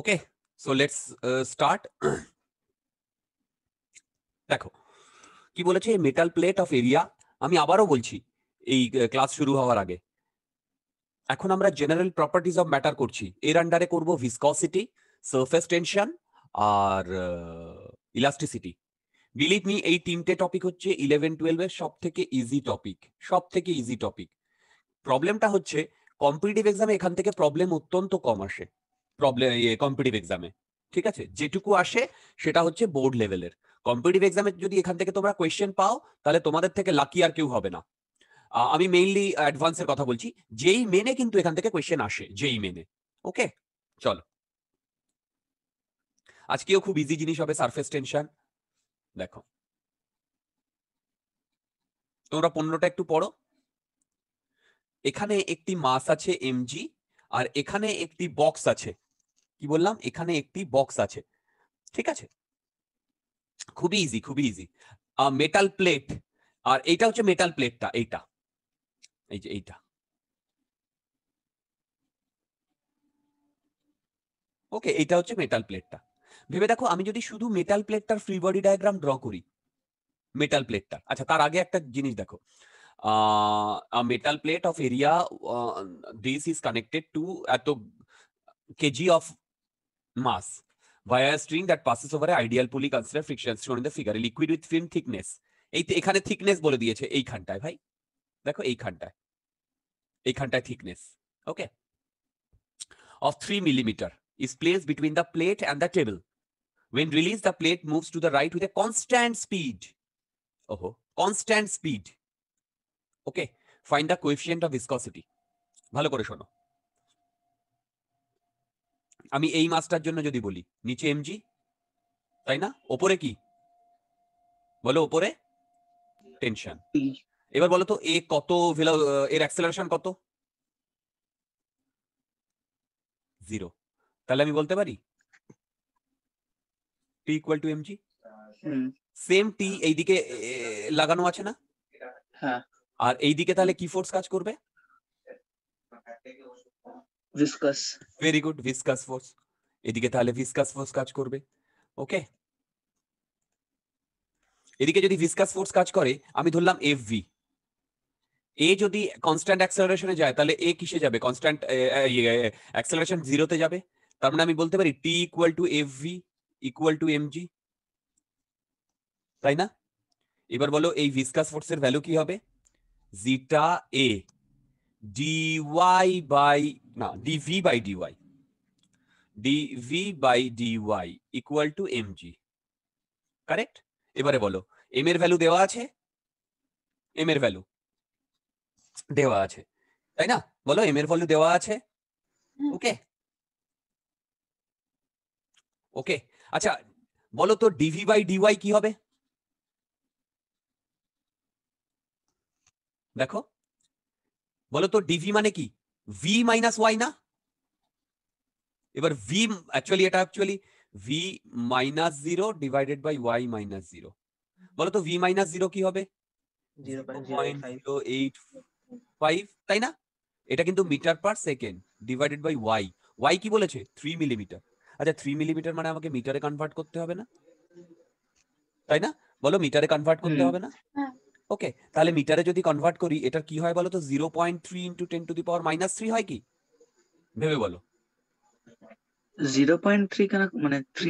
Okay so let's start দেখো কি বলেছে মেটাল প্লেট অফ এরিয়া আমি আবারও বলছি এই ক্লাস শুরু হওয়ার আগে এখন আমরা জেনারেল প্রপার্টিজ অফ ম্যাটার করছি এর আন্ডারে করবো ভিসকসিটি সার্ফেস টেনশন আর ইলাস্টিসিটি বিলিভ মি এই তিনটে টপিক হচ্ছে ইলেভেন টুয়েলভের সব থেকে ইজি টপিক সব থেকে ইজি টপিক প্রবলেমটা হচ্ছে কম্পিটিটিভ এক্সামে এখান থেকে প্রবলেম অত্যন্ত কম আসে প্রবলেম ইয়ে কম্পিটিভ এক্সামে ঠিক আছে যেটুকু আসে সেটা হচ্ছে বোর্ড লেভেলের কম্পিটিভ এক্সামে যদি এখান থেকে তোমরা কোয়েশ্চেন পাও তাহলে তোমাদের থেকে লাকি আর কেউ হবে না আমি মেইনলি অ্যাডভান্সের কথা বলছি যেই মেনে কিন্তু এখান থেকে কোয়েশ্চেন আসে যেই মেনে ওকে চলো আজকেও খুব ইজি জিনিস হবে সারফেস টেনশন দেখো তোমরা পণ্যটা একটু পড়ো এখানে একটি মাস আছে এমজি আর এখানে একটি বক্স আছে কি বললাম এখানে একটি বক্স আছে ঠিক আছে খুবই ইজি খুবই ইজি মেটাল প্লেট আর এইটা হচ্ছে মেটাল প্লেটটা এইটা এই যে এইটা ওকে এইটা হচ্ছে মেটাল প্লেটটা ভেবে দেখো আমি যদি শুধু মেটাল প্লেটটার ফ্রি বডি ডায়াগ্রাম ড্র করি মেটাল প্লেটটা আচ্ছা তার আগে একটা জিনিস দেখো metal plate of area this is connected to এত KG of mass via a string that passes over an ideal pulley consider friction shown in the figure a liquid with film thickness এই এখানে thickness বলে দিয়েছে এইখানটায় ভাই দেখো এইখানটায় এইখানটায় thickness. Okay. of 3 millimetre is placed between the plate and the table. When released, the plate moves to the right with a constant speed. Oh, constant speed. Okay, find the coefficient of viscosity. ভালো করে শোনো আমি এই মাছটার জন্য যদি বলি নিচে এমজি তাই না ওপরে কি বলো ওপরে টেনশন এবার বলো তো এ কত ভেলো এর অ্যাক্সেলারেশন কত জিরো তাহলে আমি বলতে পারি T equal to mg same T এইদিকে লাগানো আছে না হ্যাঁ। আর এইদিকে তাহলে কি ফোর্স কাজ করবে viscous very good viscous force এদিকে তাহলে ভিসকাস ফোর্স কাজ করবে ওকে এদিকে যদি ভিসকাস ফোর্স কাজ করে আমি ধরলাম এফ ভি এ যদি কনস্ট্যান্ট অ্যাক্সেলারেশনে যায় তাহলে এ কিসে যাবে কনস্ট্যান্ট অ্যাক্সেলারেশন জিরোতে যাবে তার মানে আমি বলতে পারি T equal to F V equal to M G তাই না এবার বলো এই ভিসকাস ফোর্সের ভ্যালু কি হবে zeta A D Y by Now dV by dy, dV by dy equal to mg. Correct এবারে বলো এম এর ভ্যালু দেওয়া আছে এম এর ভ্যালু দেওয়া আছে তাই না বলো এম এর ভ্যালু দেওয়া আছে ওকে ওকে আচ্ছা বলো তো ডিভি বাই ওয়াই কি হবে দেখো বলো তো ডিভি মানে কি ভি মাইনাস ওয়াই না এবার ভি অ্যাকচুয়ালি এটা actually V minus zero divided by Y minus zero বলো তো ভি মাইনাস জিরো কি হবে তাই না এটা কিন্তু metre per second divided by Y Y কি বলেছে থ্রি মিলিমিটার আচ্ছা থ্রি মিলিমিটার মানে আমাকে মিটারে কনভার্ট করতে হবে না তাই না বলো মিটারে কনভার্ট করতে হবে না হ্যাঁ। ওকে তাহলে মিটারে যদি কনভার্ট করি এটার কি হয় বলো তো zero point three into ten to the power minus three হয় কি ভেবে বলো জিরো পয়েন্ট থ্রি কেন মানে থ্রি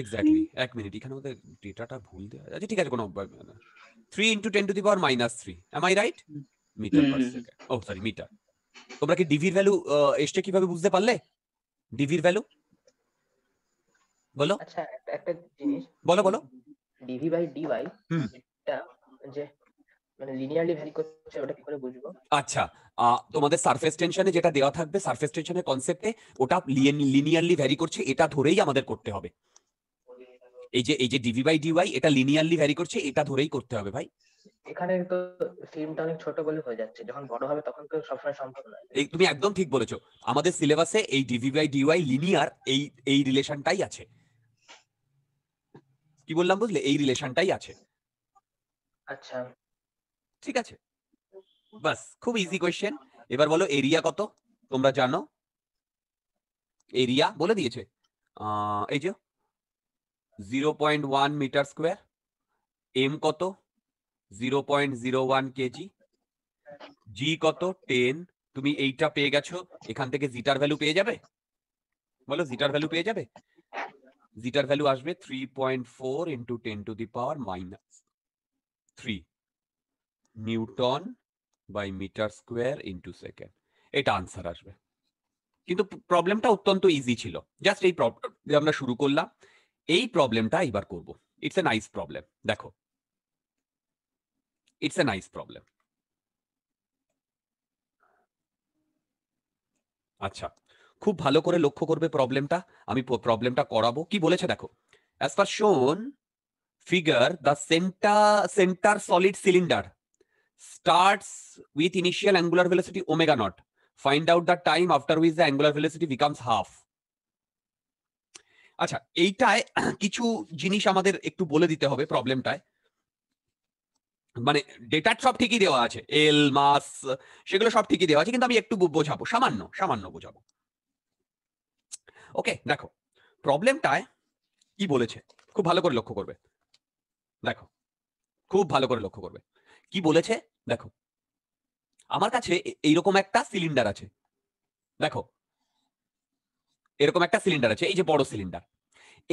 এক্স্যাক্টলি এক মিনিট এখানে আমাদের ডেটাটা ভুল দেওয়া আচ্ছা ঠিক আছে কোনো three into ten to the power minus three am I right metre oh sorry metre তোমরা কি ডিভির ভ্যালু এসটা কিভাবে বুঝতে পারলে ডিভির ভ্যালু বলো আচ্ছা একটা জিনিস বলো বলো ডিভি বাই ডি বাই এটা যে মানে লিনিয়ারলি ভ্যারি করছে ওটা কি করে বুঝবো আচ্ছা তোমাদের সারফেস টেনশনে যেটা দেওয়া থাকবে সারফেস টেনশনের কনসেপ্টে ওটা লিনিয়ারলি ভ্যারি করছে এটা ধরেই আমাদের করতে হবে এই যে এই যে ডিভি বাই ডিওয়াই এটা লিনিয়ারলি ভ্যারি করছে এটা ধরেই করতে হবে ভাই এখানে তো ফিল্মটা অনেক ছোট বলে হয়ে যাচ্ছে যখন বড় হবে তখন তো সবসময় সম্ভব নয় এই তুমি একদম ঠিক বলেছো আমাদের সিলেবাসে এই ডিভি বাই ডিওয়াই লিনিয়ার এই এই রিলেশনটাই আছে কি বললাম বুঝলে এই রিলেশনটাই আছে আচ্ছা ঠিক আছে বাস খুব ইজি কোশ্চেন এবার বলো এরিয়া কত তোমরা জানো এরিয়া বলে দিয়েছে এই যে zero point one metre square M কত zero point zero one KG G কত টেন তুমি এইটা পেয়ে গেছো এখান থেকে জিটার ভ্যালু পেয়ে যাবে বলো জিটার ভ্যালু পেয়ে যাবে জিটার ভ্যালু আসবে three point four into ten to the power minus 3 newton by metre square into second এটা আনসার আসবে কিন্তু প্রবলেমটা অত্যন্ত ইজি ছিল জাস্ট এই আমরা শুরু করলাম এই প্রবলেমটা এবার করব ইটস এ নাইস প্রবলেম দেখো ইটস এ নাইস প্রবলেম আচ্ছা খুব ভালো করে লক্ষ্য করবে প্রবলেমটা আমি প্রবলেমটা করাবো কি বলেছে দেখো অ্যাজ পার শোন figure, the center, center solid cylinder starts with initial angular velocity omega naught. Find out the time after which the angular velocity becomes half. আচ্ছা এইটায় কিছু জিনিস আমাদের একটু বলে দিতে হবে প্রবলেমটায় মানে ডেটা সব ঠিকই দেওয়া আছে এল মাস সেগুলো সব ঠিকই দেওয়া আছে কিন্তু আমি একটু বোঝাবো সামান্য সামান্য বোঝাবো ওকে দেখো প্রবলেমটায় কি বলেছে খুব ভালো করে লক্ষ্য করবে দেখো খুব ভালো করে লক্ষ্য করবে কি বলেছে দেখো আমার কাছে এইরকম একটা সিলিন্ডার আছে দেখো এরকম একটা সিলিন্ডার আছে এই যে বড় সিলিন্ডার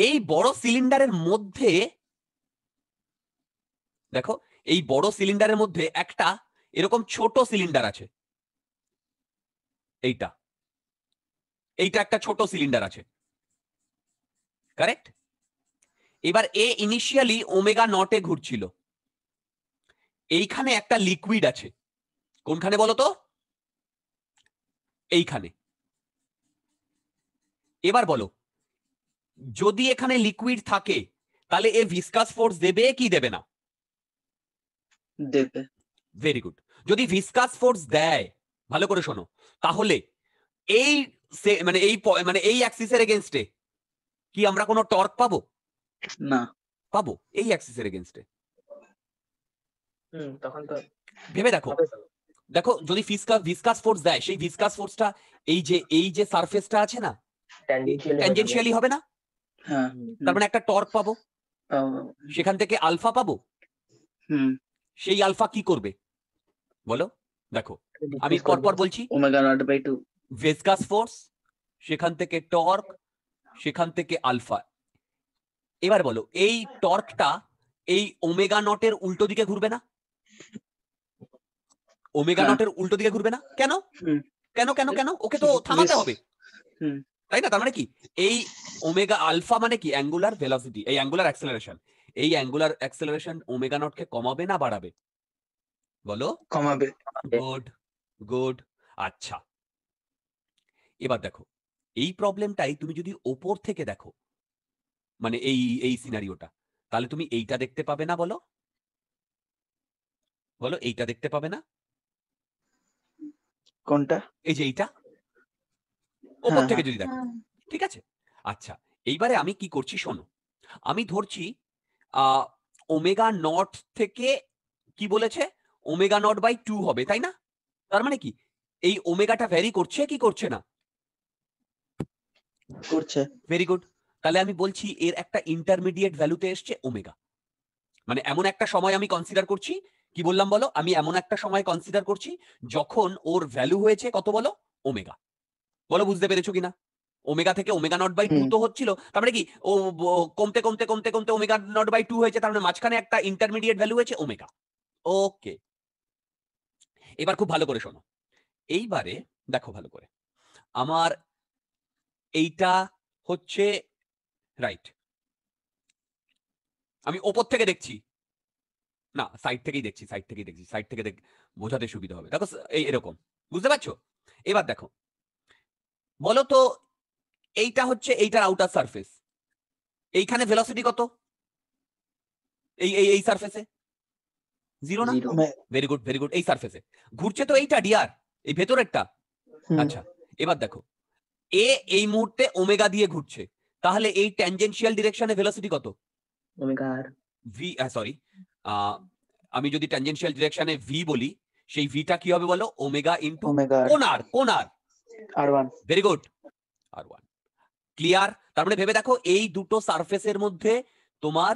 এই বড় সিলিন্ডারের মধ্যে দেখো এই বড় সিলিন্ডারের মধ্যে একটা এরকম ছোট সিলিন্ডার আছে এইটা এইটা একটা ছোট সিলিন্ডার আছে কারেক্ট এবার এ ইনিশিয়ালি ওমেগা নটে ঘুরছিল এইখানে একটা লিকুইড আছে কোনখানে বলো তো এইখানে এবার বলো যদি এখানে লিকুইড থাকে তাহলে এ ভিসকাস ফোর্স দেবে কি দেবে না দেবে ভেরি গুড যদি ভিসকাস ফোর্স দেয় ভালো করে শোনো তাহলে এই মানে এই মানে এই অ্যাক্সিসের এগেনস্টে কি আমরা কোনো টর্ক পাবো না পাবো এই অ্যাক্সিসের এগেনস্টে তখন ভেবে দেখো দেখো যদি ফিসকাস ভিসকাস ফোর্স দেয় সেই ভিসকাস ফোর্সটা এই যে এই যে সারফেসটা আছে না ট্যানজেনশিয়ালি হবে না হ্যাঁ। তার মানে একটা টর্ক পাবো সেখান থেকে আলফা পাবো সেই আলফা কি করবে বলো দেখো আমি পরপর বলছি ভিসকাস ফোর্স সেখান থেকে টর্ক সেখান থেকে আলফা এবার বলো এই টর্কটা এই ওমেগা নটের উল্টো দিকে ঘুরবে না ওমেগা হ্যাঁ। নটের উল্টো দিকে ঘুরবে না কেন কেন কেন কেন ওকে তো থামাতে হবে তাই না তার মানে কি এই ওমেগা আলফা মানে কি অ্যাঙ্গুলার ভেলোসিটি এই অ্যাঙ্গুলার অ্যাক্সেলারেশন এই অ্যাঙ্গুলার অ্যাক্সেলারেশন ওমেগা নট কে কমাবে না বাড়াবে বলো কমাবে গুড গুড আচ্ছা এবার দেখো এই প্রবলেমটাই তুমি যদি ওপর থেকে দেখো মানে এই এই সিনারিওটা তাহলে তুমি এইটা দেখতে পাবে না বলো বলো এইটা দেখতে পাবে না কোনটা এই যে এইটা ওপর হ্যাঁ, থেকে হ্যাঁ। যদি দেখো হ্যাঁ। ঠিক আছে আচ্ছা এইবারে আমি কি করছি শোনো আমি ধরছি ওমেগা নট থেকে কি বলেছে ওমেগা নট বাই টু হবে তাই না তার মানে কি এই ওমেগাটা ভ্যারি করছে কি করছে না করছে ভেরি গুড তাহলে আমি বলছি এর একটা ইন্টারমিডিয়েট ভ্যালুতে এসছে ওমেগা মানে এমন একটা সময় আমি কনসিডার করছি কি বললাম বলো আমি এমন একটা সময় কনসিডার করছি যখন ওর ভ্যালু হয়েছে কত বলো ওমেগা বলো বুঝতে পেরেছো কিনা ওমেগা থেকে ওমেগা নট বাই টু তো হচ্ছিল তারপরে মানে কি ও কমতে কমতে কমতে কমতে ওমেগা নট বাই টু হয়েছে তার মানে মাঝখানে একটা ইন্টারমিডিয়েট ভ্যালু হয়েছে ওমেগা ওকে এবার খুব ভালো করে শোনো এইবারে দেখো ভালো করে আমার এইটা হচ্ছে রাইট আমি ওপর থেকে দেখছি না সাইড থেকেই দেখছি সাইড থেকেই দেখছি সাইড থেকে দেখ বোঝাতে সুবিধা হবে দেখো এই এরকম বুঝতে পারছো এবার দেখো বলো তো এইটা হচ্ছে এইটার আউটার সারফেস এইখানে ভেলোসিটি কত এই এই এই সারফেসে জিরো না ভেরি গুড ভেরি গুড এই সারফেসে ঘুরছে তো এইটা ডিয়ার এই ভেতরেরটা আচ্ছা এবার দেখো এ এই মুহূর্তে ওমেগা দিয়ে ঘুরছে তাহলে এই ট্যানজেনশিয়াল ডিরেকশনে ভেলোসিটি কত ওমেগা আর ভি সরি আমি যদি ট্যানজেনশিয়াল ডিরেকশনে ভি বলি সেই ভিটা কি হবে বলো ওমেগা ইনটু কোনার কোনার r one very good r one clear তার মানে ভেবে দেখো এই দুটো সারফেসের মধ্যে তোমার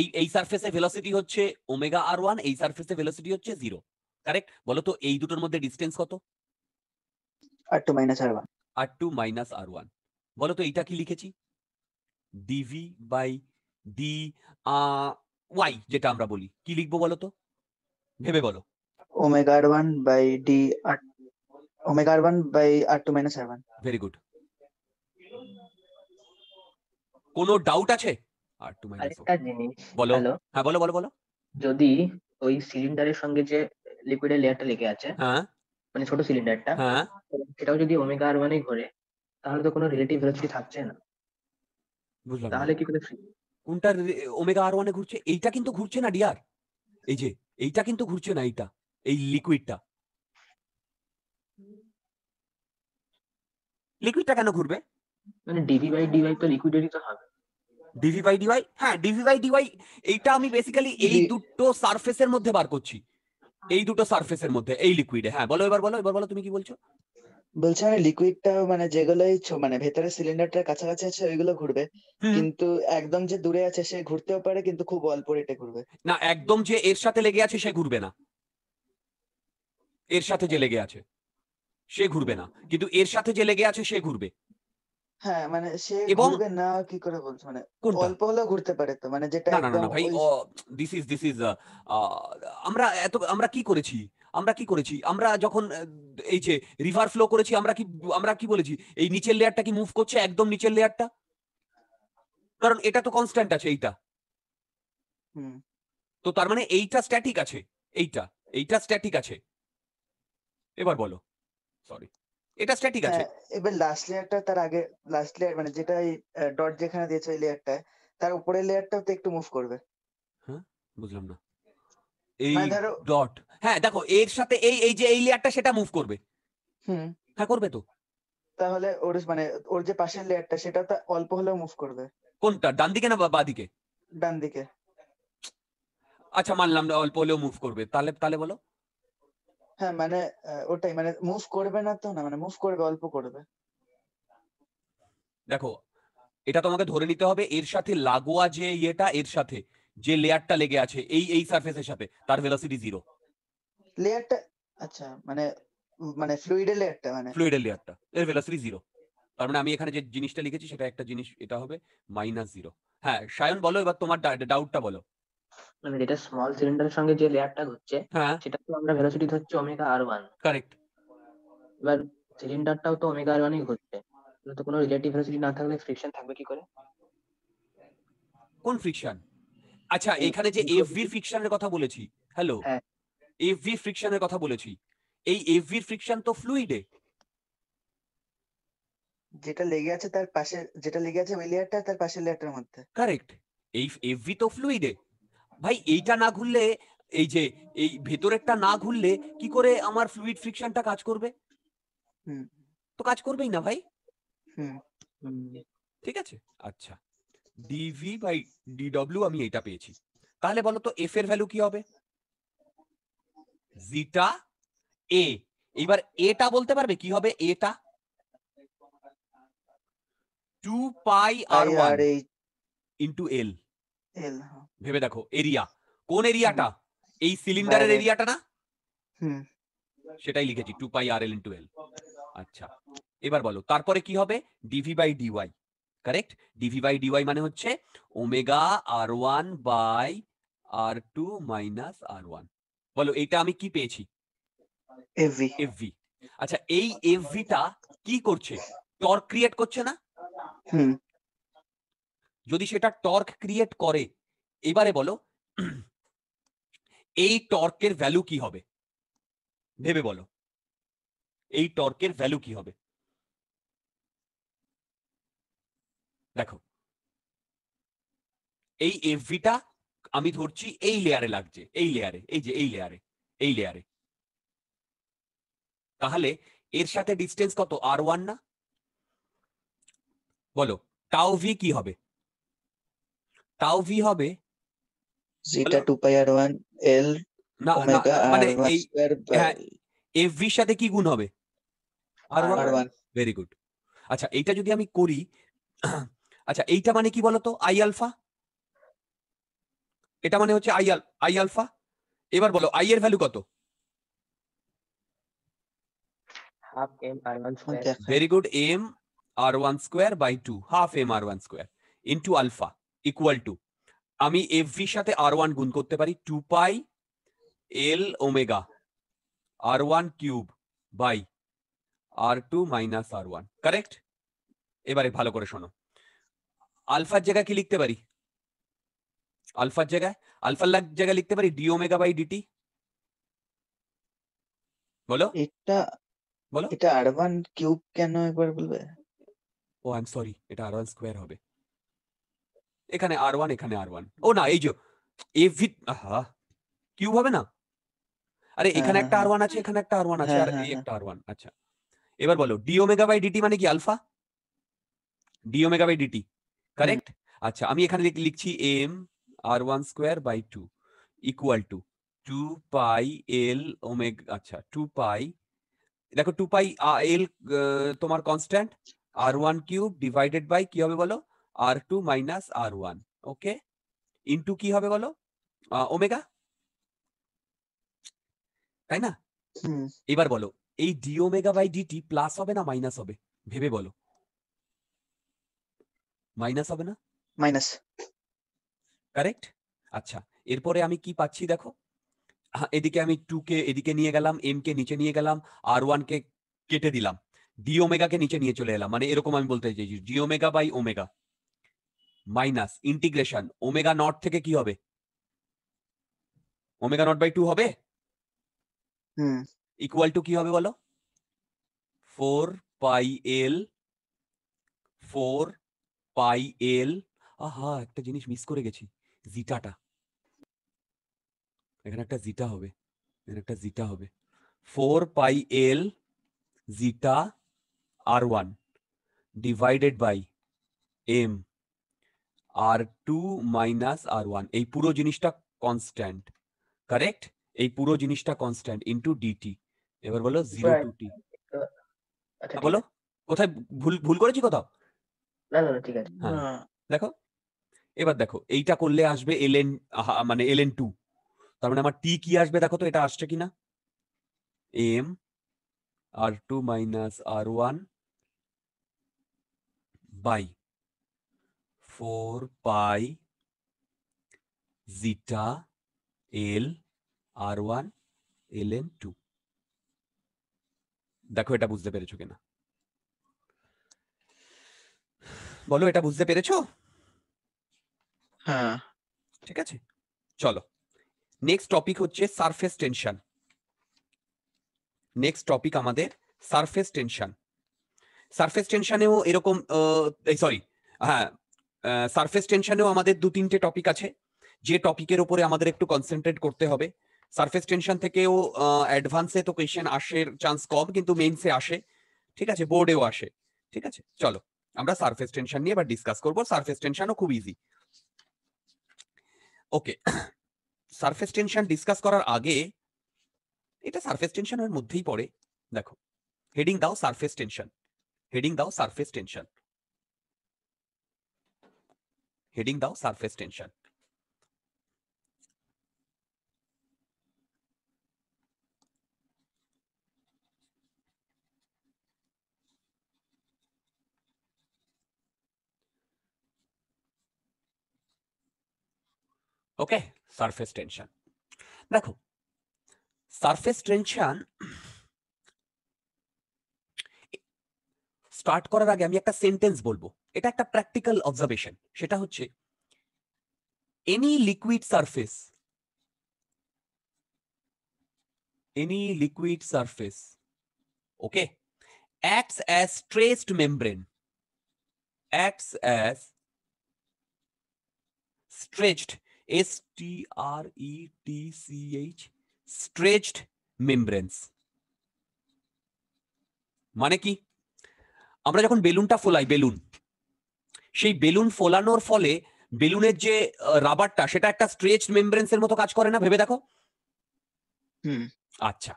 এই এই সারফেসে ভেলোসিটি হচ্ছে ওমেগা আর ওয়ান এই সারফেসে ভেলোসিটি হচ্ছে জিরো কারেক্ট বলো তো এই দুটোর মধ্যে ডিস্টেন্স কত আর টু মাইনাস আর ওয়ান আর টু মাইনাস আর ওয়ান বলো তো এইটা কি লিখেছি ডিভি বাই ডি ওয়াই যেটা আমরা বলি কি লিখবো বলো তো ভেবে বলো omega r one by d r omega r one by R two minus R one very good কোন ডাউট আছে আর টু মাইনাস একটা জিনিস বলো হ্যাঁ বলো বলো বলো যদি ওই সিলিন্ডারের সঙ্গে যে লিকুইডের লেয়ারটা লেগে আছে হ্যাঁ মানে ছোট সিলিন্ডারটা হ্যাঁ সেটাও যদি ওমেগা আর ওয়ানে ঘোরে তাহলে তো কোনো রিলেটিভ ভেলোসিটি থাকছে না বুঝলাম তাহলে কি করে ফ্রি কোনটা ওমেগা আর ওয়ানে ঘুরছে এইটা কিন্তু ঘুরছে না ডিয়ার এই যে এইটা কিন্তু ঘুরছে না এইটা এই লিকুইডটা লিকুইডটা কেন ঘুরবে মানে ডিভি বাই ডিওয়াই তো লিকুইডেরই তো হবে ডিভি বাই ডিওয়াই হ্যাঁ ডিভি বাই ডিওয়াই এইটা আমি বেসিক্যালি এই দুটো সারফেসের মধ্যে বার করছি এই দুটো সারফেসের মধ্যে এই লিকুইডে হ্যাঁ বলো এবার বলো এবার বলো তুমি কি বলছো বলছি আমি লিকুইডটা মানে যেগুলোই ছো- মানে ভেতরে সিলিন্ডারটার কাছাকাছি আছে ওইগুলো ঘুরবে কিন্তু একদম যে দূরে আছে সে ঘুরতেও পারে কিন্তু খুব অল্প রেটে ঘুরবে না একদম যে এর সাথে লেগে আছে সে ঘুরবে না এর সাথে যে লেগে আছে সে ঘুরবে না কিন্তু এর সাথে যে লেগে আছে সে ঘুরবে হ্যাঁ মানে সে ঘুরবে না কি করে বলছো মানে অল্প হলেও ঘুরতে পারে তো মানে যেটা না না না ভাই দিস ইজ দিস ইজ আমরা এত আমরা কি করেছি আমরা কি করেছি আমরা যখন এই যে রিভার ফ্লো করেছি আমরা কি আমরা কি বলেছি এই নিচের লেয়ারটা কি মুভ করছে একদম নিচের লেয়ারটা কারণ এটা তো কনস্ট্যান্ট আছে এইটা তো তার মানে এইটা স্ট্যাটিক আছে এইটা এইটা স্ট্যাটিক আছে এবার বলো সরি এটা স্ট্যাটিক আছে হ্যাঁ, এবার লাস্ট লেয়ারটা তার আগে লাস্ট লেয়ার মানে যেটা এই ডট যেখানে দিয়েছে এই লেয়ারটা তার উপরের লেয়ারটাও তো একটু মুভ করবে হ্যাঁ বুঝলাম না এই ডট মানে হ্যাঁ দেখো এর সাথে এই এই যে এই লেয়ারটা সেটা মুভ করবে হুম হ্যাঁ করবে তো তাহলে ওর মানে ওর যে পাশের লেয়ারটা সেটা তো অল্প হলেও মুভ করবে কোনটা ডান দিকে না বা দিকে ডান দিকে আচ্ছা মানলাম অল্প হলেও মুভ করবে তাহলে তাহলে বলো হ্যাঁ মানে ওটাই মানে মুভ করবে না তো না মানে মুভ করবে অল্প করবে দেখো এটা তোমাকে ধরে নিতে হবে এর সাথে লাগোয়া যে ইয়েটা এর সাথে যে লেয়ারটা লেগে আছে এই এই সারফেসের সাথে তার ভেলোসিটি জিরো লেয়ারটা আচ্ছা মানে মানে ফ্লুইডের লেয়ারটা মানে ফ্লুইডের লেয়ারটা এর ভেলোসিটি জিরো তার মানে আমি এখানে যে জিনিসটা লিখেছি সেটা একটা জিনিস এটা হবে মাইনাস জিরো হ্যাঁ সায়ন বলো এবার তোমার ডাউটটা বলো মানে যেটা স্মল সিলিন্ডারের সঙ্গে যে লেয়ারটা হচ্ছে হ্যাঁ। সেটা তো আমরা ভেলোসিটি হচ্ছে ওমেগা আর ওয়ান কারেক্ট এবার সিলিন্ডারটাও তো ওমেগা আর ওয়ানই ঘুরছে তো কোনো রিলেটিভ ভেলোসিটি না থাকলে ফ্রিকশন থাকবে কি করে কোন ফ্রিকশন আচ্ছা এখানে যে এফভি ফ্রিকশনের কথা বলেছি হ্যালো এফভি ফ্রিকশনের কথা বলেছি এই এফভি ফ্রিকশন তো ফ্লুইডে যেটা লেগে আছে তার পাশে যেটা লেগে আছে ওই লেয়ারটা তার পাশের লেয়ারটার মধ্যে কারেক্ট এই এফভি তো ফ্লুইডে ভাই এইটা না ঘুরলে এই যে এই ভেতরেরটা না ঘুরলে কি করে আমার ফ্লুইড ফ্রিকশনটা কাজ করবে তো কাজ করবেই না ভাই ঠিক আছে আচ্ছা ডিভি বাই ডিডব্লিউ আমি এটা পেয়েছি তাহলে বলো তো এফ এর ভ্যালু কি হবে জিটা এ এইবার এটা বলতে পারবে কি হবে এটা টু পাই আর ওয়ান ইন্টু এল ভেবে দেখো এরিয়া কোন এরিয়াটা এই সিলিন্ডারের এরিয়াটা না সেটাই লিখেছি টু পাই আর এল ইন্টু এল আচ্ছা এবার বলো তারপরে কি হবে d v by d y correct d v by d y মানে হচ্ছে omega r one by R two minus R one বলো এইটা আমি কি পেয়েছি এভি এভি আচ্ছা এই এভিটা কি করছে টর্ক ক্রিয়েট করছে না যদি সেটা টর্ক ক্রিয়েট করে এবারে বলো এই টর্কের ভ্যালু কি হবে ভেবে বলো এই টর্কের ভ্যালু কি হবে দেখো এই এফভিটা আমি ধরছি এই লেয়ারে লাগছে এই লেয়ারে এই যে এই লেয়ারে এই লেয়ারে তাহলে এর সাথে ডিস্টেন্স কত আর ওয়ান না বলো টাও ভি কি হবে টাও ভি হবে জিটা পাই আর ওয়ান এল না মানে এই হ্যাঁ এফ ভি সাথে কি গুণ হবে আর ওয়ান ভেরি গুড আচ্ছা এইটা যদি আমি করি আচ্ছা এইটা মানে কি বলতো আই আলফা এটা মানে হচ্ছে আই আই আলফা এবার বলো আই এর ভ্যালু কত very good m r one square by two half m r one square into alpha equal to আমি এফ ভির সাথে আর ওয়ান গুণ করতে পারি two pi l omega r one cube by R two minus R one correct এবারে ভালো করে শোনো अल्फा जगह की लिखते बारी अल्फा जगह अल्फा लग जगह लिखते बारी डीओमेगा बाय डीटी बोलो एटा बोलो एटा एडवान क्यूब कैनो एक बार बोलबे ओ आई एम सॉरी एटा आर वन स्क्वायर হবে এখানে আর ওয়ান এখানে আর ওয়ান ও না এই যে এ ভি আহা কিউ হবে না আরে এখানে একটা আর ওয়ান আছে এখানে একটা আর ওয়ান আছে আর এই একটা আর ওয়ান আচ্ছা এবার বলো ডিওমেগা বাই ডিটি মানে কি alpha d omega by d t correct আচ্ছা আমি এখানে লিখছি m r one square by two equal to two pi l omega আচ্ছা টু পাই দেখো টু পাই এল তোমার constant r one cube divided by কি হবে বলো আর টু মাইনাস আর ওয়ান ওকে ইন্টু কি হবে বলো ওমেগা তাই না এবার বলো এই d omega by d t plus হবে না মাইনাস হবে ভেবে বলো মাইনাস হবে না মাইনাস কারেক্ট আচ্ছা এরপরে আমি কি পাচ্ছি দেখো এদিকে আমি টু কে এদিকে নিয়ে গেলাম এম কে নিচে নিয়ে গেলাম আর ওয়ান কে কেটে দিলাম ডি ওমেগাকে নিচে নিয়ে চলে এলাম মানে এরকম আমি বলতে চাইছি d omega by omega minus integration omega naught থেকে কি হবে ওমেগা নট বাই টু হবে ইকুয়াল টু কি হবে বলো four pi L four pi এল আহা একটা জিনিস মিস করে গেছি জিটাটা এখানে একটা জিটা হবে এখানে একটা জিটা হবে four pi l zeta r one divided by m r two minus R one এই পুরো জিনিসটা কনস্ট্যান্ট কারেক্ট এই পুরো জিনিসটা কনস্ট্যান্ট ইনটু ডিটি এবার বলো জিরো টু টি বলো কোথায় ভুল ভুল করেছি কোথাও হ্যাঁ। হ্যাঁ। দেখো এবার দেখো এইটা করলে আসবে এলএন মানে এলএন টু তার মানে আমার টি কি আসবে দেখো তো এটা আসছে কিনা m r two minus R one by four pi zeta l r one l n two দেখো এটা বুঝতে পেরেছো কিনা বলো এটা বুঝতে পেরেছো হ্যাঁ ঠিক আছে চলো নেক্সট টপিক হচ্ছে সারফেস টেনশন নেক্সট টপিক আমাদের সারফেস টেনশন সারফেস টেনশনেও এরকম সরি হ্যাঁ সারফেস টেনশনেও আমাদের দু তিনটে টপিক আছে যে টপিকের উপরে আমাদের একটু কনসেন্ট্রেট করতে হবে সারফেস টেনশন থেকেও অ্যাডভান্সে তো কোয়েশ্চেন আসের চান্স কম কিন্তু মেইনসে আসে ঠিক আছে বোর্ডেও আসে ঠিক আছে চলো আমরা সারফেস টেনশন নিয়ে এবার ডিসকাস করব সারফেস টেনশনও খুব easy okay surface tension discuss করার আগে এটা সারফেস টেনশনের মধ্যেই পড়ে দেখো হেডিং দাও সারফেস টেনশন হেডিং দাও সারফেস টেনশন হেডিং দাও surface tension okay surface tension দেখো সারফেস টেনশন স্টার্ট করার আগে আমি একটা সেন্টেন্স বলবো এটা একটা প্র্যাকটিক্যাল অবজারভেশন সেটা হচ্ছে any liquid surface any liquid surface okay acts as traced membrane acts as stretched S T R E T C H stretched membranes মানে কি আমরা যখন বেলুনটা ফোলাই বেলুন সেই বেলুন ফোলানোর ফলে বেলুনের যে রাবারটা সেটা একটা স্ট্রেচড মেমব্রেন্স এর মতো কাজ করে না ভেবে দেখো হুম আচ্ছা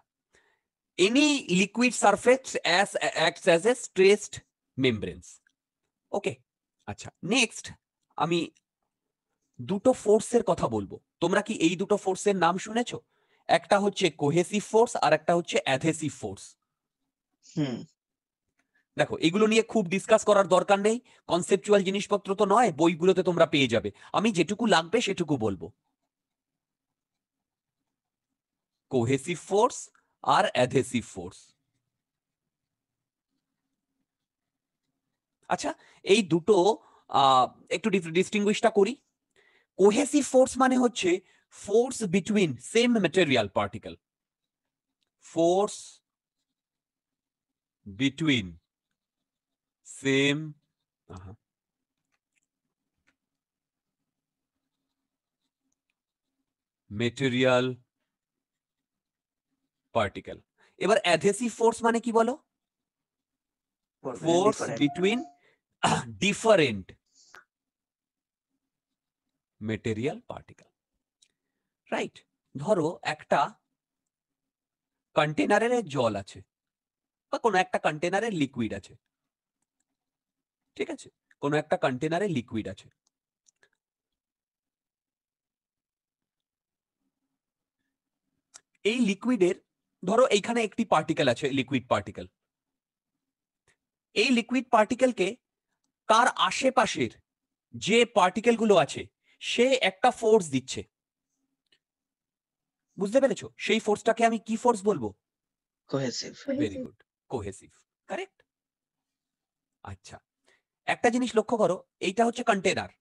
any liquid surface as acts as a stretched membranes okay আচ্ছা নেক্সট আমি দুটো ফোর্সের কথা বলবো তোমরা কি এই দুটো ফোর্সের নাম শুনেছো একটা হচ্ছে কোহেসিভ ফোর্স আর একটা হচ্ছে অ্যাধেসিভ ফোর্স দেখো এগুলো নিয়ে খুব ডিসকাস করার দরকার নেই কনসেপচুয়াল জিনিসপত্র তো নয় বইগুলোতে তোমরা পেয়ে যাবে আমি যেটুকু লাগবে সেটুকু বলবো কোহেসিভ ফোর্স আর অ্যাধেসিভ ফোর্স আচ্ছা এই দুটো একটু ডিস্টিংগুইশটা করি কোহেসিভ ফোর্স মানে হচ্ছে force between same material particle force between same material particle এবার অ্যাধেসিভ ফোর্স মানে কি বলো force between different material particle right ধরো একটা কন্টেনারের জল আছে বা কোনো একটা কন্টেনারের লিকুইড আছে ঠিক আছে কোনো একটা কন্টেনারে লিকুইড আছে এই লিকুইডের ধরো এইখানে একটি পার্টিকেল আছে লিকুইড পার্টিকেল এই লিকুইড পার্টিকেলকে কার আশেপাশের যে পার্টিকেলগুলো আছে সে একটা ফোর্স দিচ্ছে বুঝতে পেরেছো সেই ফোর্সটাকে আমি কি ফোর্স বলবো cohesive very good cohesive correct আচ্ছা একটা জিনিস লক্ষ্য করো এইটা হচ্ছে কন্টেনার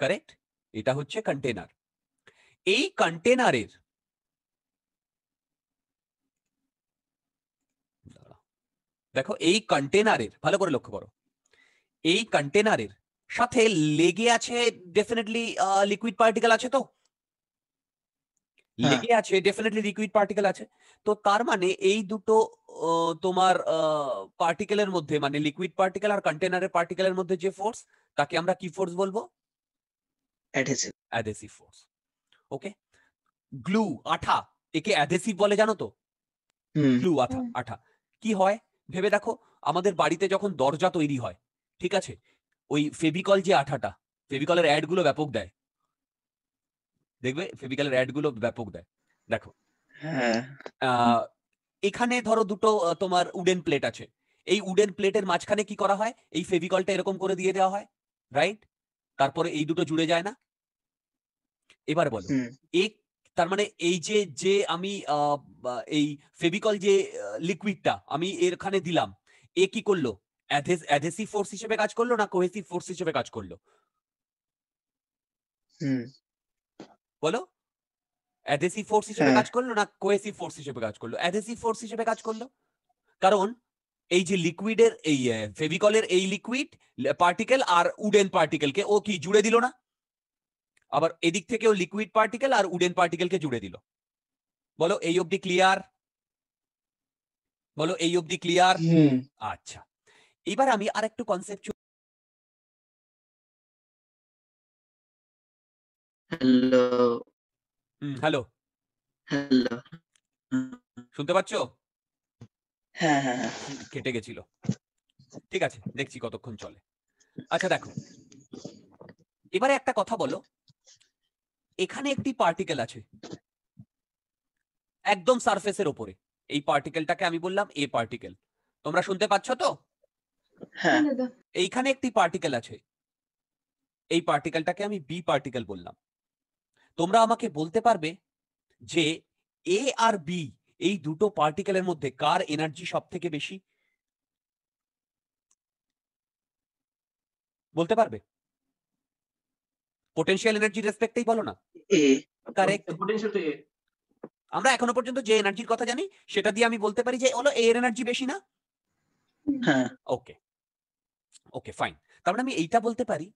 কারেক্ট এটা হচ্ছে কন্টেনার এই কন্টেনারের দেখো এই কন্টেনারের ভালো করে লক্ষ্য করো এই কন্টেনারের সাথে লেগে আছে ডেফিনেটলি লিকুইড পার্টিকেল আছে তো হ্যাঁ। লেগে আছে ডেফিনেটলি লিকুইড পার্টিকেল আছে তো তার মানে এই দুটো তোমার পার্টিকেলের মধ্যে মানে লিকুইড পার্টিকেল আর কন্টেনারের পার্টিকেলের মধ্যে যে ফোর্স তাকে আমরা কি ফোর্স বলবো adhesive adhesive force okay glue আঠা একে অ্যাডহেসিভ বলে জানো তো গ্লু আঠা আঠা কি হয় ভেবে দেখো আমাদের বাড়িতে যখন দরজা তৈরি হয় ঠিক আছে ওই ফেভিকল যে আঠাটা ফেভিকলের অ্যাড গুলো ব্যাপক দেয় দেখবে ফেভিকলের অ্যাড গুলো ব্যাপক দেয় দেখো হ্যাঁ। এখানে ধরো দুটো তোমার উডেন প্লেট আছে এই উডেন প্লেটের মাঝখানে কি করা হয় এই ফেভিকলটা এরকম করে দিয়ে দেওয়া হয় রাইট তারপরে এই দুটো জুড়ে যায় না এবার বলো তার মানে এই যে যে আমি এই ফেভিকল যে লিকুইডটা আমি এরখানে দিলাম এ কি করলো অ্যাডহেসিভ ফোর্স হিসেবে কাজ করলো না কোহেসিভ ফোর্স হিসেবে কাজ করলো বলো অ্যাডহেসিভ ফোর্স হিসেবে কাজ করলো না কোহেসিভ ফোর্স হিসেবে কাজ করলো অ্যাডহেসিভ ফোর্স হিসেবে কাজ করলো কারণ এই যে লিকুইডের এই ফেভিকলের এই লিকুইড পার্টিকেল আর উডেন কে ও কি জুড়ে দিল না আবার এদিক থেকে ও লিকুইড পার্টিকেল আর উডেন পার্টিকেলকে জুড়ে দিল বলো এই অবধি ক্লিয়ার বলো এই অবধি ক্লিয়ার আচ্ছা এবার আমি আর একটু কনসেপ্ট হ্যালো হ্যালো হ্যালো শুনতে পাচ্ছ হ্যাঁ হ্যাঁ, হ্যাঁ। কেটে গেছিল ঠিক আছে দেখছি কতক্ষণ চলে আচ্ছা দেখো এবারে একটা কথা বলো এখানে একটি পার্টিকেল আছে একদম সারফেসের ওপরে এই পার্টিকেলটাকে আমি বললাম এ পার্টিকেল তোমরা শুনতে পাচ্ছ তো হ্যাঁ। এইখানে একটি পার্টিকেল আছে এই পার্টিকেলটাকে আমি বি পার্টিকেল বললাম তোমরা আমাকে বলতে পারবে যে এ আর বি এই দুটো পার্টিকেলের মধ্যে কার এনার্জি সব থেকে বেশি বলতে পারবে পোটেনশিয়াল এনার্জি রেসপেক্টেই বলো না আমরা এখনো পর্যন্ত যে এনার্জির কথা জানি সেটা দিয়ে আমি বলতে পারি যে হলো এর এনার্জি বেশি না হ্যাঁ ওকে ওকে ফাইন তার মানে আমি এইটা বলতে পারি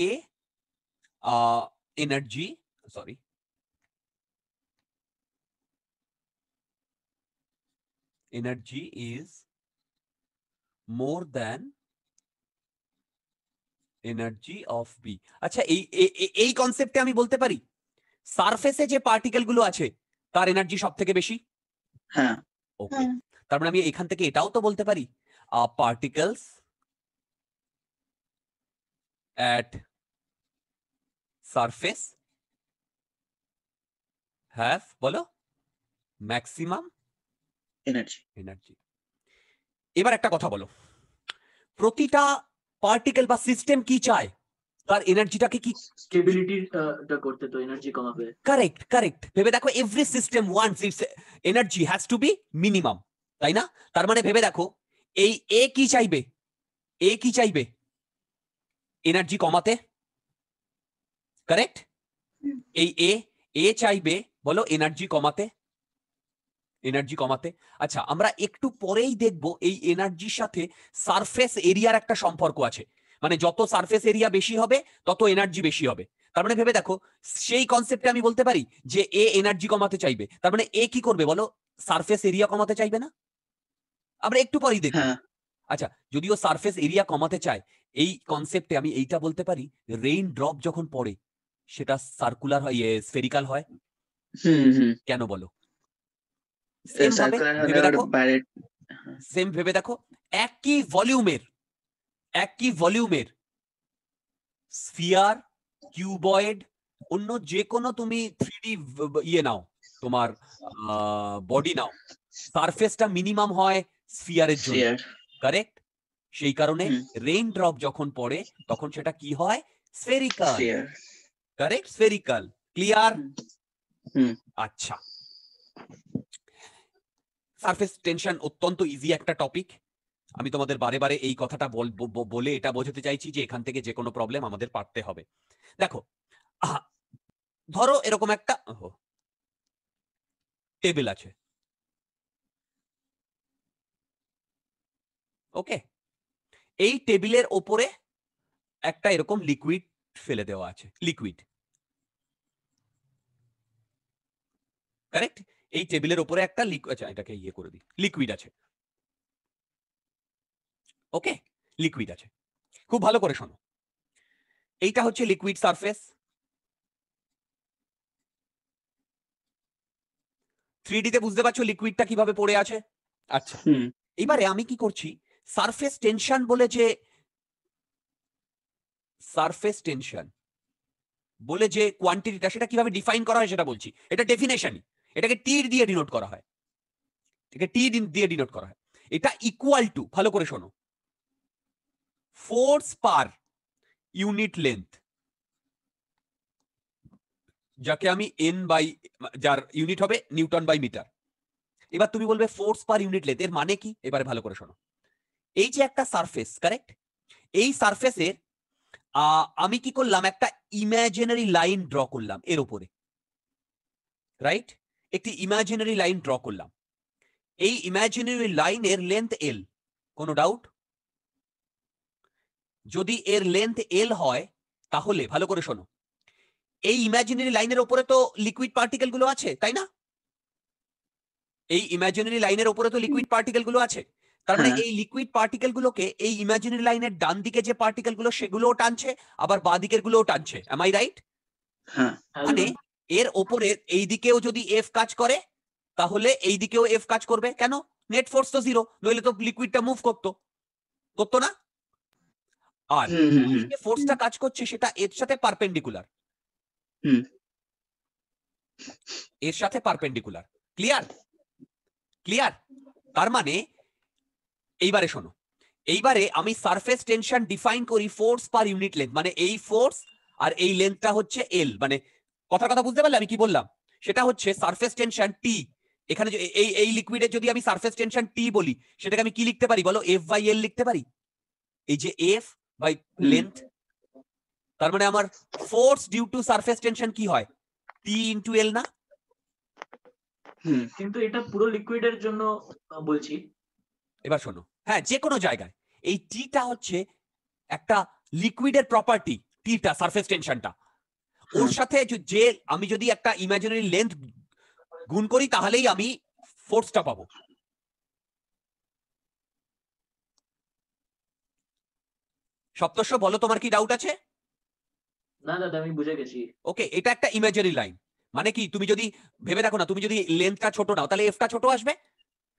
a energy sorry energy is more than energy of B আচ্ছা এই এই কনসেপ্টে আমি বলতে পারি সারফেসে যে পার্টিকেল গুলো আছে তার এনার্জি সব থেকে বেশি হ্যাঁ ওকে হ্যাঁ। তার মানে আমি এখান থেকে এটাও তো বলতে পারি পার্টিকেলস at surface have বলো maximum এনার্জি এনার্জি এবার একটা কথা বলো প্রতিটা পার্টিকেল বা সিস্টেম কি চায় তার এনার্জিটাকে কি স্টেবিলিটি করতে তো এনার্জি কমাবে কারেক্ট কারেক্ট ভেবে দেখো every system once its energy has to be minimum তাই না তার মানে ভেবে দেখো এই এ কি চাইবে এ কি চাইবে এনার্জি কমাতে কারেক্ট এই এ এ চাইবে বলো এনার্জি কমাতে এনার্জি কমাতে আচ্ছা আমরা একটু পরেই দেখব এই এনার্জির সাথে সারফেস এরিয়ার একটা সম্পর্ক আছে মানে যত সারফেস এরিয়া বেশি হবে তত এনার্জি বেশি হবে তার মানে ভেবে দেখো সেই কনসেপ্টে আমি বলতে পারি যে এ এনার্জি কমাতে চাইবে তার মানে এ কি করবে বলো সারফেস এরিয়া কমাতে চাইবে না আমরা একটু পরেই দেখব হ্যাঁ। আচ্ছা যদিও সারফেস এরিয়া কমাতে চায় এই কনসেপ্টে আমি এইটা বলতে পারি রেইন ড্রপ যখন পড়ে সেটা সার্কুলার হয় স্ফেরিক্যাল ইয়ে হয় কেন বলো সেম ভেবে দেখো একই ভলিউমের একই ভলিউমের স্ফিয়ার কিউবয়েড অন্য যে কোনো তুমি থ্রিডি ইয়ে নাও তোমার বডি নাও সারফেসটা মিনিমাম হয় স্ফিয়ারের জন্য কারেক্ট সেই কারণে রেইন ড্রপ যখন পড়ে তখন সেটা কি হয় স্ফেরিক্যাল কারেক্ট স্ফেরিক্যাল ক্লিয়ার আচ্ছা সারফেস টেনশন অত্যন্ত ইজি একটা টপিক আমি তোমাদের বারে বারে এই কথাটা বলে এটা বোঝাতে চাইছি যে এখান থেকে যে কোনো প্রবলেম আমাদের পারতে হবে দেখো ধরো এরকম একটা টেবিল আছে ওকে এই টেবিলের ওপরে একটা এরকম লিকুইড ফেলে দেওয়া আছে লিকুইড কারেক্ট এই টেবিলের ওপরে একটা আচ্ছা এটাকে ইয়ে করে দিই লিকুইড আছে ওকে লিকুইড আছে খুব ভালো করে শোনো এইটা হচ্ছে লিকুইড সারফেস থ্রি বুঝতে পারছো লিকুইডটা কিভাবে পড়ে আছে আচ্ছা এবারে আমি কি করছি সারফেস টেনশন বলে যে সারফেস টেনশন বলে যে কোয়ান্টিটিটা সেটা কিভাবে ডিফাইন করা হয় সেটা বলছি এটা ডেফিনেশন এটাকে টির দিয়ে ডিনোট করা হয় এটাকে টি দিয়ে ডিনোট করা হয় এটা ইকুয়াল টু ভালো করে শোনো ফোর্স পার ইউনিট লেন্থ যাকে আমি এন বাই যার ইউনিট হবে নিউটন বাই মিটার এবার তুমি বলবে ফোর্স পার ইউনিট লেন্থ এর মানে কি এবারে ভালো করে শোনো এই যে একটা সারফেস কারেক্ট এই সারফেসের আমি কি করলাম একটা ইমাজিনারি লাইন ড্র করলাম এর উপরে রাইট একটি ইমাজিনারি লাইন ড্র করলাম এই ইমাজিনারি লাইনের লেন্থ এল কোনো ডাউট যদি এর লেন্থ এল হয় তাহলে ভালো করে শোনো এই ইমাজিনারি লাইনের উপরে তো লিকুইড পার্টিকেল গুলো আছে তাই না এই ইমাজিনারি লাইনের উপরে তো লিকুইড পার্টিকেল গুলো আছে তার মানে হ্যাঁ। এই লিকুইড পার্টিকেল গুলোকে এই ইমাজিনারি লাইনের ডান দিকে যে পার্টিকেল গুলো সেগুলোও টানছে আবার বাঁ দিকের গুলোও টানছে এম আই রাইট মানে এর ওপরে এই দিকেও যদি এফ কাজ করে তাহলে এই দিকেও এফ কাজ করবে কেন নেট ফোর্স তো জিরো নইলে তো লিকুইডটা মুভ করতো করতো না আর যে ফোর্সটা কাজ করছে সেটা এর সাথে পারপেন্ডিকুলার এর সাথে পারপেন্ডিকুলার ক্লিয়ার ক্লিয়ার তার মানে এইবারে শোনো এইবারে আমি সারফেস টেনশন ডিফাইন করি ফোর্স পার ইউনিট লেন্থ মানে এই ফোর্স আর এই লেন্থটা হচ্ছে এল মানে কথার কথা বুঝতে পারলে আমি কি বললাম সেটা হচ্ছে সারফেস টেনশন টি এখানে এই এই লিকুইডে যদি আমি সারফেস টেনশন টি বলি সেটাকে আমি কি লিখতে পারি বলো এফ বাই এল লিখতে পারি এই যে এফ বাই লেন্থ তার মানে আমার force due to surface tension কি হয় টি ইনটু এল না কিন্তু এটা পুরো লিকুইডের জন্য বলছি এবার শোনো হ্যাঁ যে কোনো জায়গায় এই টিটা হচ্ছে একটা লিকুইডের প্রপার্টি টিটা সারফেস টেনশনটা ওর সাথে যে আমি যদি একটা ইমাজিনারি লেন্থ গুণ করি তাহলেই আমি ফোর্সটা পাবো সপ্তস্য বলো তোমার কি ডাউট আছে না দাদা আমি বুঝে গেছি ওকে এটা একটা ইমাজিনারি লাইন মানে কি তুমি যদি ভেবে দেখো না তুমি যদি লেন্থটা ছোট নাও তাহলে এফটা ছোট আসবে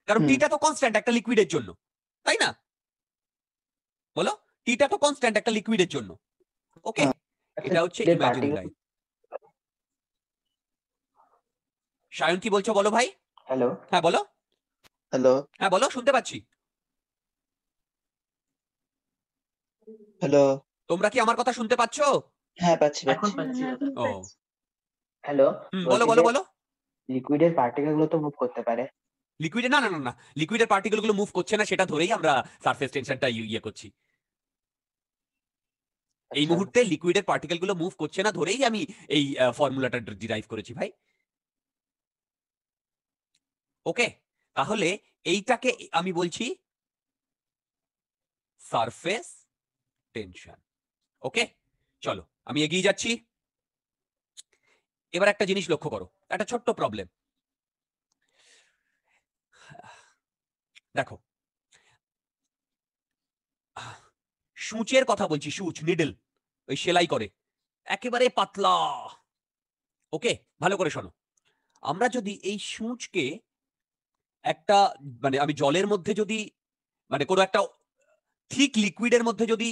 কারণ টিটা তো কনস্ট্যান্ট একটা লিকুইডের জন্য তাই না বলো টিটা তো কনস্ট্যান্ট একটা লিকুইডের জন্য ওকে হ্যাঁ। এটা হচ্ছে ইমাজিনারি লাইন সায়ন কি বলছো বলো ভাই হ্যালো হ্যাঁ বলো হ্যালো হ্যাঁ বলো শুনতে পাচ্ছি হ্যালো তোমরা কি আমার কথা শুনতে পাচ্ছ হ্যাঁ পাচ্ছি এখন পাচ্ছি ও হ্যালো বলো বলো বলো লিকুইডের পার্টিকেল গুলো তো মুভ করতে পারে লিকুইডে না না না না লিকুইডের গুলো মুভ করছে না সেটা ধরেই আমরা সারফেস টেনশনটা ইয়ে করছি এই আচ্ছা। মুহূর্তে লিকুইডের পার্টিকেলগুলো মুভ করছে না ধরেই আমি এই ফর্মুলাটা ডিরাইভ করেছি ভাই ওকে তাহলে এইটাকে আমি বলছি সারফেস টেনশন ওকে চলো আমি এগিয়ে যাচ্ছি এবার একটা জিনিস লক্ষ্য করো একটা ছোট্ট প্রবলেম দেখো সূচের কথা বলছি সূচ নিডল ওই সেলাই করে একেবারে পাতলা ওকে ভালো করে শোনো আমরা যদি এই সূচকে একটা মানে আমি জলের মধ্যে যদি মানে কোনো একটা থিক লিকুইডের মধ্যে যদি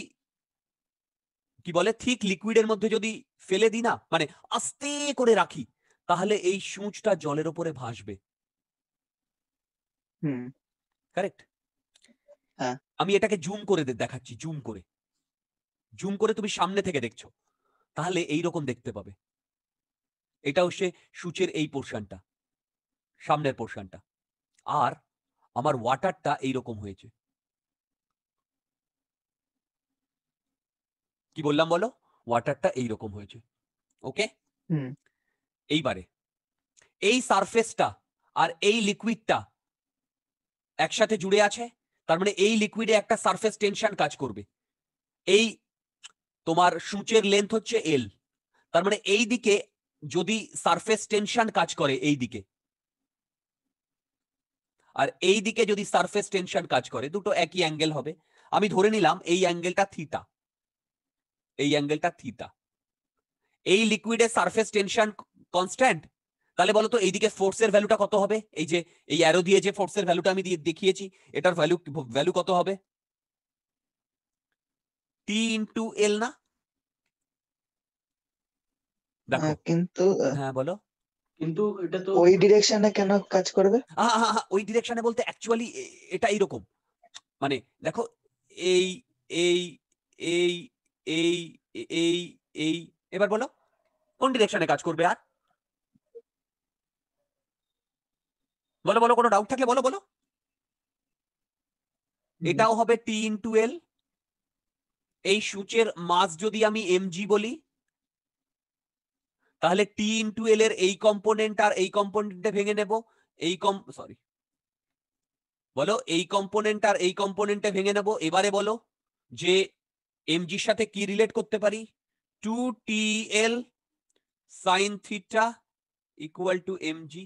কি বলে থিক লিকুইডের মধ্যে যদি ফেলে দিই না মানে আস্তে করে রাখি তাহলে এই সূচটা জলের উপরে ভাসবে কারেক্ট হ্যাঁ আমি এটাকে জুম করে দেখাচ্ছি জুম করে জুম করে তুমি সামনে থেকে দেখছো তাহলে এই রকম দেখতে পাবে এটা হচ্ছে সূচের এই পোর্শনটা সামনের পোর্শনটা আর আমার ওয়াটারটা এই রকম হয়েছে কি বললাম বলো ওয়াটারটা এই রকম হয়েছে ওকে এইবারে এই সারফেসটা আর এই লিকুইডটা একসাথে জুড়ে আছে তার মানে এই লিকুইডে একটা সারফেস টেনশন কাজ করবে এই তোমার সূচের লেন্থ হচ্ছে এল তার মানে এই দিকে যদি সারফেস টেনশন কাজ করে এই দিকে আর এই দিকে যদি সারফেস টেনশন কাজ করে দুটো একই অ্যাঙ্গেল হবে আমি ধরে নিলাম এই অ্যাঙ্গেলটা থিতা এই অ্যাঙ্গেলটা থিতা এই লিকুইডে সারফেস টেনশন কনস্ট্যান্ট তাহলে বলতো এইদিকে ফোর্স এর ভ্যালুটা কত হবে এই যে এই অ্যারো দিয়ে যে ফোর্স এর ভ্যালুটা আমি দেখিয়েছি এটার ভ্যালু ভ্যালু কত হবে টি ইন্টু এল না দেখো হ্যাঁ, কিন্তু হ্যাঁ বলো কিন্তু এটা তো ওই ডিরেকশনে কেন কাজ করবে ওই ডিরেকশনে বলতে অ্যাকচুয়ালি এটা এরকম মানে দেখো এই এই এই এই এই এই এবার বলো কোন ডিরেকশনে কাজ করবে আর বলো বলো কোনো ডাউট থাকলে বলো বলো এটাও হবে টি ইন্টু এল এই সূচের মাস যদি আমি এমজি বলি তাহলে টি ইন্টু এল এর এই কম্পোনেন্ট আর এই কম্পোনেন্টে ভেঙে নেব এই কম সরি বলো এই কম্পোনেন্ট আর এই কম্পোনেন্টে ভেঙে নেব এবারে বলো যে এমজির সাথে কি রিলেট করতে পারি two T l sine theta equal to m g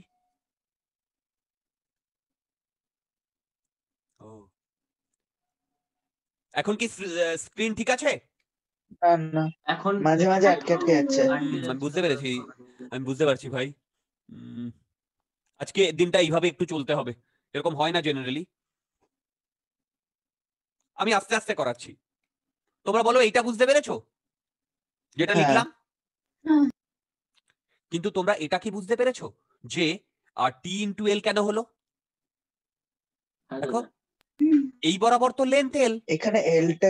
এখন কি স্ক্রিন ঠিক আছে এখন মাঝে মাঝে আটকে আটকে যাচ্ছে আমি বুঝতে পেরেছি আমি বুঝতে পারছি ভাই আজকে দিনটা এইভাবে একটু চলতে হবে এরকম হয় না জেনারেলি আমি আস্তে আস্তে করাচ্ছি তোমরা বলো এইটা বুঝতে পেরেছো যেটা হ্যাঁ। লিখলাম হ্যাঁ। কিন্তু তোমরা এটা কি বুঝতে পেরেছো যে আর টি ইন্টু এল কেন হলো হ্যাঁ, দেখো এই বরাবর তো লেন্থ এল এখানে এলটা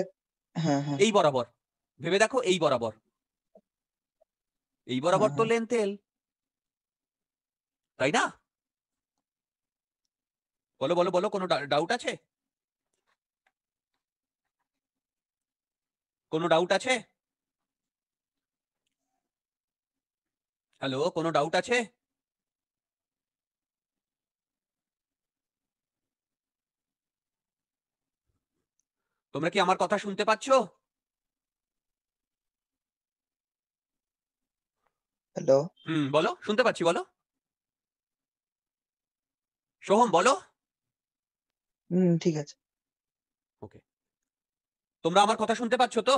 হ্যাঁ, হ্যাঁ এই বরাবর ভেবে দেখো এই বরাবর এই বরাবর হ্যাঁ, তো লেন্থ হ্যাঁ। এল তাই না বলো বলো বলো কোনো ডাউট আছে কোনো ডাউট আছে হ্যালো কোনো ডাউট আছে তোমরা কি আমার কথা শুনতে পাচ্ছ হ্যালো হুম বলো শুনতে পাচ্ছি বলো সোহম বলো হুম ঠিক আছে ওকে তোমরা আমার কথা শুনতে পাচ্ছ তো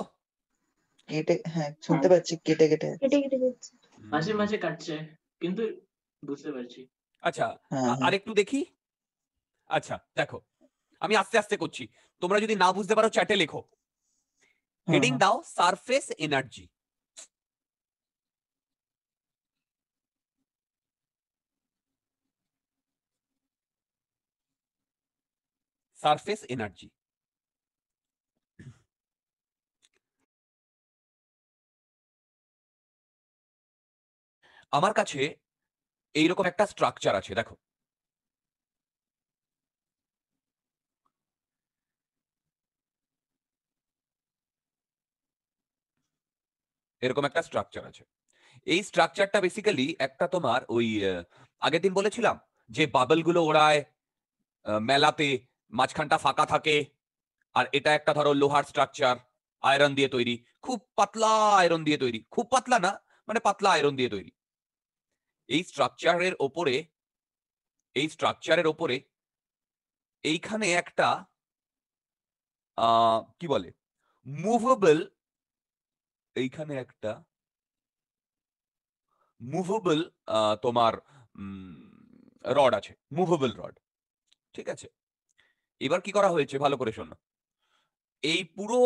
কেটে হ্যাঁ শুনতে পাচ্ছি কেটে কেটে কেটে কেটে মাঝে মাঝে কাটছে কিন্তু বুঝতে পারছি আচ্ছা হ্যাঁ, হ্যাঁ। আর একটু দেখি আচ্ছা দেখো আমি আস্তে আস্তে করছি তোমরা যদি না বুঝতে পারো চ্যাটে লেখো হেডিং দাও সারফেস এনার্জি সারফেস এনার্জি আমার কাছে এইরকম একটা স্ট্রাকচার আছে দেখো এরকম একটা স্ট্রাকচার আছে এই স্ট্রাকচারটা বেসিক্যালি একটা তোমার ওই আগের দিন বলেছিলাম যে বাবল গুলো ওড়ায় মেলাতে মাঝখানটা ফাঁকা থাকে আর এটা একটা ধরো লোহার স্ট্রাকচার আয়রন দিয়ে তৈরি খুব পাতলা আয়রন দিয়ে তৈরি খুব পাতলা না মানে পাতলা আয়রন দিয়ে তৈরি এই স্ট্রাকচারের ওপরে এই স্ট্রাকচারের ওপরে এইখানে একটা কি বলে মুভেবল এইখানে একটা মুভেবল তোমার রড আছে মুভেবল রড ঠিক আছে এবার কি করা হয়েছে ভালো করে শোনো এই পুরো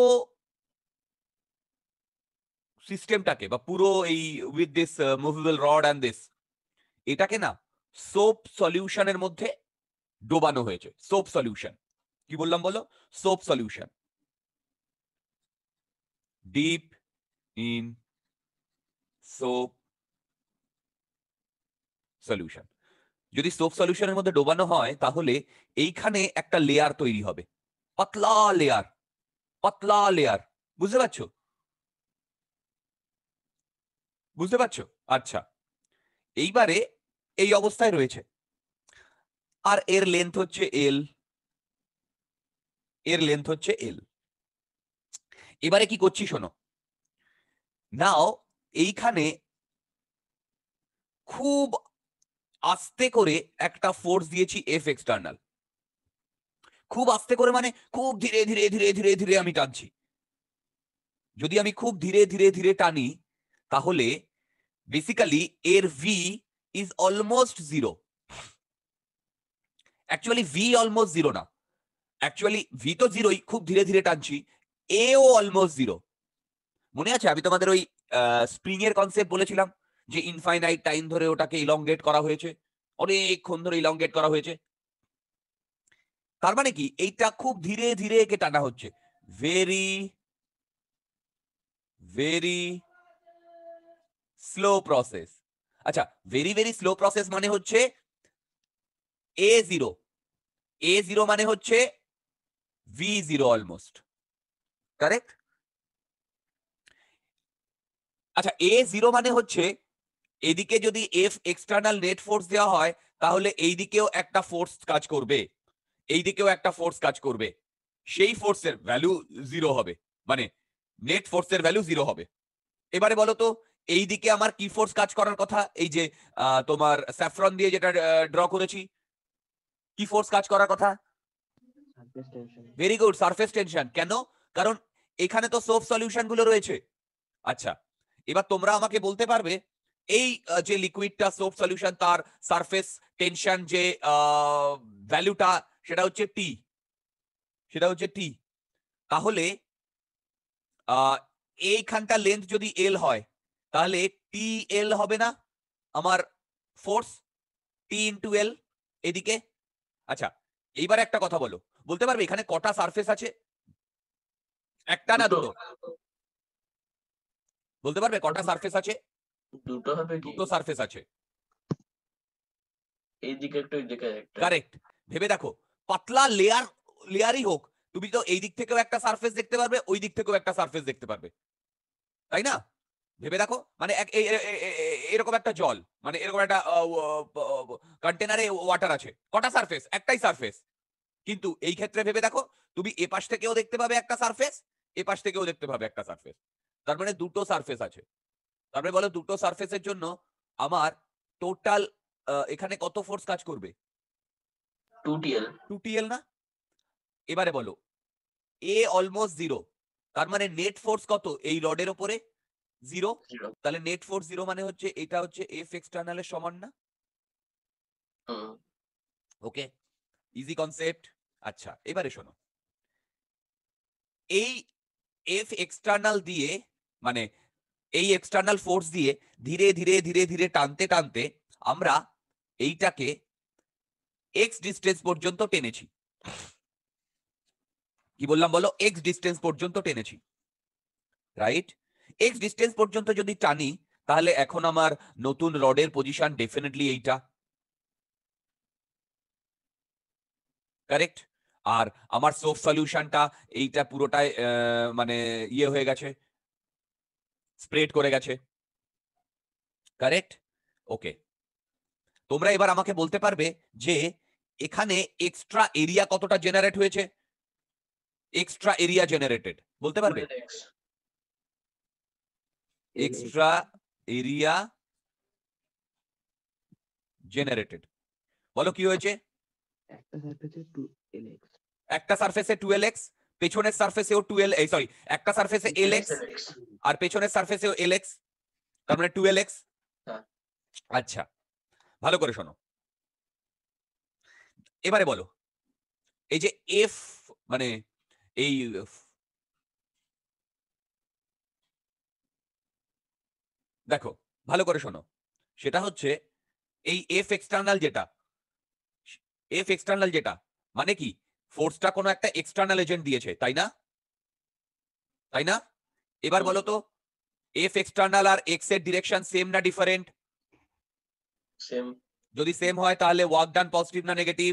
সিস্টেমটাকে বা পুরো এই with this movable rod and this এটাকে না সোপ সলিউশনের মধ্যে ডোবানো হয়েছে সোপ সলিউশন কি বললাম বলো soap solution dip in soap solution যদি সোপ সলিউশনের মধ্যে ডোবানো হয় তাহলে এইখানে একটা লেয়ার তৈরি হবে পাতলা লেয়ার পাতলা লেয়ার বুঝতে পারছো বুঝতে পারছো আচ্ছা এইবারে এই অবস্থায় রয়েছে আর এর লেন্থ হচ্ছে এল এর লেন্থ হচ্ছে এল এবারে কি করছি শোনো নাও এইখানে খুব আস্তে করে একটা ফোর্স দিয়েছি এফ এক্সটার্নাল খুব আস্তে করে মানে খুব ধীরে ধীরে ধীরে ধীরে ধীরে আমি টানছি যদি আমি খুব ধীরে ধীরে ধীরে টানি তাহলে বেসিক্যালি এর v is almost zero actually v almost zero না অ্যাকচুয়ালি ভি তো জিরোই খুব ধীরে ধীরে টানছি এও অলমোস্ট জিরো মনে আছে আমি তোমাদের ওই স্প্রিং এর কনসেপ্ট বলেছিলাম যে ইনফাইনাইট টাইম ধরে ওটাকে ইলংগেট করা হয়েছে অনেকক্ষণ ধরে ইলংগেট করা হয়েছে তার মানে কি এইটা খুব ধীরে ধীরে একে টানা হচ্ছে ভেরি ভেরি স্লো প্রসেস আচ্ছা ভেরি ভেরি স্লো প্রসেস মানে হচ্ছে এ জিরো এ জিরো মানে হচ্ছে ভি জিরো অলমোস্ট কারেক্ট আচ্ছা এ জিরো মানে হচ্ছে এদিকে যদি এফ এক্সটার্নাল নেট ফোর্স দেওয়া হয় তাহলে এইদিকেও একটা ফোর্স কাজ করবে এইদিকেও একটা ফোর্স কাজ করবে সেই ফোর্সের ভ্যালু জিরো হবে মানে নেট ফোর্সের ভ্যালু জিরো হবে এবারে বলো তো এইদিকে আমার কি ফোর্স কাজ করার কথা এই যে তোমার স্যাফরন দিয়ে যেটা ড্র করেছি কি ফোর্স কাজ করার কথা ভেরি গুড সারফেস টেনশন কেন কারণ এখানে তো সোপ সলিউশন গুলো রয়েছে আচ্ছা এবার তোমরা আমাকে বলতে পারবে এই যে লিকুইডটা সোপ সলিউশন তার সারফেস টেনশন যে ভ্যালুটা সেটা হচ্ছে টি সেটা হচ্ছে টি তাহলে এইখানটা লেন্থ যদি এল হয় তাহলে টি এল হবে না আমার ফোর্স টি ইন্টু এল এদিকে আচ্ছা এইবার একটা কথা বলো বলতে পারবে এখানে কটা সারফেস আছে একটা না দুটো বলতে পারবে কটা সারফেস আছে দুটো হবে কি দুটো সারফেস আছে এইদিকে একটা ওইদিকে একটা কারেক্ট ভেবে দেখো পাতলা লেয়ার লেয়ারই হোক তুমি তো এই দিক থেকেও একটা সারফেস দেখতে পারবে ওই দিক থেকেও একটা সারফেস দেখতে পারবে তাই না ভেবে দেখো মানে এক এরকম একটা জল মানে এরকম একটা কন্টেনারে ওয়াটার আছে কটা সারফেস একটাই সারফেস কিন্তু এই ক্ষেত্রে ভেবে দেখো তুমি এ পাশ থেকেও দেখতে পাবে একটা সারফেস এ পাশ থেকেও দেখতে পাবে একটা সারফেস তার মানে দুটো সারফেস আছে তারপরে মানে বলো দুটো সারফেসের জন্য আমার টোটাল এখানে কত ফোর্স কাজ করবে না এবারে বলো এ অলমোস্ট জিরো তার মানে নেট ফোর্স কত এই রডের ওপরে জিরো তাহলে নেট ফোর্স জিরো মানে হচ্ছে এটা হচ্ছে এফ এক্সটার্নালের সমান না ওকে ইজি কনসেপ্ট আচ্ছা এবারে শোনো এই এফ এক্সটার্নাল দিয়ে মানে এই এক্সটার্নাল ফোর্স দিয়ে ধীরে ধীরে ধীরে ধীরে টানতে টানতে আমরা এইটাকে এক্স ডিস্টেন্স পর্যন্ত টেনেছি কি বললাম বলো এক্স ডিস্টেন্স পর্যন্ত টেনেছি রাইট এক্স ডিস্টেন্স পর্যন্ত যদি টানি তাহলে এখন আমার নতুন রডের পজিশন ডেফিনেটলি এইটা কারেক্ট আর আমার সোপ সলিউশনটা এইটা পুরোটাই মানে ইয়ে হয়ে গেছে স্প্রেড করে গেছে কারেক্ট ওকে তোমরা এবার আমাকে বলতে পারবে যে এখানে এক্সট্রা এরিয়া কতটা জেনারেট হয়েছে এক্সট্রা এরিয়া জেনারেটেড বলতে পারবে এক্সট্রা এরিয়া জেনারেটেড বলো কি হয়েছে একটা সারফেসে টুয়েল এক্স পেছনের টু এল এই সরি একটা সারফেসে এল এক্স আর পেছনের ও এল এক্স তার মানে এল এক্স হ্যাঁ। আচ্ছা ভালো করে শোনো এবারে বলো এই যে এফ মানে এই দেখো ভালো করে শোনো সেটা হচ্ছে এই এফ এক্সটার্নাল যেটা এফ এক্সটার্নাল যেটা মানে কি ফোর্সটা কোনো একটা এক্সটার্নাল এজেন্ট দিয়েছে তাই না তাই না এবার বলো তো এফ এক্সটার্নাল আর এক্স এর ডিরেকশন সেম না ডিফারেন্ট সেম যদি সেম হয় তাহলে ওয়ার্ক ডান পজিটিভ না নেগেটিভ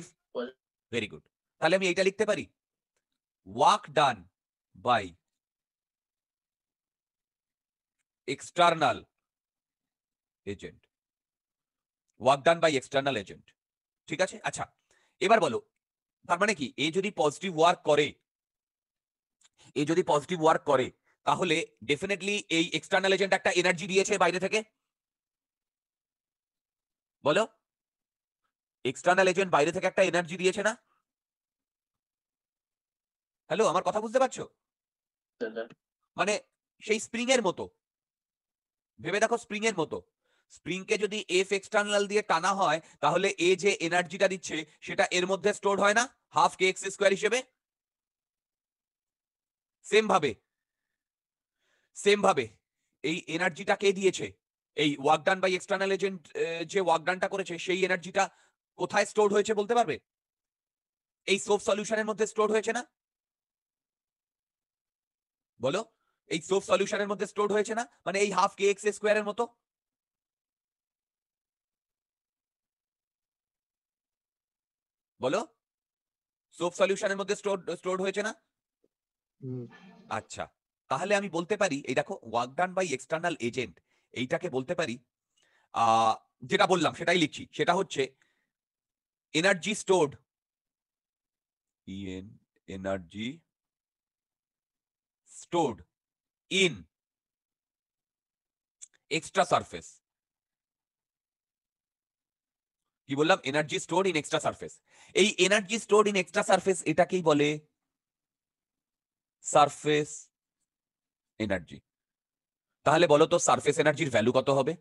ভেরি গুড তাহলে আমি এইটা লিখতে পারি work done by external agent work done by external agent ঠিক আছে আচ্ছা এবার বলো তার মানে কি এ যদি পজিটিভ ওয়ার্ক করে এ যদি পজিটিভ ওয়ার্ক করে তাহলে ডেফিনেটলি এই এক্সটার্নাল এজেন্ট একটা এনার্জি দিয়েছে বাইরে থেকে বলো এক্সটার্নাল এজেন্ট বাইরে থেকে একটা এনার্জি দিয়েছে না হ্যালো আমার কথা বুঝতে পারছো আচ্ছা, আচ্ছা। মানে সেই স্প্রিং এর মতো ভেবে দেখো স্প্রিং এর মতো স্প্রিংকে যদি এফ এক্সটার্নাল দিয়ে টানা হয় তাহলে এ যে এনার্জিটা দিচ্ছে সেটা এর মধ্যে স্টোর হয় না হাফ কে এক্স স্কোয়ার হিসেবে সেম ভাবে সেম ভাবে এই এনার্জিটা কে দিয়েছে এই ওয়াকডান বাই এক্সটার্নাল এজেন্ট যে ওয়াকডানটা করেছে সেই এনার্জিটা কোথায় স্টোর হয়েছে বলতে পারবে এই সোফ সলিউশনের মধ্যে স্টোর হয়েছে না বলো এই সোফ সলিউশনের মধ্যে স্টোর হয়েছে না মানে এই হাফ কে এক্স স্কোয়ারের মতো বলো সোপ সলিউশনের মধ্যে স্টোর হয়েছে না আচ্ছা তাহলে আমি বলতে পারি এই দেখো work done by external agent এইটাকে বলতে পারি যেটা বললাম সেটাই লিখছি সেটা হচ্ছে energy stored in energy stored in extra surface কি বললাম energy store in extra surface এই energy store in extra surface এটাকেই বলে সার্ফেস এনার্জি তাহলে বলো তো সার্ফেস এনার্জির ভ্যালু কত হবে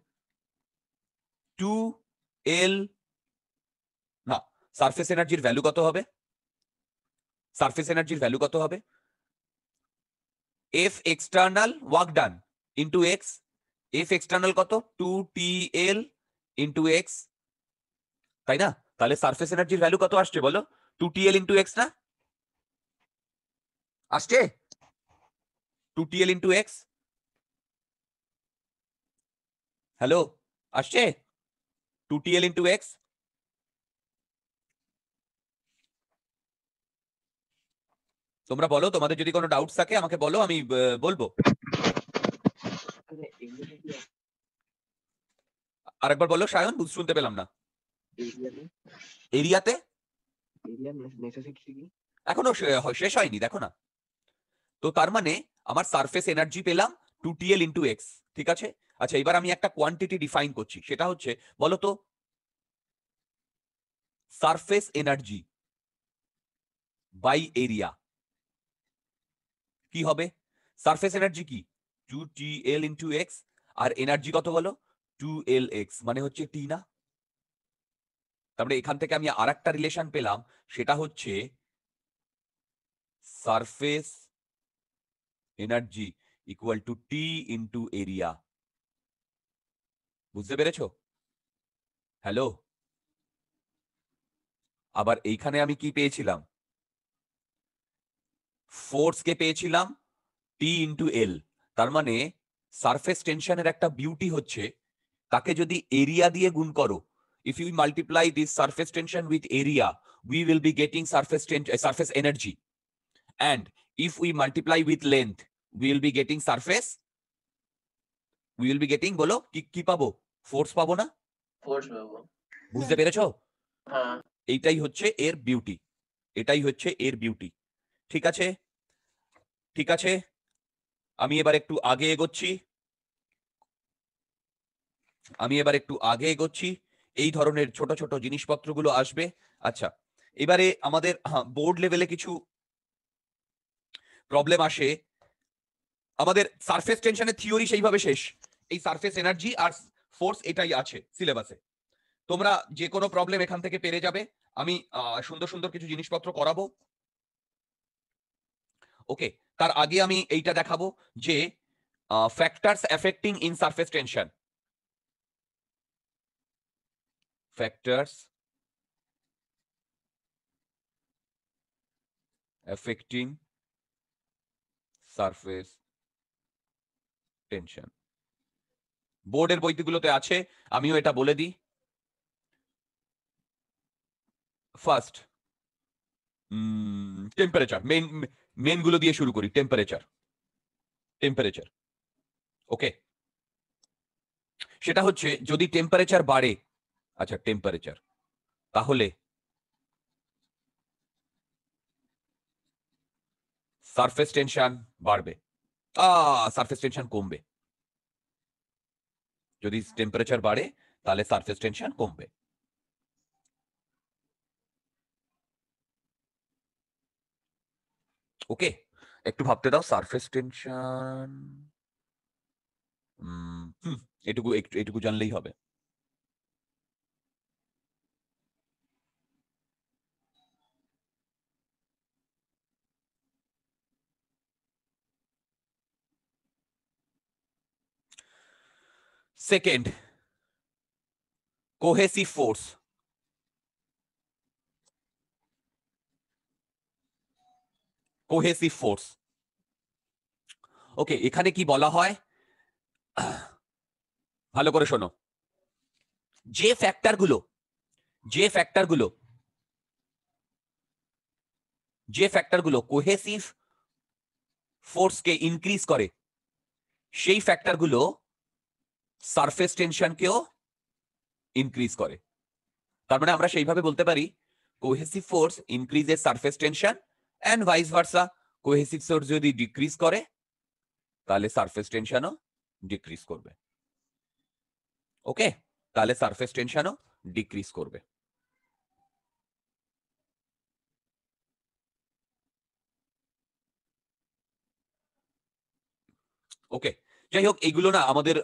টু এল না সার্ফেস এনার্জির ভ্যালু কত হবে সার্ফেস এনার্জির ভ্যালু কত হবে F external work done into x F external কত two T l into x তাই না তাহলে সারফেস এনার্জির ভ্যালু কত আসছে বলো টু টিএল ইন্টু এক্স না আসছে two T l into x hello আসছে টু টিএল ইন্টু এক্স তোমরা বলো তোমাদের যদি কোনো ডাউট থাকে আমাকে বলো আমি বলবো আরেকবার বলো সায়ন শুনতে পেলাম না এরিয়াতে এখনো শেষ হয়নি দেখো না তো তার মানে আমার সারফেস এনার্জি পেলাম টু টিএল ইন্টু এক্স ঠিক আছে আচ্ছা এবার আমি একটা কোয়ান্টিটি ডিফাইন করছি সেটা হচ্ছে বলো তো সারফেস এনার্জি বাই এরিয়া কি হবে সারফেস এনার্জি কি two T l into x আর এনার্জি কত বলো টু এল এক্স মানে হচ্ছে টি না তারপরে এখান থেকে আমি আর একটা রিলেশন পেলাম সেটা হচ্ছে surface energy equal to T into area বুঝতে পেরেছ হ্যালো আবার এইখানে আমি কি পেয়েছিলাম ফোর্স কে পেয়েছিলাম টি ইন্টু এল তার মানে সারফেস টেনশনের একটা বিউটি হচ্ছে তাকে যদি এরিয়া দিয়ে গুণ করো if you multiply this surface tension with area, we will be getting surface, tension, uh, surface energy. And if we multiply with length, we will be getting surface. We will be getting, bolo, ki, বলো Force pabo. পাবো force পাবো না force পাবো বুঝতে পেরেছো হ্যাঁ এইটাই হচ্ছে এর বিউটি এটাই হচ্ছে এর বিউটি ঠিক আছে ঠিক আছে আমি এবার একটু আগে এগোচ্ছি আমি এবার একটু aage এগোচ্ছি এই ধরনের ছোট ছোট জিনিসপত্রগুলো আসবে আচ্ছা এবারে আমাদের বোর্ড হ্যাঁ, লেভেলে কিছু প্রবলেম আসে আমাদের সারফেস টেনশনের থিওরি সেইভাবে শেষ এই সারফেস এনার্জি আর ফোর্স এটাই আছে সিলেবাসে তোমরা যে কোনো প্রবলেম এখান থেকে পেরে যাবে আমি সুন্দর সুন্দর কিছু জিনিসপত্র করাবো ওকে তার আগে আমি এইটা দেখাবো যে factors affecting in surface tension factors affecting surface tension বোর্ডের বইগুলোতে আছে আমিও এটা বলে দিই ফার্স্ট টেম্পারেচার মেন মেনগুলো দিয়ে শুরু করি টেম্পারেচার টেম্পারেচার ওকে সেটা হচ্ছে যদি টেম্পারেচার বাড়ে আচ্ছা টেম্পারেচার তাহলে সারফেস টেনশন বাড়বে সারফেস টেনশন কমবে যদি টেম্পারেচার বাড়ে তাহলে সারফেস টেনশন কমবে ওকে একটু ভাবতে দাও সারফেস টেনশন এটুকু একটু এটুকু জানলেই হবে Second, cohesive force. Cohesive force okay এখানে কি বলা হয় ভালো করে শোনো যে ফ্যাক্টরগুলো যে ফ্যাক্টরগুলো যে ফ্যাক্টরগুলো কোহেসিভ ফোর্সকে ইনক্রিজ করে সেই ফ্যাক্টরগুলো সারফেস টেনশনকেও ইনক্রিজ করে তার মানে আমরা সেইভাবে বলতে পারি কোহেসিভ ফোর্স এর surface tension and vice versa cohesive force যদি ডিক্রিজ করে তাহলে সারফেস টেনশনও ডিক্রিজ করবে ওকে তাহলে সারফেস টেনশনও ডিক্রিজ করবে ওকে যাই হোক এগুলো না আমাদের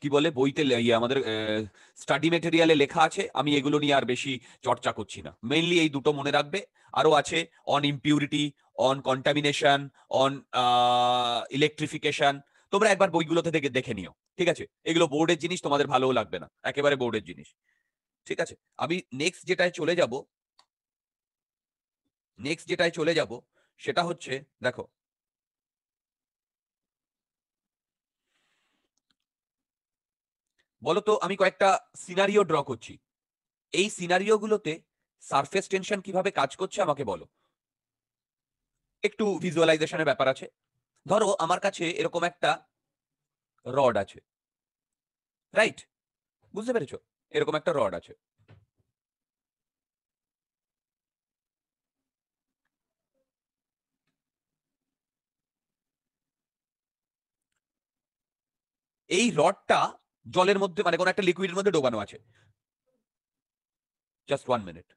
কি বলে বইতে ইয়ে আমাদের স্টাডি মেটেরিয়ালে লেখা আছে আমি এগুলো নিয়ে আর বেশি চর্চা করছি না মেইনলি এই দুটো মনে রাখবে আরো আছে on impurity on contamination on electrification তোমরা একবার বইগুলোতে থেকে দেখে নিও ঠিক আছে এগুলো বোর্ডের জিনিস তোমাদের ভালো লাগবে না একেবারে বোর্ডের জিনিস ঠিক আছে আমি নেক্সট যেটায় চলে যাব নেক্সট যেটায় চলে যাব সেটা হচ্ছে দেখো বলতো আমি কয়েকটা সিনারিও ড্র করছি এই সিনারিওগুলোতে সারফেস টেনশন কিভাবে কাজ করছে আমাকে বলো একটু ভিজুয়ালাইজেশনের ব্যাপার আছে ধরো আমার কাছে এরকম একটা রড আছে রাইট বুঝতে পেরেছ এরকম একটা রড আছে এই রডটা জলের মধ্যে মানে কোনো একটা লিকুইডের মধ্যে ডোবানো আছে জাস্ট ওয়ান মিনিট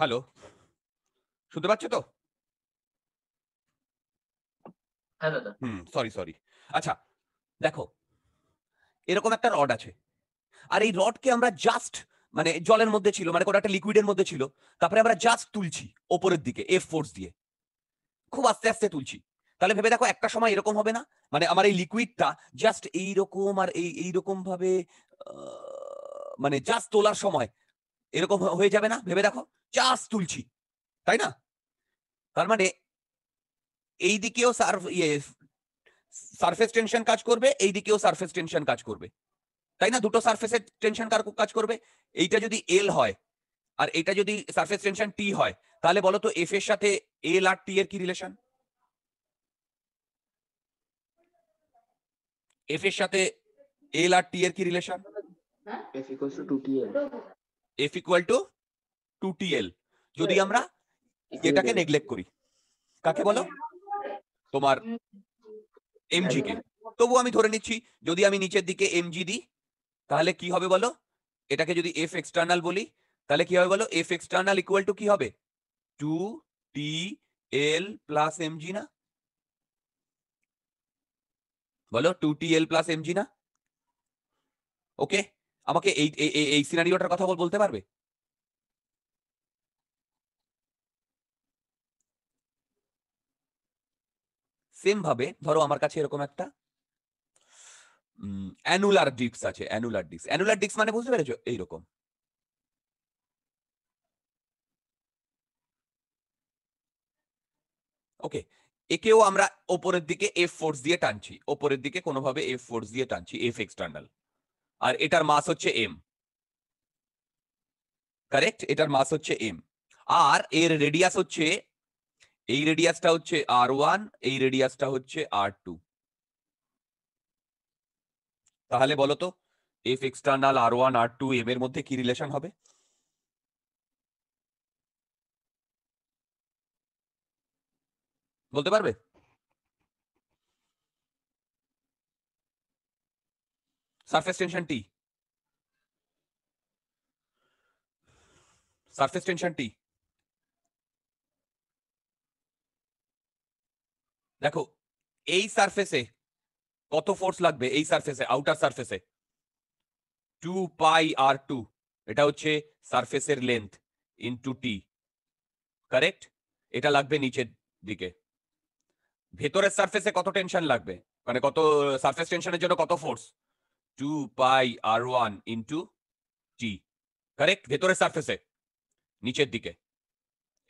হ্যালো শুনতে পাচ্ছ তো হুম সরি সরি আচ্ছা দেখো এরকম একটা রড আছে আর এই রডকে আমরা জাস্ট মানে জলের মধ্যে ছিল মানে কোনো একটা লিকুইডের মধ্যে ছিল তারপরে আমরা জাস্ট তুলছি ওপরের দিকে এফ ফোর্স দিয়ে খুব আস্তে আস্তে তুলছি তাহলে ভেবে দেখো একটা সময় এরকম হবে না মানে আমার এই লিকুইডটা জাস্ট এইরকম আর এই এইরকম ভাবে মানে জাস্ট তোলার সময় এরকম হয়ে যাবে না ভেবে দেখো চাষ তুলছি তাই না তার মানে এই দিকেও সার্ফ ইয়ে সারফেস টেনশন কাজ করবে এই দিকেও সারফেস টেনশন কাজ করবে তাই না দুটো সারফেসের টেনশন কার কাজ করবে এইটা যদি এল হয় আর এটা যদি সারফেস টেনশন টি হয় তাহলে বলো তো এফ এর সাথে এল আর টি এর কি রিলেশন এফ এর সাথে এল আর টি এর কি relation F equal to two T l যদি আমরা এটাকে নেগলেক্ট করি কাকে বলো তোমার এমজি কে তবু আমি ধরে নিচ্ছি যদি আমি নিচের দিকে এমজি দিই তাহলে কি হবে বলো এটাকে যদি এফ এক্সটার্নাল বলি তাহলে কি হবে বলো এফ এক্সটার্নাল ইকুয়াল টু কি হবে two T l plus m g না বলো two T l plus m g না ওকে আমাকে এই এই সিনারিওটার কথা বলতে পারবে সেম ভাবে ধরো আমার কাছে এরকম একটা অ্যানুলার ডিস্ক আছে অ্যানুলার ডিস্ক অ্যানুলার ডিস্ক মানে বুঝতে পেরেছো এইরকম ওকে একেও আমরা ওপরের দিকে এফ ফোর্স দিয়ে টানছি ওপরের দিকে কোনোভাবে এফ ফোর্স দিয়ে টানছি এফ এক্সটার্নাল আর এটার মাস হচ্ছে এম কারেক্ট এটার মাস হচ্ছে এম আর এর রেডিয়াস হচ্ছে এই রেডিয়াসটা হচ্ছে আর ওয়ান এই রেডিয়াসটা হচ্ছে আর টু তাহলে বলো তো এফ এক্সটার্নাল আর ওয়ান আর টু এম এর মধ্যে কি রিলেশন হবে বলতে পারবে surface tension T surface tension T দেখো এই সারফেসে কত ফোর্স লাগবে এই সারফেসে আউটার সারফেসে টু পাই আর টু এটা হচ্ছে সারফেসের লেন্থ ইন্টু টি কারেক্ট এটা লাগবে নিচের দিকে ভেতরের সারফেসে কত টেনশন লাগবে মানে কত সারফেস টেনশনের জন্য কত ফোর্স টু পাই আর ওয়ান ইন্টু টি কারেক্ট ভেতরে সারফেসে নিচের দিকে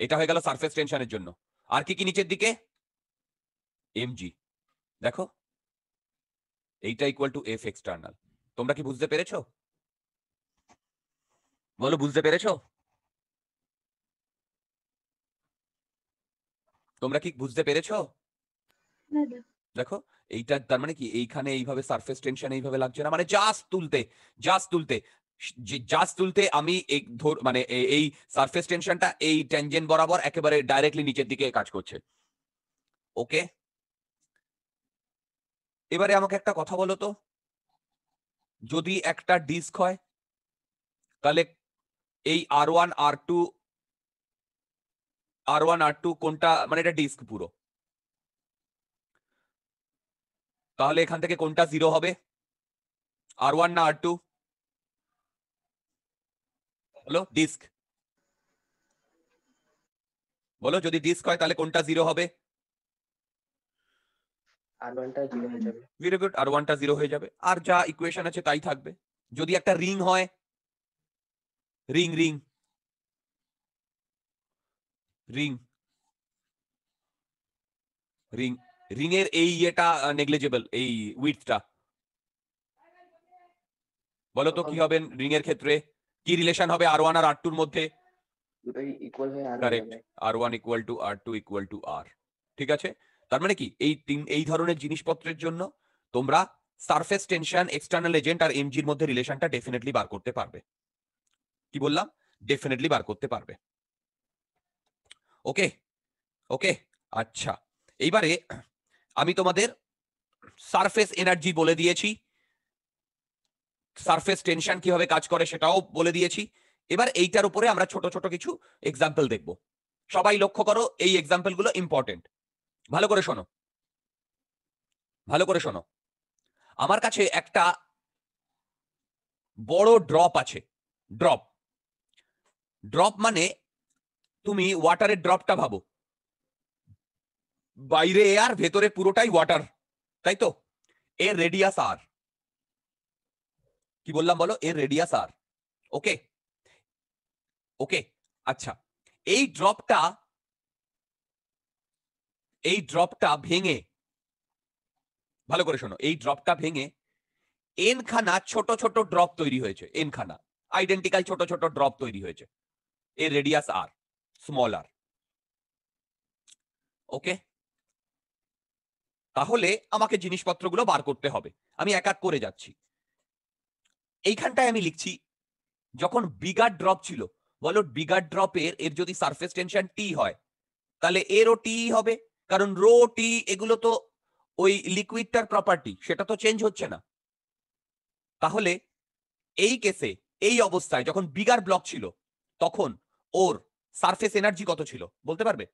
এটা হয়ে গেল সারফেস টেনশনের জন্য আর কি কি নিচের দিকে এমজি দেখো এইটা ইকুয়াল টু এফ এক্সটার্নাল তোমরা কি বুঝতে পেরেছো বলো বুঝতে পেরেছ তোমরা কি বুঝতে পেরেছো দেখো এইটা তার মানে কি এইখানে এইভাবে সারফেস টেনশন এইভাবে লাগছে না মানে জাস্ট তুলতে জাস্ট তুলতে জাস্ট তুলতে আমি ধর মানে এই সারফেস টেনশনটা এই ট্যানজেন্ট বরাবর একেবারে ডাইরেক্টলি নিচের দিকে কাজ করছে ওকে এবারে আমাকে একটা কথা বলো তো যদি একটা ডিস্ক হয় তাহলে এই আর ওয়ান আর টু আর ওয়ান আর টু কোনটা মানে এটা ডিস্ক পুরো তাহলে এখান থেকে কোনটা জিরো হবে আর ওয়ান না আর টু হলো ডিস্ক বলো যদি ডিস্ক হয় তাহলে কোনটা জিরো হবে জিরো হয়ে যাবে আর যা ইকুয়েশন আছে তাই থাকবে যদি একটা রিং হয় রিং রিং রিং রিং রিংয়ের এই ইয়েটা নেগলিজেবল এই উইথটা বলো তো কি হবে রিং ক্ষেত্রে কি রিলেশন হবে আর ওয়ান আর আর টুর মধ্যে R one equal to R two equal to R ঠিক আছে তার মানে কি এই তিন এই ধরনের জিনিসপত্রের জন্য তোমরা সারফেস টেনশন এক্সটার্নাল এজেন্ট আর এমজির মধ্যে রিলেশনটা ডেফিনেটলি বার করতে পারবে কি বললাম ডেফিনেটলি বার করতে পারবে ওকে ওকে আচ্ছা এইবারে আমি তোমাদের সারফেস এনার্জি বলে দিয়েছি সারফেস টেনশন কিভাবে কাজ করে সেটাও বলে দিয়েছি এবার এইটার উপরে আমরা ছোট ছোট কিছু এক্সাম্পল দেখব সবাই লক্ষ্য করো এই এক্সাম্পল গুলো ইম্পর্টেন্ট ভালো করে শোনো ভালো করে শোনো আমার কাছে একটা বড় ড্রপ আছে ড্রপ ড্রপ মানে তুমি ওয়াটারের ড্রপটা ভাবো বাইরে এয়ার ভেতরে পুরোটাই ওয়াটার তাই তো এ রেডিয়াস আর কি বললাম বলো এর রেডিয়াস আর ওকে ওকে আচ্ছা এই ড্রপটা এই ড্রপটা ভেঙে ভালো করে শোনো এই ড্রপটা ভেঙে এনখানা ছোট ছোট ড্রপ তৈরি হয়েছে এন খানা আইডেন্টিক্যাল ছোট ছোট ড্রপ তৈরি হয়েছে এ রেডিয়াস আর স্মল আর ওকে তাহলে আমাকে জিনিসপত্রগুলো বার করতে হবে আমি এক এক করে যাচ্ছি এইখানটায় আমি লিখছি যখন বিগার ড্রপ ছিল বলো বিগার ড্রপের এর যদি সারফেস টেনশন টি হয় তাহলে ও টি হবে কারণ রো টি এগুলো তো ওই লিকুইডটার প্রপার্টি সেটা তো চেঞ্জ হচ্ছে না তাহলে এই কেসে এই অবস্থায় যখন বিগার ব্লক ছিল তখন ওর সারফেস এনার্জি কত ছিল বলতে পারবে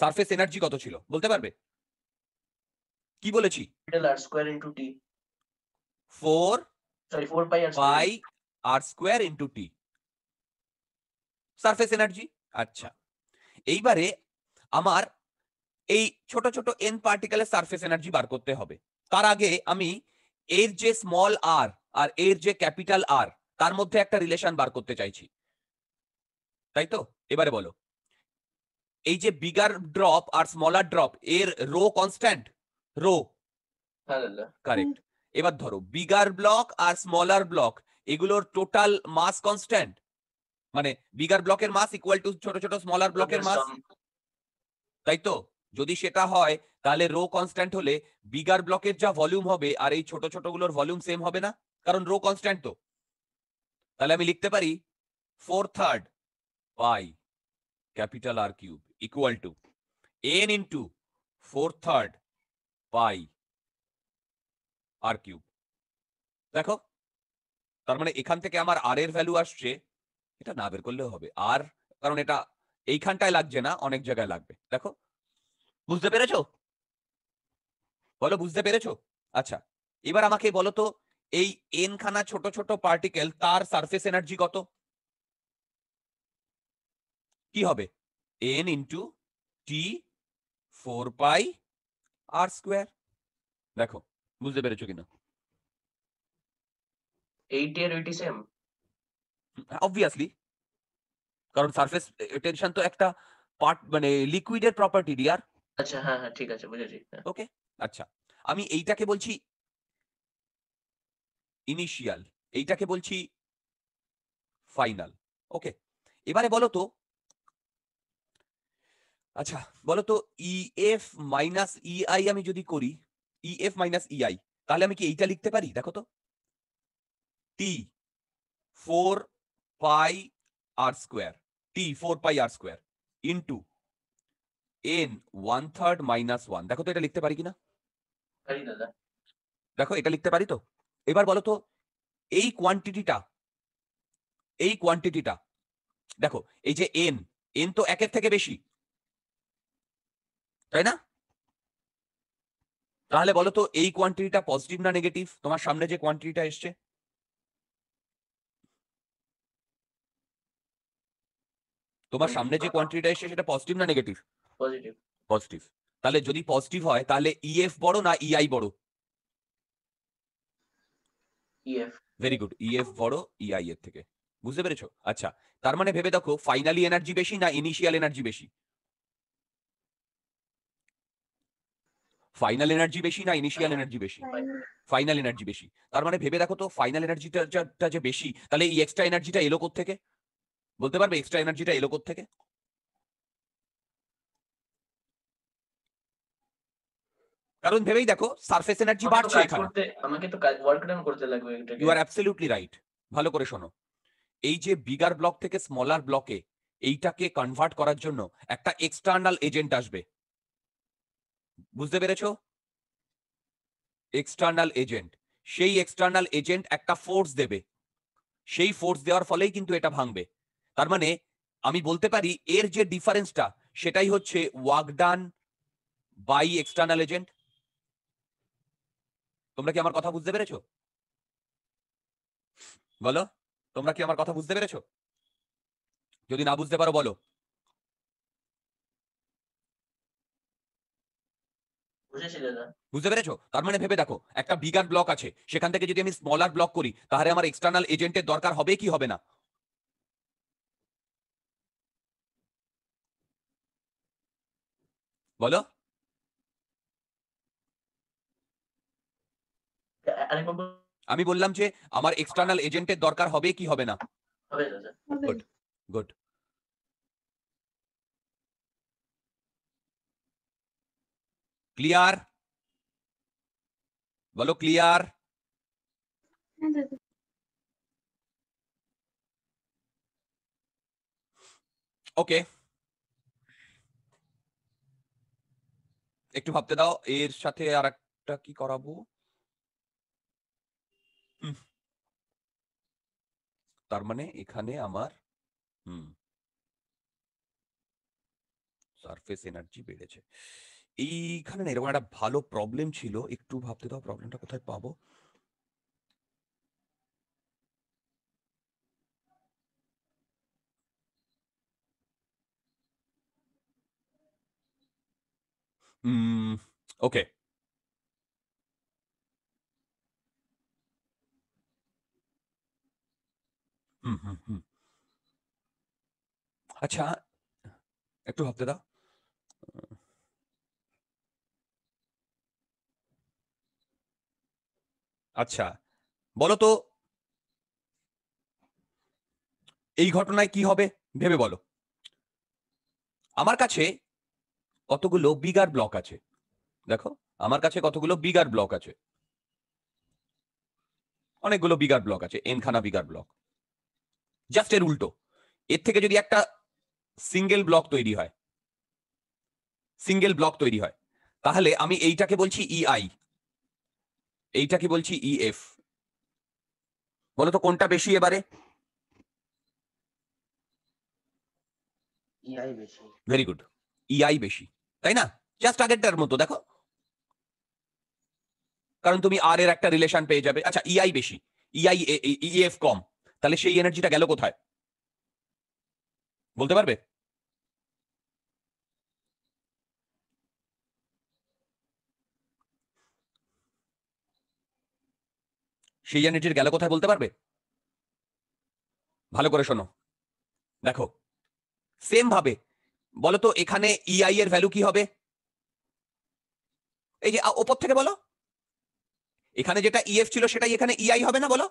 সারফেস এনার্জি কত ছিল বলতে পারবে কি বলেছি four by R square into T surface energy আচ্ছা এইবারে আমার এই ছোট ছোট এন পার্টিকেলের সারফেস এনার্জি বার করতে হবে তার আগে আমি এর যে স্মল আর আর এর যে ক্যাপিটাল আর তার মধ্যে একটা রিলেশন বার করতে চাইছি তাই তো এবারে বলো এই যে বিগার ড্রপ আর স্মলার ড্রপ এর রো কনস্ট্যান্ট রো কারেক্ট এবার ধরো বিগার ব্লক আর স্মলার ব্লক এগুলোর টোটাল মাস কনস্ট্যান্ট মানে বিগার ব্লকের মাস ইকুয়াল টু ছোট ছোট স্মলার ব্লকের মাস তাই তো যদি সেটা হয় তাহলে রো কনস্ট্যান্ট হলে বিগার ব্লকের যা ভলিউম হবে আর এই ছোট ছোট গুলোর ভলিউম সেম হবে না কারণ রো কনস্ট্যান্ট তো তাহলে আমি লিখতে পারি four third pi capital R cube equal to n into 4 third pi r cube দেখো তার মানে এখান থেকে আমার আর এর ভ্যালু আসছে এটা না বের করলেও হবে আর কারণ এটা এইখানটায় লাগছে না অনেক জায়গায় লাগবে দেখো বুঝতে পেরেছো বলো বুঝতে পেরেছো আচ্ছা এবার আমাকে বলো তো এই এন খানা ছোট ছোট পার্টিকেল তার সারফেস এনার্জি কত কি হবে n into T four pi R square দেখো বুঝতে পেরেছো কিনা এইট এর অবভিয়াসলি কারণ সারফেস টেনশন তো একটা পার্ট মানে লিকুইডের প্রপার্টি ডিয়ার আচ্ছা হ্যাঁ হ্যাঁ ঠিক আছে বুঝেছি ওকে হ্যাঁ। আচ্ছা আমি এইটাকে বলছি ইনিশিয়াল এইটাকে বলছি ফাইনাল ওকে এবারে বলো তো আচ্ছা বলো তো এফ মাইনাস ইআই আমি যদি করি ই এফ মাইনাস ইআই তাহলে আমি কি এইটা লিখতে পারি দেখো তো T four pi R square T four pi R square into N one third minus one দেখো তো এটা লিখতে পারি কিনা দেখো এটা লিখতে পারি তো এবার বলো তো এই কোয়ান্টিটিটা এই কোয়ান্টিটিটা দেখো এই যে এন এন তো একের থেকে বেশি তাই না তাহলে বলো তো এই কোয়ান্টিটিটা পজিটিভ না নেগেটিভ তোমার সামনে যে কোয়ান্টিটিটা এসছে তোমার সামনে যে কোয়ান্টিটিটা এসছে সেটা পজিটিভ না নেগেটিভ পজিটিভ পজিটিভ তাহলে যদি পজিটিভ হয় তাহলে ইএফ e বড় না ইআই e বড় ইএফ ভেরি গুড ইএফ বড় ইআই e এর থেকে বুঝতে পেরেছো আচ্ছা তার মানে ভেবে দেখো ফাইনালি এনার্জি বেশি না ইনিশিয়াল এনার্জি বেশি ফাইনাল এনার্জি বেশি না ইনিশিয়াল এনার্জি বেশি ফাইনাল এনার্জি বেশি তার মানে ভেবে দেখো তো ফাইনাল এনার্জিটা যে বেশি তাহলে এই এক্সট্রা এনার্জিটা এলো থেকে বলতে পারবে এক্সট্রা এনার্জিটা এলো থেকে কারণ ভেবেই দেখো সারফেস এনার্জি বাড়ছে এখানে আমাকে তো ওয়ার্ক ডাউন করতে লাগবে এটা ইউ আর অ্যাবসলিউটলি রাইট ভালো করে শোনো এই যে বিগার ব্লক থেকে স্মলার ব্লকে এইটাকে কনভার্ট করার জন্য একটা এক্সটার্নাল এজেন্ট আসবে বুঝতে পেরেছো এক্সটার্নাল এজেন্ট সেই এক্সটার্নাল এজেন্ট একটা ফোর্স দেবে সেই ফোর্স দেওয়ার ফলেই কিন্তু এটা ভাঙবে তার মানে আমি বলতে পারি এর যে ডিফারেন্সটা সেটাই হচ্ছে ওয়াকডান বাই এক্সটার্নাল এজেন্ট তোমরা কি আমার কথা বুঝতে পেরেছ বলো তোমরা কি আমার কথা বুঝতে পেরেছ যদি না বুঝতে পারো বলো বুঝতে পেরেছো তার মানে ভেবে দেখো একটা বিগার ব্লক আছে সেখান থেকে যদি আমি স্মলার ব্লক করি তাহলে আমার এক্সটার্নাল এজেন্টের দরকার হবে কি হবে না বলো আমি বললাম যে আমার এক্সটার্নাল এজেন্টের দরকার হবে কি হবে না গুড গুড ক্লিয়ার বলো ক্লিয়ার ওকে একটু ভাবতে দাও এর সাথে আর একটা কি করাবো তার মানে এখানে আমার হুম সারফেস এনার্জি বেড়েছে এইখানে না এরকম একটা ভালো প্রবলেম ছিল একটু ভাবতে দাও প্রবলেমটা কোথায় পাবো ওকে হুম হুম হুম আচ্ছা একটু ভাবতে দাও আচ্ছা বলো তো এই ঘটনায় কি হবে ভেবে বলো আমার কাছে কতগুলো বিগার ব্লক আছে দেখো আমার কাছে কতগুলো বিগার ব্লক আছে অনেকগুলো বিগার ব্লক আছে এনখানা বিগার ব্লক জাস্ট এর উল্টো এর থেকে যদি একটা সিঙ্গেল ব্লক তৈরি হয় সিঙ্গেল ব্লক তৈরি হয় তাহলে আমি এইটাকে বলছি ইআই e এইটা কি বলছি ইএফ e বলো তো কোনটা বেশি এবারে ভেরি গুড ইআই বেশি তাই না জাস্ট আগেরটার মতো দেখো কারণ তুমি আর এর একটা রিলেশন পেয়ে যাবে আচ্ছা ইআই e বেশি ইআই e ইএফ কম তাহলে সেই এনার্জিটা গেল কোথায় বলতে পারবে সেই এনার্জির গেল কোথায় বলতে পারবে ভালো করে শোনো দেখো সেম ভাবে বলো তো এখানে ইআই e এর ভ্যালু কি হবে এই যে ওপর থেকে বলো এখানে যেটা ইএফ e ছিল সেটাই এখানে ইআই e হবে না বলো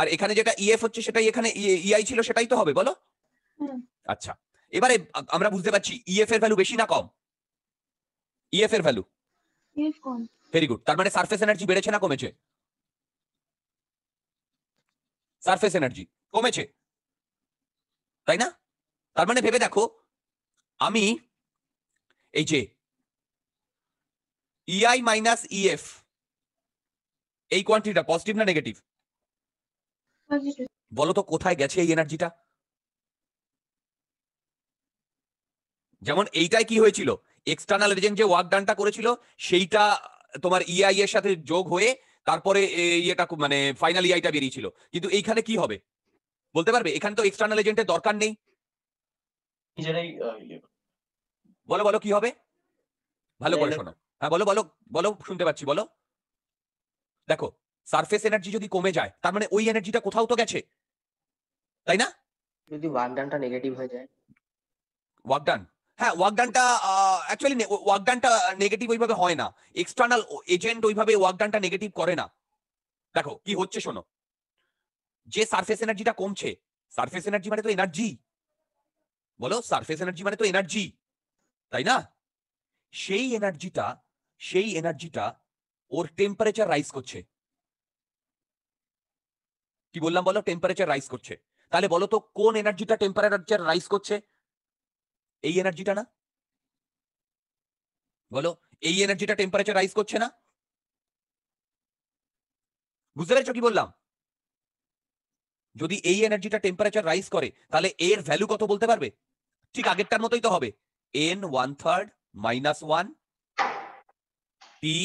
আর এখানে যেটা ইএফ হচ্ছে সেটাই এখানে ইআই ছিল সেটাই তো হবে বলো আচ্ছা এবারে আমরা বুঝতে পারছি ইএফ এর ভ্যালু বেশি না কম ইএফ এর ভ্যালু ভেরি গুড তার মানে সারফেস এনার্জি বেড়েছে না কমেছে সারফেস এনার্জি কমেছে তাই না তার মানে ভেবে দেখো আমি এই যে ইআই মাইনাস ইএফ এই কোয়ান্টিটিটা পজিটিভ না নেগেটিভ বলো তো কোথায় গেছে এই এনার্জিটা যেমন এইটাই কি হয়েছিল এক্সটার্নাল রিজেন্ট যে ওয়ার্ক ডানটা করেছিল সেইটা তোমার ইআই e এর সাথে যোগ হয়ে তারপরে ইয়েটা মানে ফাইনাল ইআইটা বেরিয়েছিল কিন্তু এইখানে কি হবে বলতে পারবে এখানে তো এক্সটার্নাল এজেন্টের দরকার নেই ইয়ে। বলো বলো কি হবে ভালো করে শোনো হ্যাঁ বলো বলো বলো শুনতে পাচ্ছি বলো দেখো সারফেস এনার্জি যদি কমে যায় তার মানে ওই এনার্জিটা কোথাও তো গেছে তাই না যদি ওয়ার্ক ডানটা নেগেটিভ হয়ে যায় ওয়ার্ক ডান হ্যাঁ ওয়াকডানটা অ্যাকচুয়ালি ওয়াকডানটা নেগেটিভ ওইভাবে হয় না এক্সটার্নাল এজেন্ট ওইভাবে ওয়াকডানটা নেগেটিভ করে না দেখো কি হচ্ছে শোনো যে সারফেস এনার্জিটা কমছে সারফেস এনার্জি মানে তো এনার্জি বলো সারফেস এনার্জি মানে তো এনার্জি তাই না সেই এনার্জিটা সেই এনার্জিটা ওর টেম্পারেচার রাইজ করছে কি বললাম বলো টেম্পারেচার রাইজ করছে তাহলে বলো তো কোন এনার্জিটা টেম্পারেচার রাইজ করছে এই এনার্জিটা না বলো এই এনার্জিটা টেম্পারেচার রাইজ করছে না বুঝতে পেরেছো কি বললাম যদি এই এনার্জিটা টেম্পারেচার রাইজ করে তাহলে এর ভ্যালু কত বলতে পারবে ঠিক আগেরটার মতোই তো হবে N one third minus one P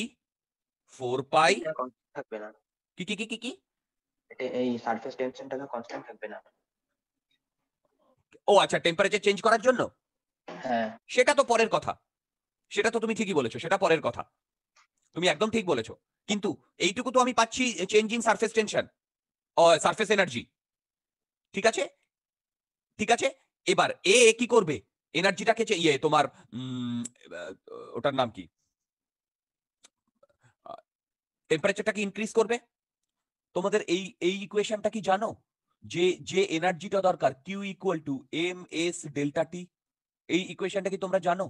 four pi থাকবে না কি কি কি কি এই থাকবে না ও আচ্ছা টেম্পারেচার চেঞ্জ করার জন্য হ্যাঁ। সেটা তো পরের কথা সেটা তো তুমি ঠিকই বলেছো সেটা পরের কথা তুমি একদম ঠিক বলেছো কিন্তু এইটুকু তো আমি পাচ্ছি change in surface tension surface energy ঠিক আছে ঠিক আছে এবার এ কি করবে এনার্জিটাকে ইয়ে তোমার ওটার নাম কি টেম্পারেচারটাকে ইনক্রিজ করবে তোমাদের এই এই ইকুয়েশনটা কি জানো যে যে এনার্জিটা দরকার Q equal to M S delta T এই ইকুয়েশনটা কি তোমরা জানো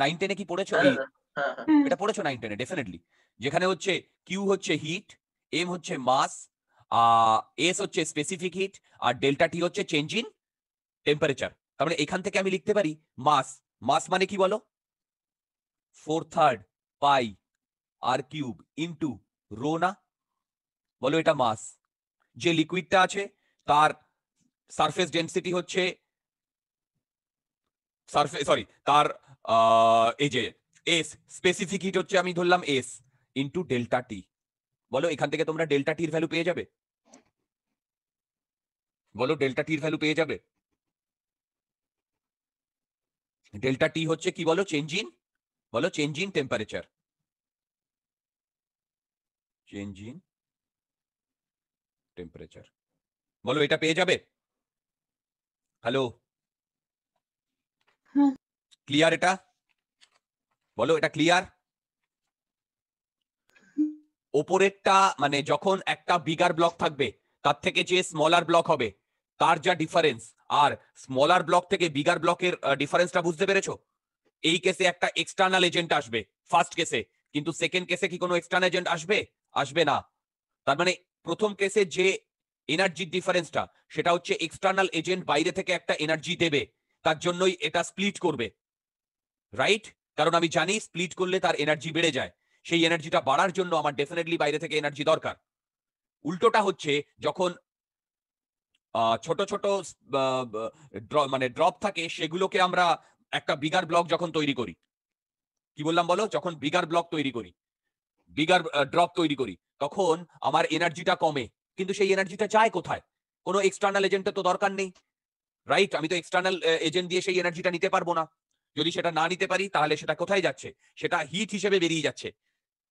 নাইন টেনে কি পড়েছো হ্যাঁ, হ্যাঁ, হ্যাঁ, এটা পড়েছো নাইন টেনে ডেফিনেটলি যেখানে হচ্ছে কিউ হচ্ছে হিট এম হচ্ছে মাস এস হচ্ছে স্পেসিফিক হিট আর ডেল্টা টি হচ্ছে চেঞ্জ ইন টেম্পারেচার তার মানে এখান থেকে আমি লিখতে পারি মাস মাস মানে কি বলো four third pi R cube into rho না বলো এটা মাস যে লিকুইডটা আছে তার সারফেস ডেন্সিটি হচ্ছে সারফেস সরি তার এই যে এস স্পেসিফিক হিট হচ্ছে আমি ধরলাম এস ইন্টু ডেল্টা টি বলো এখান থেকে তোমরা ডেল্টা টির ভ্যালু পেয়ে যাবে বলো ডেল্টা টির ভ্যালু পেয়ে যাবে ডেল্টা টি হচ্ছে কি বলো চেঞ্জ ইন বলো change in temperature change in temperature বলো এটা পেয়ে যাবে হ্যালো হ্যাঁ। ক্লিয়ার এটা বলো এটা ক্লিয়ার ওপরেরটা মানে যখন একটা বিগার ব্লক থাকবে তার থেকে যে স্মলার ব্লক হবে তার যা ডিফারেন্স আর স্মলার ব্লক থেকে বিগার ব্লকের ডিফারেন্সটা বুঝতে পেরেছো এই কেসে একটা এক্সটার্নাল এজেন্ট আসবে ফার্স্ট কেসে কিন্তু সেকেন্ড কেসে কি কোনো এক্সটার্নাল এজেন্ট আসবে আসবে না তার মানে প্রথম কেসে যে এনার্জির ডিফারেন্সটা সেটা হচ্ছে এক্সটার্নাল এজেন্ট বাইরে থেকে একটা এনার্জি দেবে তার জন্যই এটা স্প্লিট করবে রাইট কারণ আমি জানি স্প্লিট করলে তার এনার্জি বেড়ে যায় সেই এনার্জিটা বাড়ার জন্য আমার ডেফিনেটলি বাইরে থেকে এনার্জি দরকার উল্টোটা হচ্ছে যখন ছোট ছোট মানে ড্রপ থাকে সেগুলোকে আমরা একটা বিগার ব্লক যখন তৈরি করি কি বললাম বলো যখন বিগার ব্লক তৈরি করি বিগার ড্রপ তৈরি করি তখন আমার এনার্জিটা কমে কিন্তু সেই এনার্জিটা চায় কোথায় কোনো এক্সটার্নাল এজেন্টের তো দরকার নেই রাইট আমি তো এক্সটার্নাল এজেন্ট দিয়ে সেই এনার্জিটা নিতে পারবো না যদি সেটা না নিতে পারি তাহলে সেটা কোথায় যাচ্ছে সেটা হিট হিসেবে বেরিয়ে যাচ্ছে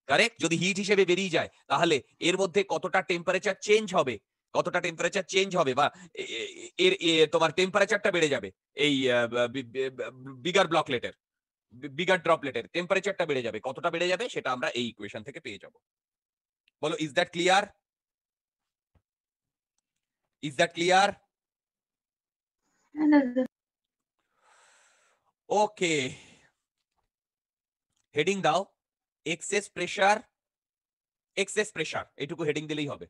কারেক্ট যদি হিট হিসেবে বেরিয়ে যায় তাহলে এর মধ্যে কতটা টেম্পারেচার চেঞ্জ হবে কতটা টেম্পারেচার চেঞ্জ হবে বা এর তোমার টেম্পারেচারটা বেড়ে যাবে এই বিগার ব্লকলেটের বিগার ড্রপলেটের টেম্পারেচারটা বেড়ে যাবে কতটা বেড়ে যাবে সেটা আমরা এই ইকুয়েশন থেকে পেয়ে যাব বলো is that clear Is that clear? Okay. Heading দাও এক্সেস প্রেসার এক্সেস প্রেসার এটুকু হেডিং দিলেই হবে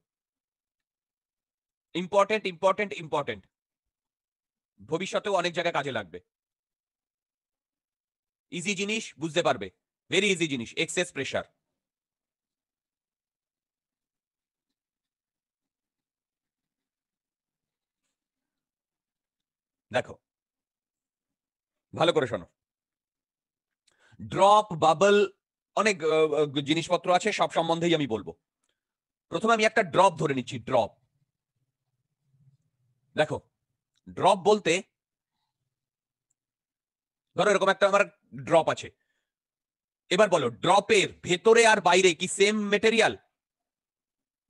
ইম্পর্টেন্ট ইম্পর্টেন্ট ইম্পর্টেন্ট ভবিষ্যতেও অনেক জায়গায় কাজে লাগবে ইজি জিনিস বুঝতে পারবে ভেরি ইজি জিনিস এক্সেস প্রেসার দেখো ভালো করে শোনো ড্রপ বাবল অনেক জিনিসপত্র আছে সব সম্বন্ধেই আমি বলবো প্রথমে আমি একটা ড্রপ ধরে নিচ্ছি ড্রপ দেখো ড্রপ বলতে ধরো এরকম একটা আমার ড্রপ আছে এবার বলো ড্রপের ভেতরে আর বাইরে কি সেম মেটেরিয়াল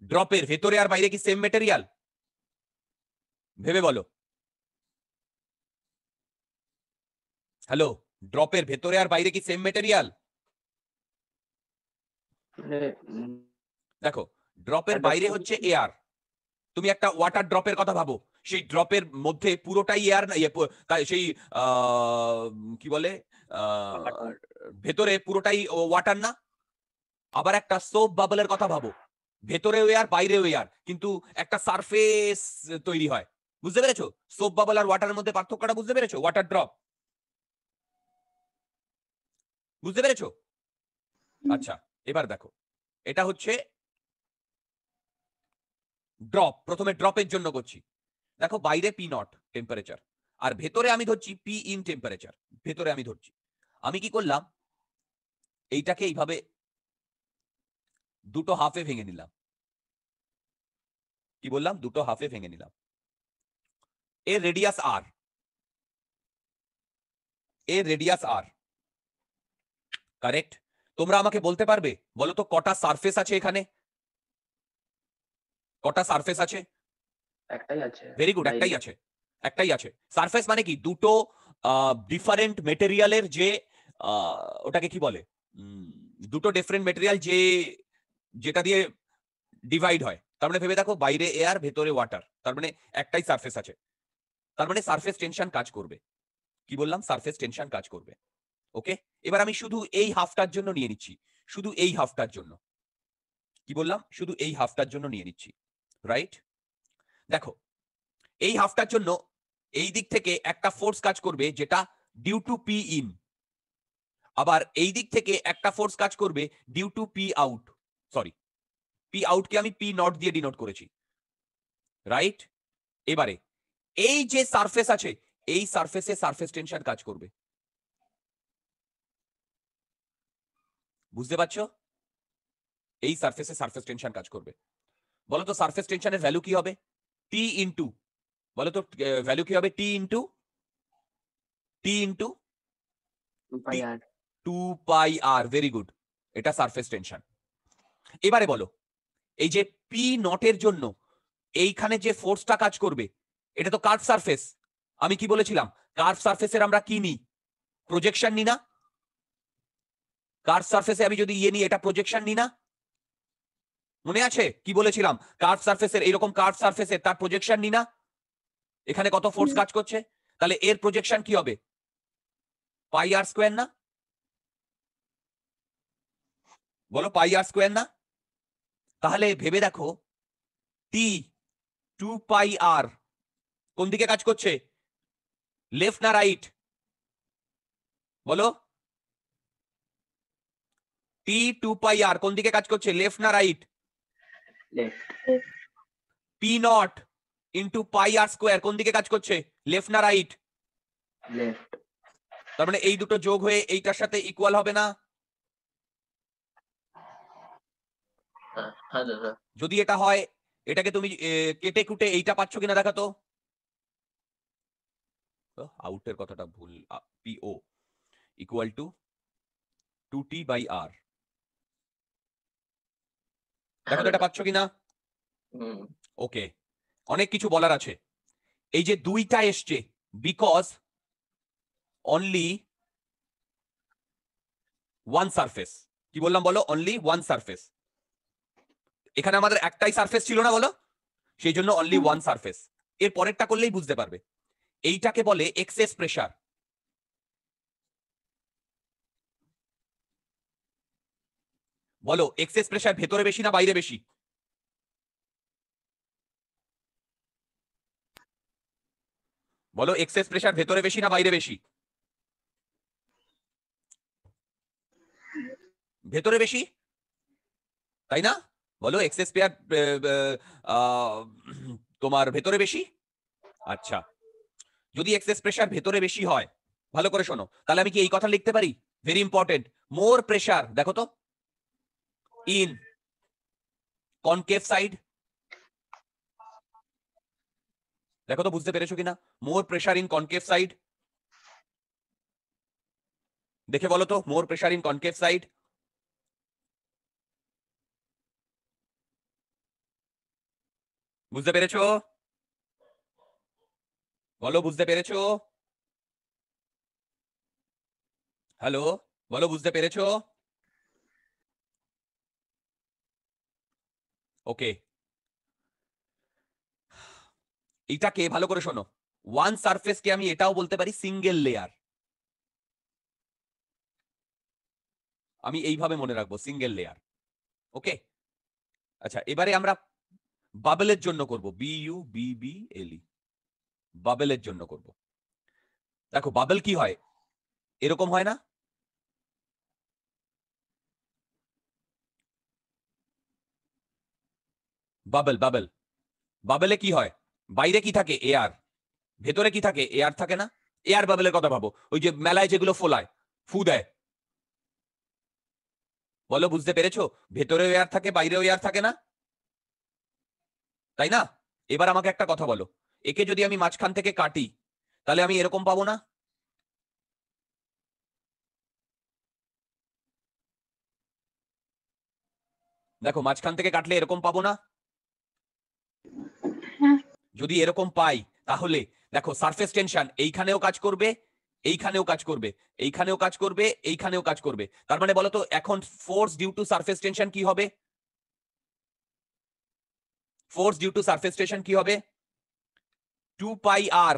ড্রপের ভেতরে আর বাইরে কি সেম মেটেরিয়াল ভেবে বলো হ্যালো ড্রপের ভেতরে আর বাইরে কি সেম মেটেরিয়াল দেখো ড্রপের বাইরে হচ্ছে এয়ার তুমি একটা ওয়াটার ড্রপের কথা ভাবো সেই ড্রপের মধ্যে পুরোটাই এয়ার না ইয়ে, সেই কি বলে ভেতরে পুরোটাই ওয়াটার না আবার একটা সোপ বাবলের কথা ভাবো ভেতরেও এয়ার বাইরেও এয়ার কিন্তু একটা সারফেস তৈরি হয় বুঝতে পেরেছো সোপ বাবল আর ওয়াটারের মধ্যে পার্থক্যটা বুঝতে পেরেছো ওয়াটার ড্রপ বুঝতে পেরেছ আচ্ছা এবার দেখো এটা হচ্ছে ড্রপ প্রথমে ড্রপের জন্য করছি দেখো বাইরে পি নট টেম্পারেচার আর ভেতরে আমি ধরছি পি ইন টেম্পারেচার ভেতরে আমি ধরছি আমি কি করলাম এইটাকে এইভাবে দুটো হাফে ভেঙে নিলাম কি বললাম দুটো হাফে ভেঙে নিলাম এ রেডিয়াস আর এ রেডিয়াস আর কারেক্ট তোমরা আমাকে বলতে পারবে বলো তো কটা সারফেস আছে এখানে কটা সারফেস আছে একটাই আছে ভেরি গুড একটাই আছে একটাই আছে সারফেস মানে কি দুটো ডিফারেন্ট মেটেরিয়ালের যে ওটাকে কি বলে দুটো ডিফারেন্ট মেটেরিয়াল যে যেটা দিয়ে ডিভাইড হয় তার মানে ভেবে দেখো বাইরে এয়ার ভেতরে ওয়াটার তার মানে একটাই সারফেস আছে তার মানে সারফেস টেনশন কাজ করবে কি বললাম সারফেস টেনশন কাজ করবে ওকে এবার আমি শুধু এই হাফটার জন্য নিয়ে নিচ্ছি শুধু এই হাফটার জন্য কি বললাম শুধু এই হাফটার জন্য নিয়ে নিচ্ছি রাইট দেখো এই হাফটার জন্য এই দিক থেকে একটা ফোর্স কাজ করবে যেটা ডিউ টু পি ইন আবার এই দিক থেকে একটা ফোর্স কাজ করবে due to P out sorry P আউটকে আমি পি নট দিয়ে ডিনোট করেছি রাইট এবারে এই যে সারফেস আছে এই সারফেসে সারফেস টেনশন কাজ করবে বুঝতে পারছো এই সার্ফেসে সার্ফেস টেনশন কাজ করবে বলো তো সারফেস টেনশনের ভ্যালু কি হবে টি ইনটু বলো তো ভ্যালু কি হবে T into T into two pi R very good এটা সার্ফেস টেনশন এবারে বলো এই যে পি নটের জন্য এইখানে যে ফোর্সটা কাজ করবে এটা তো কার্ভ সার্ফেস আমি কি বলেছিলাম কার্ভ সার্ফেসের আমরা কি নিই প্রজেকশন নি না কার সার্ফেসে আমি যদি ইয়ে নিই এটা প্রজেকশন নি না মনে আছে কি বলেছিলাম কার্ভ সারফেসের এরকম কার্ভ সারফেসে তার প্রজেকশন নি না এখানে কত ফোর্স কাজ করছে তাহলে এর প্রজেকশন কি হবে পাই আর স্কোয়ার না বলো পাই আর স্কোয়ার না তাহলে ভেবে দেখো টি টু পাই আর কোন দিকে কাজ করছে লেফট না রাইট বলো টি টু পাই আর কোন দিকে কাজ করছে লেফট না right P nought into pi R square কোন দিকে কাজ করছে লেফট না রাইট তার মানে এই দুটো যোগ হয়ে এইটার সাথে ইকুয়াল হবে না হ্যাঁ, হ্যাঁ। যদি এটা হয় এটাকে তুমি কেটে কুটে এইটা পাচ্ছ কিনা দেখা তো আউটের কথাটা ভুল PO equal to two T by R দেখো এটা পাচ্ছ কিনা ওকে অনেক কিছু বলার আছে এই যে দুইটা এসছে বিকজ অনলি ওয়ান সারফেস কি বললাম বলো অনলি ওয়ান সারফেস এখানে আমাদের একটাই সারফেস ছিল না বলো সেই জন্য অনলি ওয়ান সারফেস এর পরেরটা করলেই বুঝতে পারবে এইটাকে বলে এক্সেস প্রেশার বলো এক্সেস প্রেশার ভেতরে বেশি না বাইরে বেশি বলো এক্সেস প্রেশার ভেতরে বেশি না বাইরে বেশি ভেতরে বেশি তাই না বলো এক্সেস পেয়ার তোমার ভেতরে বেশি আচ্ছা যদি এক্সেস প্রেশার ভেতরে বেশি হয় ভালো করে শোনো তাহলে আমি কি এই কথা লিখতে পারি ভেরি ইম্পর্টেন্ট মোর প্রেশার দেখো তো in concave side দেখো তো বুঝতে পেরেছো কিনা more pressure in concave side দেখে বলো তো more pressure in concave side বুঝতে পেরেছো বলো বুঝতে পেরেছো হ্যালো বলো বুঝতে পেরেছো ওকে এটাকে ভালো করে শোনো ওয়ান সারফেসকে আমি এটাও বলতে পারি সিঙ্গেল লেয়ার আমি এইভাবে মনে রাখবো সিঙ্গেল লেয়ার ওকে আচ্ছা এবারে আমরা বাবেলের জন্য করব B U B B L E বাবেলের জন্য করব দেখো বাবেল কি হয় এরকম হয় না বাবেল বাবেল বাবেলে কি হয় বাইরে কি থাকে এয়ার ভেতরে কি থাকে এয়ার থাকে না এয়ার বাবেলের কথা ভাবো ওই যে মেলায় যেগুলো ফোলায় ফু দেয় বলো বুঝতে পেরেছো ভেতরে এয়ার থাকে বাইরে এয়ার থাকে না তাই না এবার আমাকে একটা কথা বলো একে যদি আমি মাঝখান থেকে কাটি তাহলে আমি এরকম পাবো না দেখো মাঝখান থেকে কাটলে এরকম পাবো না যদি এরকম পাই তাহলে দেখো সারফেস টেনশন এইখানেও কাজ করবে এইখানেও কাজ করবে এইখানেও কাজ করবে এইখানেও কাজ করবে তার মানে বলতো এখন force due to surface tension কি হবে force due to surface tension কি হবে টু পাই আর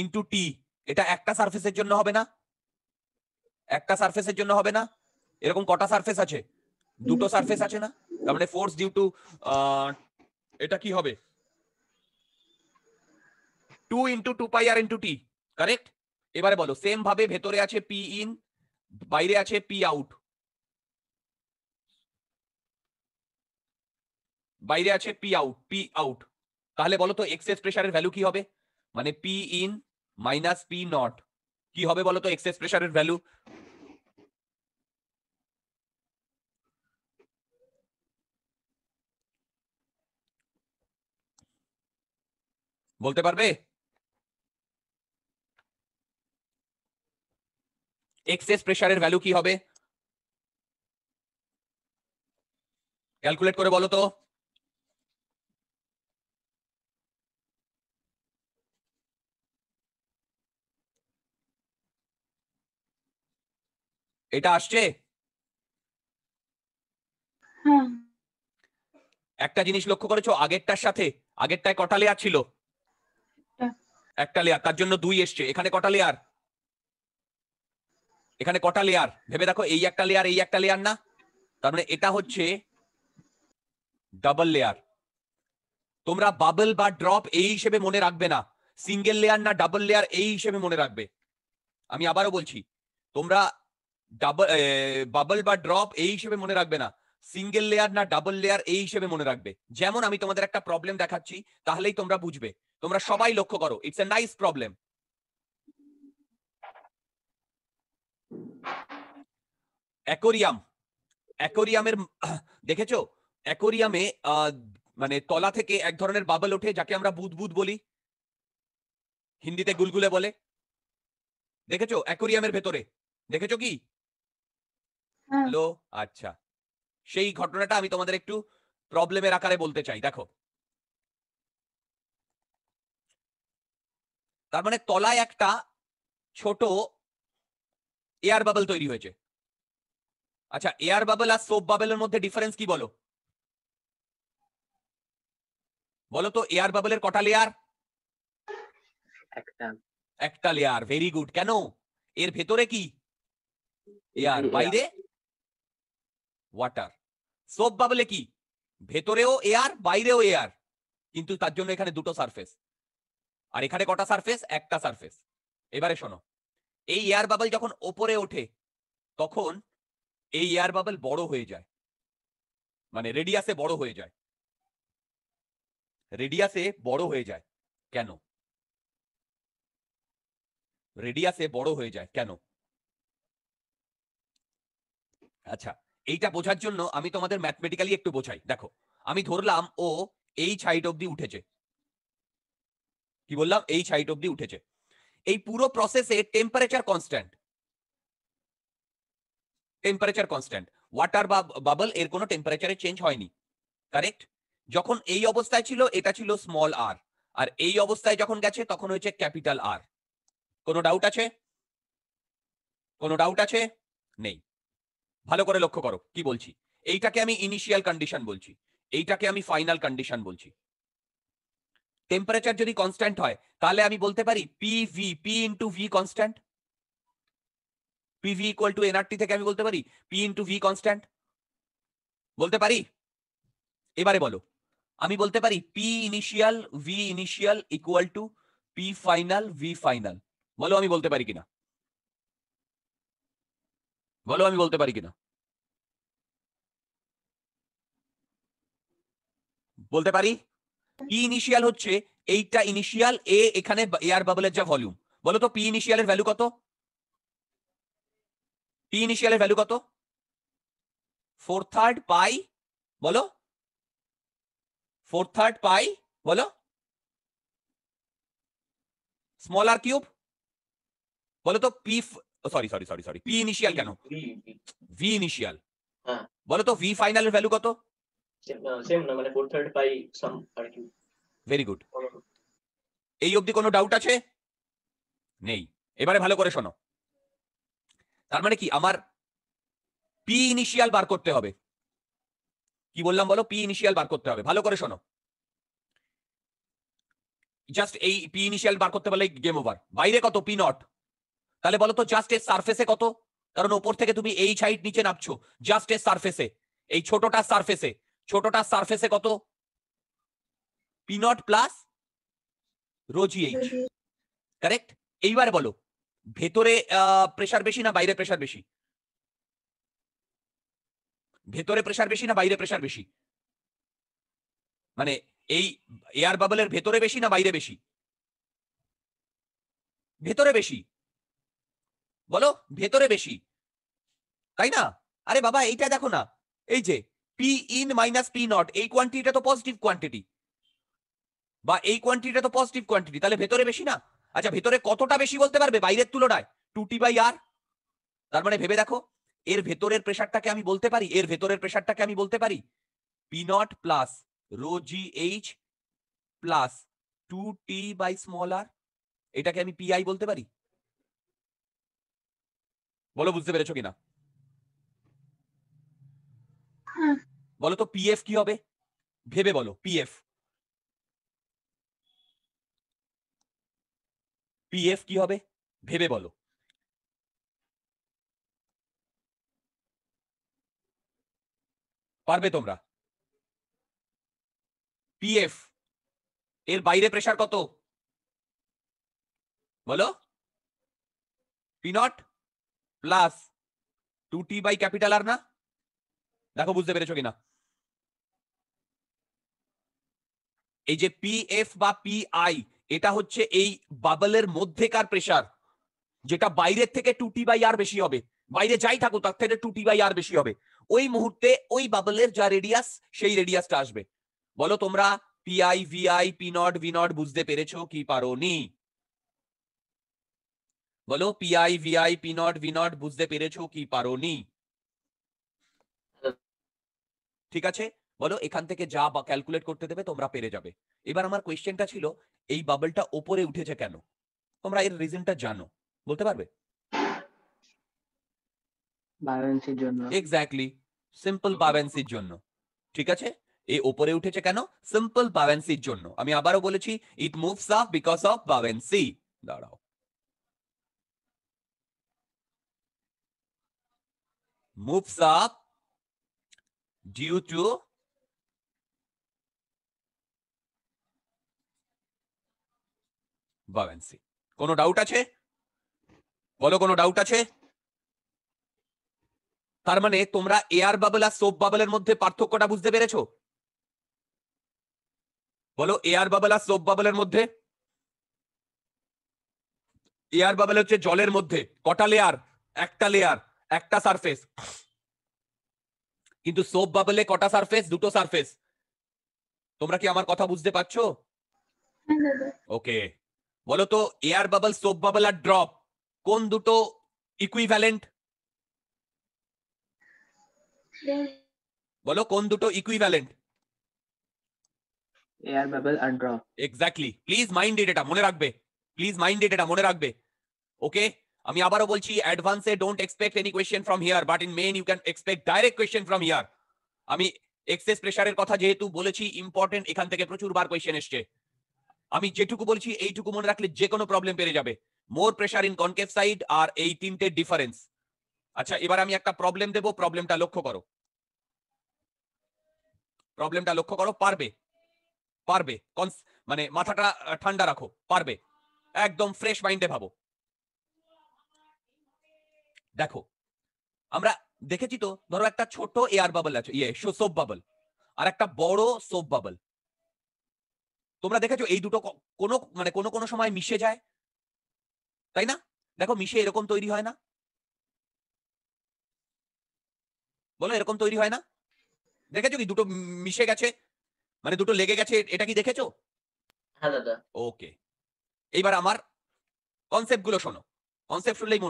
ইন্টু টি এটা একটা সারফেসের জন্য হবে না একটা সারফেসের জন্য হবে না এরকম কটা সারফেস আছে দুটো সারফেস আছে না তার মানে ফোর্স ডিউ টু এটা কি হবে two into two pi R into T correct এবারে বলো সেম ভাবে ভেতরে আছে পি ইন বাইরে আছে পি আউট বাইরে আছে পি আউট পি আউট তাহলে বলো তো এক্সেস প্রেশারের ভ্যালু কি হবে মানে P in minus P nought কি হবে বলো তো এক্সেস প্রেশারের ভ্যালু বলতে পারবে এক্সেস প্রেশারের ভ্যালু কি হবে ক্যালকুলেট করে বলো তো এটা আসছে হ্যাঁ। একটা জিনিস লক্ষ্য করেছো আগেরটার সাথে আগেরটায় কটা লেয়ার ছিল একটা লেয়ার তার জন্য দুই এসছে এখানে কটা লেয়ার এখানে কটা লেয়ার ভেবে দেখো এই একটা লেয়ার এই একটা লেয়ার না তার মানে এটা হচ্ছে ডাবল লেয়ার তোমরা বাবল বা ড্রপ এই হিসেবে মনে রাখবে না সিঙ্গেল লেয়ার না ডাবল লেয়ার এই হিসেবে মনে রাখবে আমি আবারও বলছি তোমরা ডাবল বাবল বা ড্রপ এই হিসেবে মনে রাখবে না সিঙ্গেল লেয়ার না ডাবল লেয়ার এই হিসেবে মনে রাখবে যেমন আমি তোমাদের একটা প্রবলেম দেখাচ্ছি তাহলেই তোমরা বুঝবে তোমরা সবাই লক্ষ্য করো it's a nice problem aquarium অ্যাকোরিয়ামের দেখেছো অ্যাকোরিয়ামে মানে তলা থেকে এক ধরনের বাবল ওঠে যাকে আমরা বুদবুদ বলি হিন্দিতে গুলগুলে বলে দেখেছো অ্যাকোরিয়ামের ভেতরে দেখেছো কি হ্যাঁ। হ্যালো আচ্ছা সেই ঘটনাটা আমি তোমাদের একটু প্রবলেমের আকারে বলতে চাই দেখো তার মানে তলায় একটা ছোট এয়ার বাবল তৈরি হয়েছে আচ্ছা এয়ার বাবল আর সোপ বাবলের মধ্যে ডিফারেন্স কি বলো বলো তো এয়ার বাবলের কটা লেয়ার একটা লেয়ার ভেরি গুড কেন এর ভেতরে কি এয়ার বাইরে ওয়াটার সোপ বাবলে কি ভেতরেও এয়ার বাইরেও এয়ার কিন্তু তার জন্য এখানে দুটো সারফেস আর এখানে কটা সারফেস একটা সারফেস এবারে শোনো এই এয়ার বাবল যখন ওপরে ওঠে তখন এই এয়ার বাবল বড় হয়ে যায় মানে রেডিয়াসে বড় হয়ে যায় রেডিয়াসে বড় হয়ে যায় কেন রেডিয়াসে বড় হয়ে যায় কেন আচ্ছা এইটা বোঝার জন্য আমি তোমাদের ম্যাথমেটিক্যালি একটু বোঝাই দেখো আমি ধরলাম ও এই সাইড অব্দি উঠেছে কি বললাম এই সাইড অব্দি উঠেছে এই পুরো প্রসেসে temperature constant temperature constant water বা বাবল এর কোনো টেম্পারেচারে চেঞ্জ হয়নি কারেক্ট যখন এই অবস্থায় ছিল এটা ছিল স্মল আর আর এই অবস্থায় যখন গেছে তখন হয়েছে ক্যাপিটাল আর কোনো ডাউট আছে কোনো ডাউট আছে নেই ভালো করে লক্ষ্য করো কি বলছি এইটাকে আমি ইনিশিয়াল কন্ডিশন বলছি এইটাকে আমি ফাইনাল কন্ডিশন বলছি টেম্পারেচার যদি কনস্ট্যান্ট হয় তাহলে আমি বলতে পারি P V P into V constant P V equal to NRT থেকে আমি বলতে পারি পি ইন্টু ভি কনস্ট্যান্ট বলতে পারি এবারে বলো আমি বলতে পারি P initial V initial equal to P final V final বলো আমি বলতে পারি কিনা বলো আমি বলতে পারি কিনা বলতে পারি পি ইনিশিয়াল হচ্ছে এইটা ইনিশিয়াল এ এখানে এয়ার বাবলের যা ভলিউম বলো তো পি ইনিশিয়ালের ভ্যালু কত পি ইনিশিয়ালের ভ্যালু কত ফোর থার্ড পাই বলো ফোর থার্ড পাই বলো স্মল আর কিউব বলো তো P sorry sorry sorry sorry P initial কেন ভি ইনিশিয়াল হ্যাঁ। বলো তো ভি ফাইনালের ভ্যালু কত ভেরি uh, মানে গুড oh. এই অবধি কোনো ডাউট আছে নেই এবারে ভালো করে শোনো তার মানে কি আমার পি ইনিশিয়াল বার করতে হবে কি বললাম বলো পি ইনিশিয়াল বার করতে হবে ভালো করে শোনো জাস্ট এই পি ইনিশিয়াল বার করতে পারলে গেম ওভার বাইরে কত পি নট তাহলে বলো তো জাস্ট এর সারফেসে কত কারণ ওপর থেকে তুমি এই সাইড নিচে নামছো জাস্ট এর সারফেসে এই ছোটটা সারফেসে ছোটটা সারফেসে কত P not plus Rosie H correct এইবার বলো ভেতরে প্রেশার বেশি না বাইরে প্রেশার বেশি ভেতরে প্রেশার বেশি না বাইরে প্রেশার বেশি মানে এই এয়ার বাবলের ভেতরে বেশি না বাইরে বেশি ভেতরে বেশি বলো ভেতরে বেশি তাই না আরে বাবা এইটা দেখো না এই যে পি ইন মাইনাস এই পজিটিভ বা এই তো পজিটিভ কোয়ান্টিটি তাহলে ভেতরে বেশি না আচ্ছা ভেতরে কতটা বেশি বলতে পারবে বাইরের তুলনায় মানে ভেবে দেখো এর ভেতরের প্রেশারটাকে আমি বলতে পারি এর ভেতরের প্রেশারটাকে আমি বলতে পারি P not plus rho G H plus two T by small R এটাকে আমি পিআই বলতে পারি বলো বুঝতে পেরেছো কিনা হ্যাঁ। বলো তো পিএফ কি হবে ভেবে বলো পিএফ পিএফ কি হবে ভেবে বলো পারবে তোমরা পিএফ এর বাইরে প্রেশার কত বলো P not plus two T by capital R না দেখো বুঝতে পেরেছো কিনা এই যে পি এফ বা পি আই এটা হচ্ছে এই বাবলের মধ্যেকার প্রেশার যেটা বাইরের থেকে টুটি বাই আর বেশি হবে বাইরে যাই থাকো তার থেকে টুটি বাই আর বেশি হবে ওই মুহূর্তে ওই বাবলের যা রেডিয়াস সেই রেডিয়াসটা আসবে বলো তোমরা PI I P nought V nought বুঝতে পেরেছো কি পারো নি বলো PI I P nought V nought বুঝতে পেরেছো কি পারো নি ঠিক আছে বলো এখান থেকে যা বা ক্যালকুলেট করতে দেবে তোমরা পেরে যাবে এবার আমার কোয়েশ্চেনটা ছিল এই বাবলটা ওপরে উঠেছে কেন তোমরা এর রিজনটা জানো বলতে পারবে এ ওপরে উঠেছে কেন সিম্পল জন্য আমি আবারও বলেছি ইট বিকজ অফ দাঁড়াও moves up due to buoyancy কোনো ডাউট আছে বলো কোন ডাউট আছে তার মানে তোমরা এয়ার বাবল আর সোপ বাবলের মধ্যে পার্থক্যটা বুঝতে পেরেছো বলো এয়ার বাবল আর সোপ বাবলের মধ্যে এয়ার বাবল হচ্ছে জলের মধ্যে কটা লেয়ার একটা লেয়ার একটা সারফেস কিন্তু সোপ বাবলে কটা সারফেস দুটো সারফেস তোমরা কি আমার কথা বুঝতে পারছো হ্যাঁ, হ্যাঁ, হ্যাঁ। ওকে বলো তো এয়ার বাবল সোপ বাবল আর ড্রপ কোন দুটো ইকুইভ্যালেন্ট বলো কোন দুটো ইকুইভ্যালেন্ট এয়ার বাবল আর ড্রপ এক্স্যাক্টলি প্লিজ মাইন্ড এটা মনে রাখবে প্লিজ মাইন্ড এটা মনে রাখবে ওকে আমি আবারও বলছি অ্যাডভান্সে don't expect any question from here but in main you can expect direct question from here আমি এক্সেস প্রেশারের কথা যেহেতু বলেছি ইম্পর্টেন্ট এখান থেকে প্রচুর বার কোয়েশ্চেন এসছে আমি যেটুকু বলছি এইটুকু মনে রাখলে যে কোনো প্রবলেম পেরে যাবে more pressure in concave side আর এই তিনটে ডিফারেন্স আচ্ছা এবার আমি একটা প্রবলেম দেব প্রবলেমটা লক্ষ্য করো প্রবলেমটা লক্ষ্য করো পারবে পারবে মানে মাথাটা ঠান্ডা রাখো পারবে একদম ফ্রেশ মাইন্ডে ভাবো দেখো আমরা দেখেছি তো ধরো একটা ছোট এয়ার বাবল আছে ইয়ে সোপ বাবল আর একটা বড় সোপ বাবল তোমরা দেখেছো এই দুটো কোন মানে কোনো কোনো সময় মিশে যায় তাই না দেখো মিশে এরকম তৈরি হয় না বলো এরকম তৈরি হয় না দেখেছো কি দুটো মিশে গেছে মানে দুটো লেগে গেছে এটা কি দেখেছো ওকে হ্যাঁ, এইবার আমার কনসেপ্ট গুলো শোনো কনসেপ্ট শুনলেই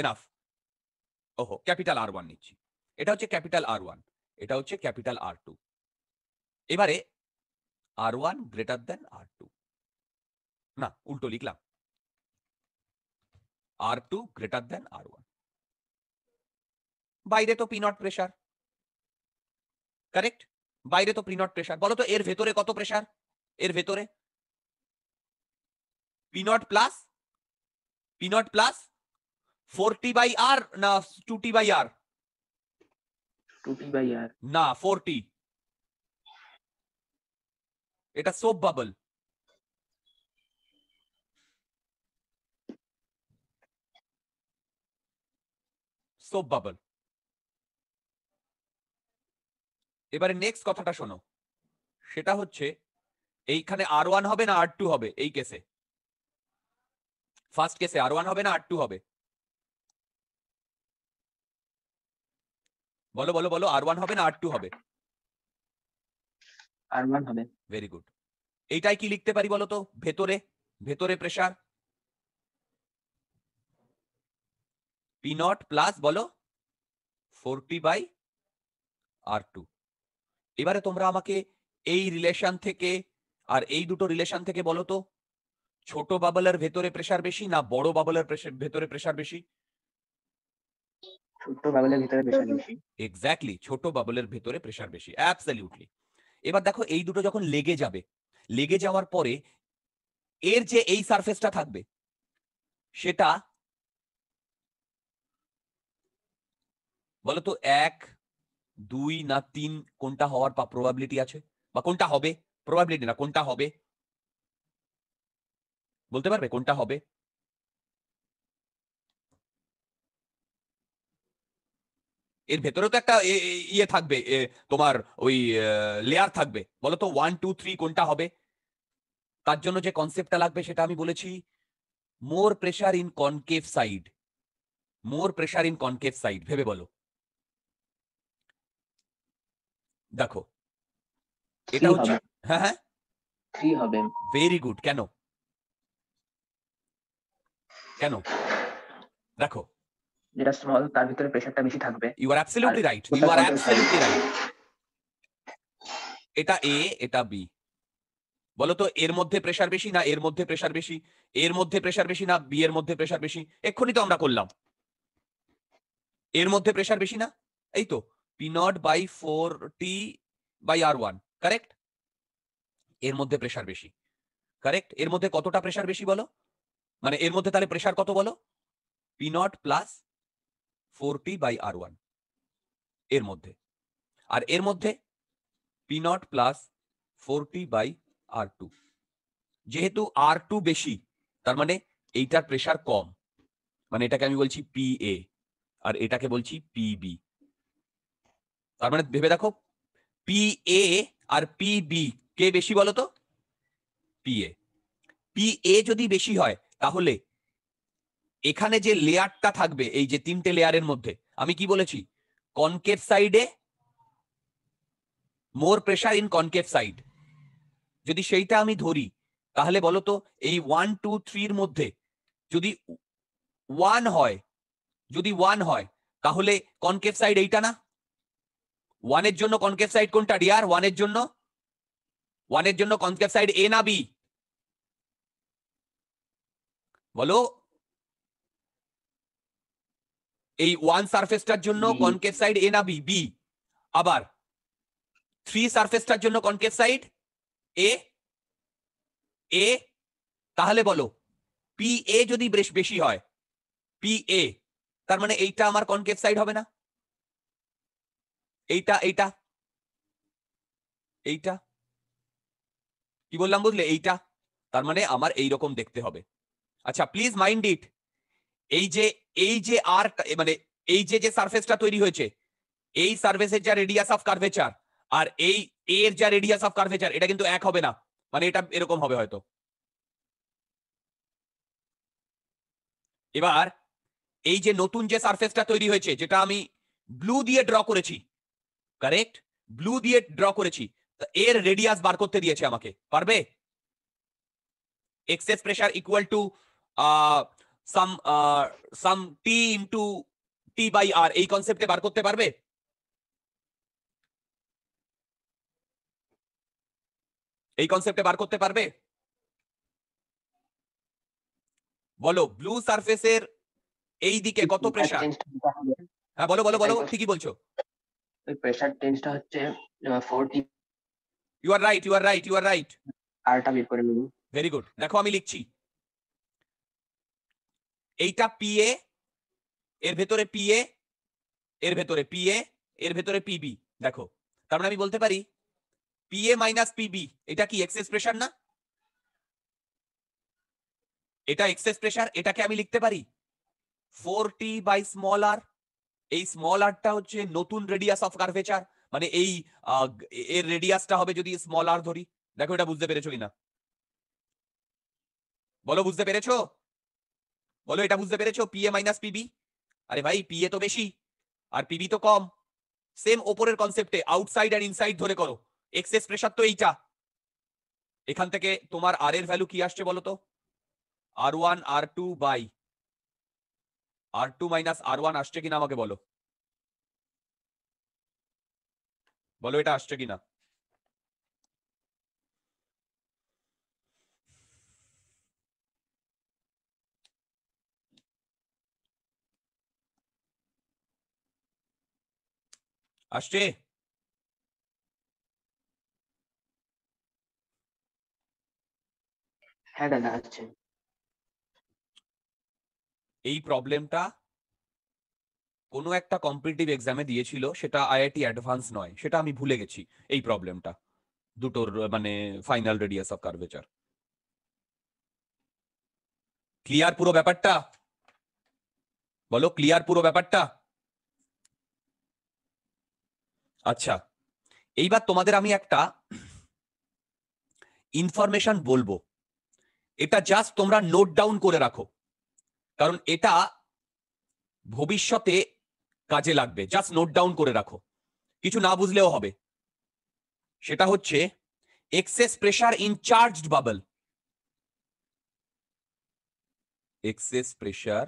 এনাফ ওহো ক্যাপিটাল আর ওয়ান নিচ্ছি এটা হচ্ছে ক্যাপিটাল আর ওয়ান এটা হচ্ছে ক্যাপিটাল আর টু এবারে R one greater than R two না উল্টো লিখলাম R two greater than R one বাইরে তো পিনট প্রেশার কারেক্ট বাইরে তো পিনট প্রেশার বলো তো এর ভেতরে কত প্রেশার এর ভেতরে P nought plus P nought plus four T by R না two T by R two by R না ফোর টি এটা সোপ বাবল সোপ বাবল এবারে নেক্সট কথাটা শোনো সেটা হচ্ছে এইখানে আর ওয়ান হবে না আর টু হবে এই কেসে ফার্স্ট কেসে আর ওয়ান হবে না আর টু হবে বলো বলো বলো আর ওয়ান হবে না আর টু হবে আর ওয়ান হবে ভেরি গুড এইটাই কি লিখতে পারি বলো তো ভেতরে ভেতরে প্রেশার পি নট প্লাস বলো four P by R two এবারে তোমরা আমাকে এই রিলেশন থেকে আর এই দুটো রিলেশন থেকে বলো তো ছোট বাবলের ভেতরে প্রেশার বেশি না বড় বাবলের ভেতরে প্রেশার বেশি ছোট বাবলের ভিতরে প্রেসার বেশি এক্স্যাক্টলি ছোট বাবলের ভিতরে প্রেসার বেশি অ্যাবসলিউটলি এবার দেখো এই দুটো যখন লেগে যাবে লেগে যাওয়ার পরে এর যে এই সারফেসটা থাকবে সেটা বলতো এক দুই না তিন কোনটা হওয়ার প্রবাবিলিটি আছে বা কোনটা হবে প্রবাবিলিটি না কোনটা হবে বলতে পারবে কোনটা হবে এর ভেতরে তো একটা ইয়ে থাকবে তোমার ওই লেয়ার থাকবে বলো তো ওয়ান টু থ্রি কোনটা হবে তার জন্য যে কনসেপ্টটা লাগবে সেটা আমি বলেছি more pressure in concave side more pressure in concave side ভেবে বলো দেখো এটা হচ্ছে হ্যাঁ হ্যাঁ হবে ভেরি গুড কেন কেন দেখো যেটা স্মল তার ভিতরে প্রেশারটা বেশি থাকবে you are absolutely right you are absolutely right এটা এ এটা বি বলো তো এর মধ্যে প্রেসার বেশি না এর মধ্যে প্রেসার বেশি এর মধ্যে প্রেসার বেশি না বি এর মধ্যে প্রেসার বেশি এক্ষুনি তো আমরা করলাম এর মধ্যে প্রেসার বেশি না এই তো P nought by four T by R one correct এর মধ্যে প্রেসার বেশি কারেক্ট এর মধ্যে কতটা প্রেসার বেশি বলো মানে এর মধ্যে তাহলে প্রেসার কত বলো P not plus four P by R one এর মধ্যে আর এর মধ্যে P not plus four P by R two যেহেতু আর টু বেশি তার মানে এইটার প্রেশার কম মানে এটাকে আমি বলছি পি এ আর এটাকে বলছি পি বি তার মানে ভেবে দেখো পি এ আর পি বি কে বেশি বলো তো পি এ পি এ যদি বেশি হয় তাহলে এখানে যে লেয়ারটা থাকবে এই যে তিনটে লেয়ারের মধ্যে আমি কি বলেছি কনকেভ সাইডে more pressure in concave side যদি সেইটা আমি ধরি তাহলে বলতো এই ওয়ান টু থ্রির মধ্যে যদি ওয়ান হয় যদি ওয়ান হয় তাহলে কনকেভ সাইড এইটা না ওয়ানের জন্য কনকেভ সাইড কোনটা ডিয়ার ওয়ানের জন্য ওয়ানের জন্য কনকেভ সাইড এ না বি বলো এই ওয়ান সারফেসটার জন্য কনকেভ সাইড এ না বি বি আবার থ্রি সারফেসটার জন্য কনকেভ সাইড এ এ তাহলে বলো পি এ যদি বেশ বেশি হয় পি এ তার মানে এইটা আমার কনকেভ সাইড হবে না এইটা এইটা এইটা কি বললাম বুঝলে এইটা তার মানে আমার এই রকম দেখতে হবে আচ্ছা প্লিজ মাইন্ড ইট এই যে এই যে আর মানে এই যে যে সারফেসটা তৈরি হয়েছে এই সারফেসের যা রেডিয়াস অফ কার্ভেচার আর এই এর যা রেডিয়াস অফ কার্ভেচার এটা কিন্তু এক হবে না মানে এটা এরকম হবে হয়তো এবার এই যে নতুন যে সারফেসটা তৈরি হয়েছে যেটা আমি ব্লু দিয়ে ড্র করেছি কারেক্ট ব্লু দিয়ে ড্র করেছি এর রেডিয়াস বার করতে দিয়েছে আমাকে পারবে excess pressure equal to some some T into T by R এই কনসেপ্টে বার করতে পারবে এই কনসেপ্টে বার করতে পারবে বলো ব্লু এর এই দিকে কত প্রেসার হ্যাঁ বলো বলো বলো ঠিকই বলছো প্রেসার টেন্সটা হচ্ছে 40 you are right you are right you are right আরটা বের করে নিই ভেরি গুড দেখো আমি লিখছি এইটা পিএ এর ভেতরে পিএ এর ভেতরে পিএ এর ভেতরে পিবি দেখো তার মানে আমি বলতে পারি পিএ মাইনাস পিবি এটা কি এক্সেস প্রেশার না এটা এক্সেস প্রেশার এটাকে আমি লিখতে পারি four T by small R এই স্মল আরটা হচ্ছে নতুন রেডিয়াস অফ কার্ভেচার মানে এই এর রেডিয়াসটা হবে যদি স্মল আর ধরি দেখো এটা বুঝতে পেরেছো কিনা বলো বুঝতে পেরেছো বলো এটা বুঝতে পেরেছো পি এ মাইনাস পিবি আরে ভাই পি এ তো বেশি আর পিবি তো কম সেম ওপরের কনসেপ্টে আউটসাইড আর ইনসাইড ধরে করো এক্সেস প্রেশার তো এইটা এখান থেকে তোমার আর এর ভ্যালু কি আসছে বলো তো R one R two by R two minus R one আসছে কিনা আমাকে বলো বলো এটা আসছে কিনা হ্যাঁ, আসছে হ্যাঁ এই প্রবলেমটা কোনো একটা কম্পিটিটিভ এক্সামে দিয়েছিল সেটা আইআইটি অ্যাডভান্স নয় সেটা আমি ভুলে গেছি এই প্রবলেমটা দুটোর মানে final radius of curvature clear পুরো ব্যাপারটা বলো ক্লিয়ার পুরো ব্যাপারটা আচ্ছা এইবার তোমাদের আমি একটা ইনফরমেশন বলবো এটা জাস্ট তোমরা নোট ডাউন করে রাখো কারণ এটা ভবিষ্যতে কাজে লাগবে জাস্ট নোট ডাউন করে রাখো কিছু না বুঝলেও হবে সেটা হচ্ছে excess pressure in charge bubble excess pressure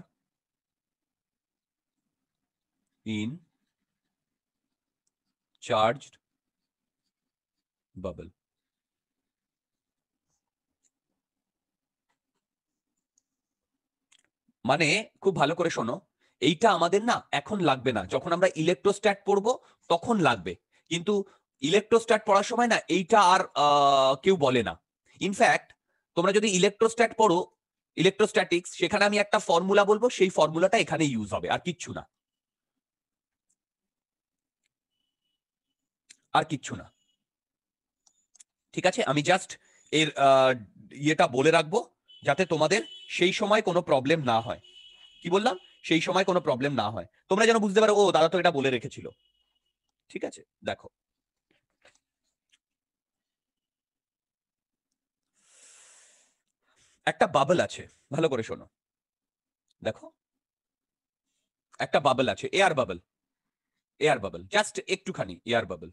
in charged bubble. মানে খুব ভালো করে শোনো এইটা আমাদের না এখন লাগবে না যখন আমরা ইলেকট্রোস্ট্যাট পড়ব তখন লাগবে কিন্তু ইলেকট্রোস্ট্যাট পড়ার সময় না এইটা আর কেউ বলে না ইনফ্যাক্ট তোমরা যদি ইলেকট্রোস্ট্যাট পড়ো ইলেকট্রোস্ট্যাটিক্স সেখানে আমি একটা ফর্মুলা বলবো সেই ফর্মুলাটা এখানে ইউজ হবে আর কিচ্ছু না আর কিচ্ছু না ঠিক আছে আমি জাস্ট এর ইয়েটা বলে রাখবো যাতে তোমাদের সেই সময় কোনো প্রবলেম না হয় কি বললাম সেই সময় কোনো প্রবলেম না হয় তোমরা যেন বুঝতে পারো ও দাদা তো এটা বলে রেখেছিল ঠিক আছে দেখো একটা বাবল আছে ভালো করে শোনো দেখো একটা বাবল আছে air bubble air bubble just একটুখানি এয়ার বাবল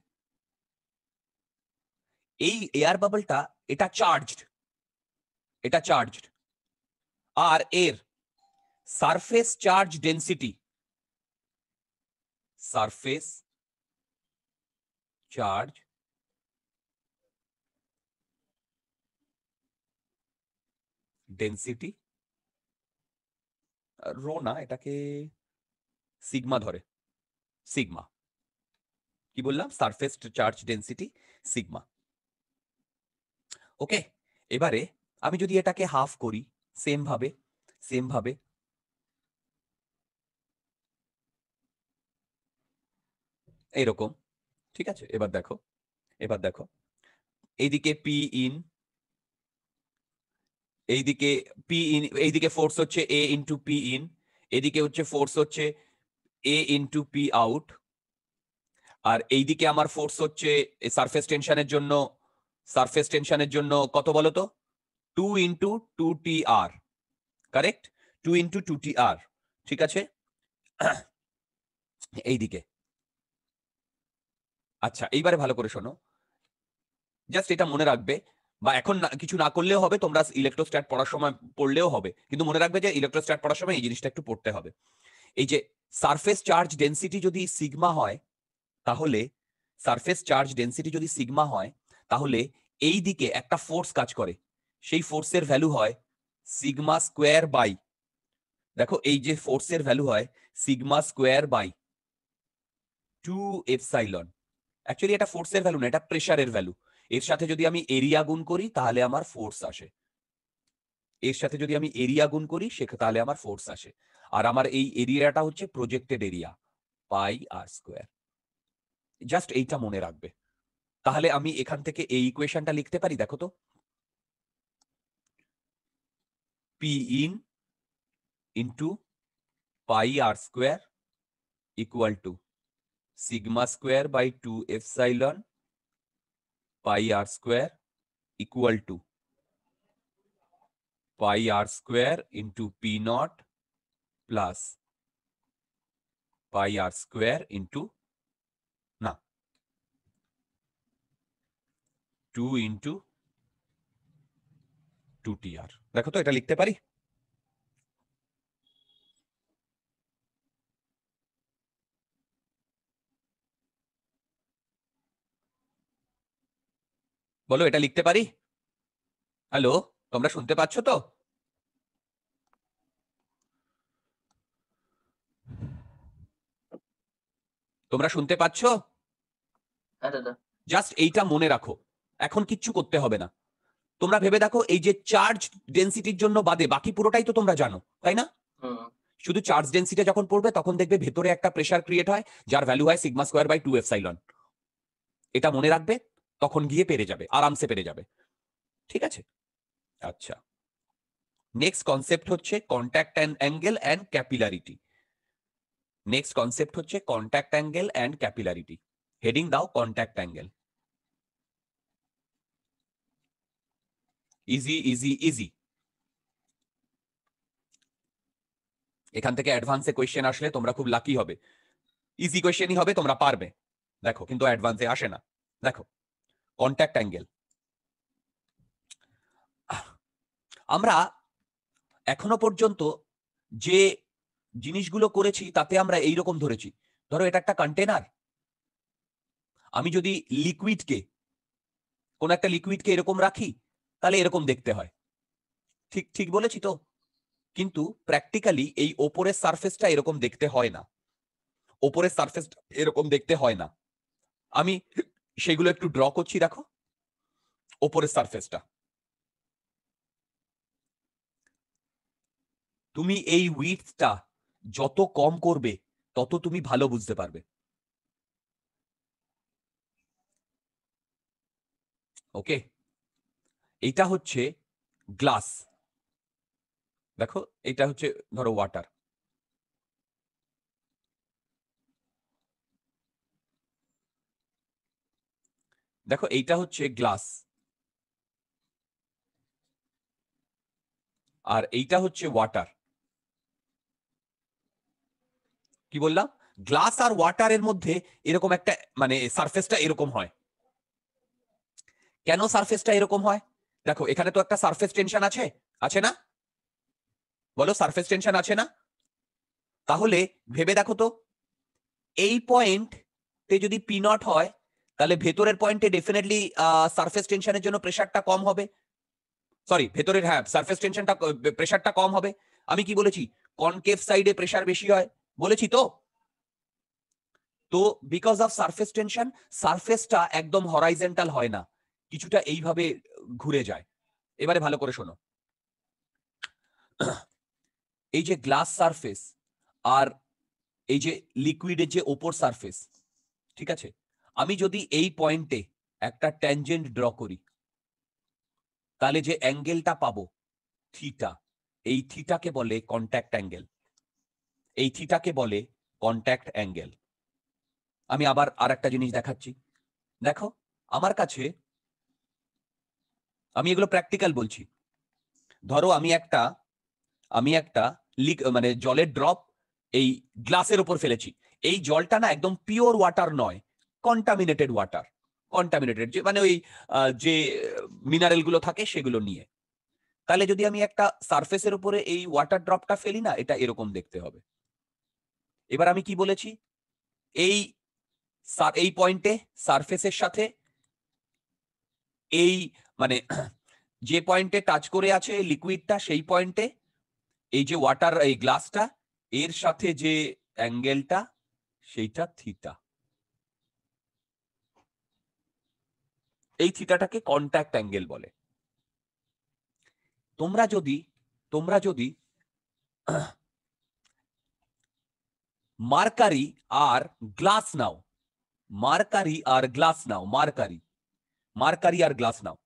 एयर बबल टा इटा डेंसिटी डेंसिटी रो ना की बोल चार्ज डेंसिटी सिग्मा ওকে এবারে আমি যদি এটাকে হাফ করি সেম ভাবে সেম ভাবে এরকম ঠিক আছে এবার দেখো এবার দেখো এইদিকে পি ইন এইদিকে পি ইন এইদিকে ফোর্স হচ্ছে এ ইন্টু পি ইন এদিকে হচ্ছে ফোর্স হচ্ছে এ ইন্টু পি আউট আর এইদিকে আমার ফোর্স হচ্ছে সারফেস টেনশনের জন্য সারফেস টেনশনের জন্য কত বলো তো two into two T R correct two into two T R ঠিক আছে এইদিকে আচ্ছা এইবারে ভালো করে শোনো জাস্ট এটা মনে রাখবে বা এখন কিছু না করলেও হবে তোমরা ইলেকট্রোস্ট্যাট পড়ার সময় পড়লেও হবে কিন্তু মনে রাখবে যে ইলেকট্রোস্ট্যাট পড়ার সময় এই জিনিসটা একটু পড়তে হবে এই যে সারফেস চার্জ ডেন্সিটি যদি সিগমা হয় তাহলে সারফেস চার্জ ডেন্সিটি যদি সিগমা হয় তাহলে এই দিকে একটা ফোর্স কাজ করে সেই ফোর্সের ভ্যালু হয় সিগমা স্কোয়ার বাই দেখো এই যে ফোর্সের ভ্যালু হয় sigma square by two epsilon actually এটা ফোর্সের ভ্যালু না এটা প্রেশারের ভ্যালু এর সাথে যদি আমি এরিয়া গুণ করি তাহলে আমার ফোর্স আসে এর সাথে যদি আমি এরিয়া গুণ করি সে তাহলে আমার ফোর্স আসে আর আমার এই এরিয়াটা হচ্ছে projected area pi R square just এইটা মনে রাখবে তাহলে আমি এখান থেকে এই ইকুয়েশনটা লিখতে পারি দেখো তো P in into pi R square equal to sigma square by two epsilon pi R square equal to pi R square into P not plus pi R square into two into two T R দেখো তো এটা লিখতে পারি বলো এটা লিখতে পারি hello তোমরা শুনতে পাচ্ছ তো তোমরা শুনতে পাচ্ছ হ্যাঁ জাস্ট এইটা মনে রাখো এখন কিচ্ছু করতে হবে না তোমরা ভেবে দেখো এই যে চার্জ ডেন্সিটির জন্য বাদে বাকি পুরোটাই তো তোমরা জানো তাই না শুধু চার্জ ডেন্সিটি যখন পড়বে তখন দেখবে ভেতরে একটা প্রেশার ক্রিয়েট হয় যার ভ্যালু হয় sigma square by two epsilon এটা মনে রাখবে তখন গিয়ে পেরে যাবে আরামসে পেরে যাবে ঠিক আছে আচ্ছা নেক্সট কনসেপ্ট হচ্ছে contact and angle and capillarity next concept হচ্ছে contact angle and capillarity heading দাও contact angle easy easy easy এখান থেকে অ্যাডভান্সে কোয়েশ্চেন আসলে তোমরা খুব লাকি হবে ইজি কোয়েশ্চেনই হবে তোমরা পারবে দেখো কিন্তু অ্যাডভান্সে আসে না দেখো কন্ট্যাক্ট অ্যাঙ্গেল আমরা এখনো পর্যন্ত যে জিনিসগুলো করেছি তাতে আমরা এইরকম ধরেছি ধরো এটা একটা কন্টেনার আমি যদি লিকুইডকে কোন একটা লিকুইডকে এরকম রাখি তাহলে এরকম দেখতে হয় ঠিক ঠিক বলেছি তো কিন্তু প্র্যাকটিক্যালি এই ওপরের সারফেসটা এরকম দেখতে হয় না ওপরের সারফেস এরকম দেখতে হয় না আমি সেগুলো একটু ড্র করছি দেখো ওপরের সারফেসটা তুমি এই উইথটা যত কম করবে তত তুমি ভালো বুঝতে পারবে ওকে এটা হচ্ছে গ্লাস দেখো এটা হচ্ছে ধরো ওয়াটার দেখো এইটা হচ্ছে গ্লাস আর এইটা হচ্ছে ওয়াটার কি বললাম গ্লাস আর ওয়াটারের মধ্যে এরকম একটা মানে সারফেসটা এরকম হয় কেন সারফেসটা এরকম হয় দেখো এখানে তো একটা সারফেস টেনশন আছে আছে না বলো সারফেস টেনশন আছে না তাহলে ভেবে দেখো তো এই পয়েন্টে যদি পি নট হয় তাহলে ভেতরের পয়েন্টে ডেফিনেটলি সারফেস টেনশনের জন্য প্রেশারটা কম হবে সরি ভেতরের হ্যাঁ সারফেস টেনশনটা প্রেশারটা কম হবে আমি কি বলেছি কনকেভ সাইডে প্রেশার বেশি হয় বলেছি তো তো বিকজ অফ সারফেস টেনশন সারফেসটা একদম হরাইজেন্টাল হয় না কিছুটা এইভাবে ঘুরে যায় এবারে ভালো করে শোনো এই যে গ্লাস সারফেস আর এই যে লিকুইডের যে ওপর সারফেস ঠিক আছে আমি যদি এই পয়েন্টে একটা ট্যানজেন্ট ড্র করি তাহলে যে অ্যাঙ্গেলটা পাবো থিটা এই থিটাকে বলে কন্ট্যাক্ট অ্যাঙ্গেল এই থিটাকে বলে কন্ট্যাক্ট অ্যাঙ্গেল আমি আবার আর একটা জিনিস দেখাচ্ছি দেখো আমার কাছে আমি এগুলো প্র্যাকটিক্যাল বলছি ধরো আমি একটা আমি একটা লিক মানে জলের ড্রপ এই গ্লাসের ওপর ফেলেছি এই জলটা না একদম পিওর ওয়াটার নয় কন্টামিনেটেড ওয়াটার কন্টামিনেটেড যে মানে ওই যে মিনারেল গুলো থাকে সেগুলো নিয়ে তাহলে যদি আমি একটা সারফেসের উপরে এই ওয়াটার ড্রপটা ফেলি না এটা এরকম দেখতে হবে এবার আমি কি বলেছি এই এই পয়েন্টে সারফেসের সাথে এই মানে যে পয়েন্টে টাচ করে আছে লিকুইডটা সেই পয়েন্টে এই যে ওয়াটার এই গ্লাসটা এর সাথে যে অ্যাঙ্গেলটা সেইটা থিতা এই থিতাটাকে কন্ট্যাক্ট অ্যাঙ্গেল বলে তোমরা যদি তোমরা যদি মার্কারি আর গ্লাস নাও মার্কারি আর গ্লাস নাও মার্কারি মার্কারি আর গ্লাস নাও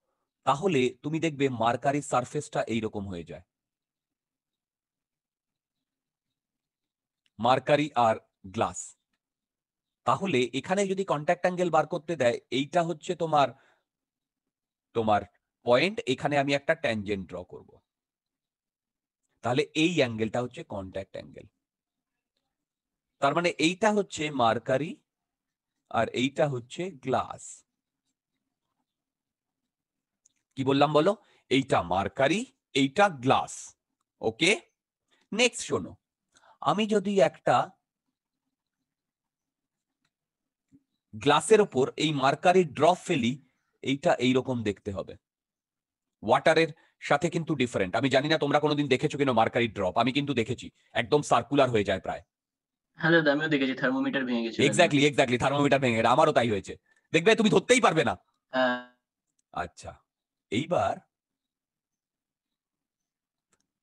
তাহলে তুমি দেখবে মার্কারির সারফেসটা এইরকম হয়ে যায় মার্কারি আর গ্লাস তাহলে এখানে যদি কন্ট্যাক্ট অ্যাঙ্গেল বার করতে দেয় এইটা হচ্ছে তোমার তোমার পয়েন্ট এখানে আমি একটা ট্যানজেন্ট ড্র করব তাহলে এই অ্যাঙ্গেলটা হচ্ছে কন্ট্যাক্ট অ্যাঙ্গেল তার মানে এইটা হচ্ছে মার্কারি আর এইটা হচ্ছে গ্লাস কি বললাম বলো এইটা মার্কারি এইটা গ্লাস ওকে নেক্সট শোনো আমি যদি একটা গ্লাসের ওপর এই মার্কারি ড্রপ ফেলি এইটা এইরকম দেখতে হবে ওয়াটারের সাথে কিন্তু ডিফারেন্ট আমি জানি না তোমরা কোনোদিন দেখেছো কিনা মার্কারি ড্রপ আমি কিন্তু দেখেছি একদম সার্কুলার হয়ে যায় প্রায় হ্যাঁ দাদা আমিও দেখেছি থার্মোমিটার ভেঙে গেছে এক্স্যাক্টলি এক্স্যাক্টলি থার্মোমিটার ভেঙে গেছে আমারও তাই হয়েছে দেখবে তুমি ধরতেই পারবে না হ্যাঁ। আচ্ছা এইবার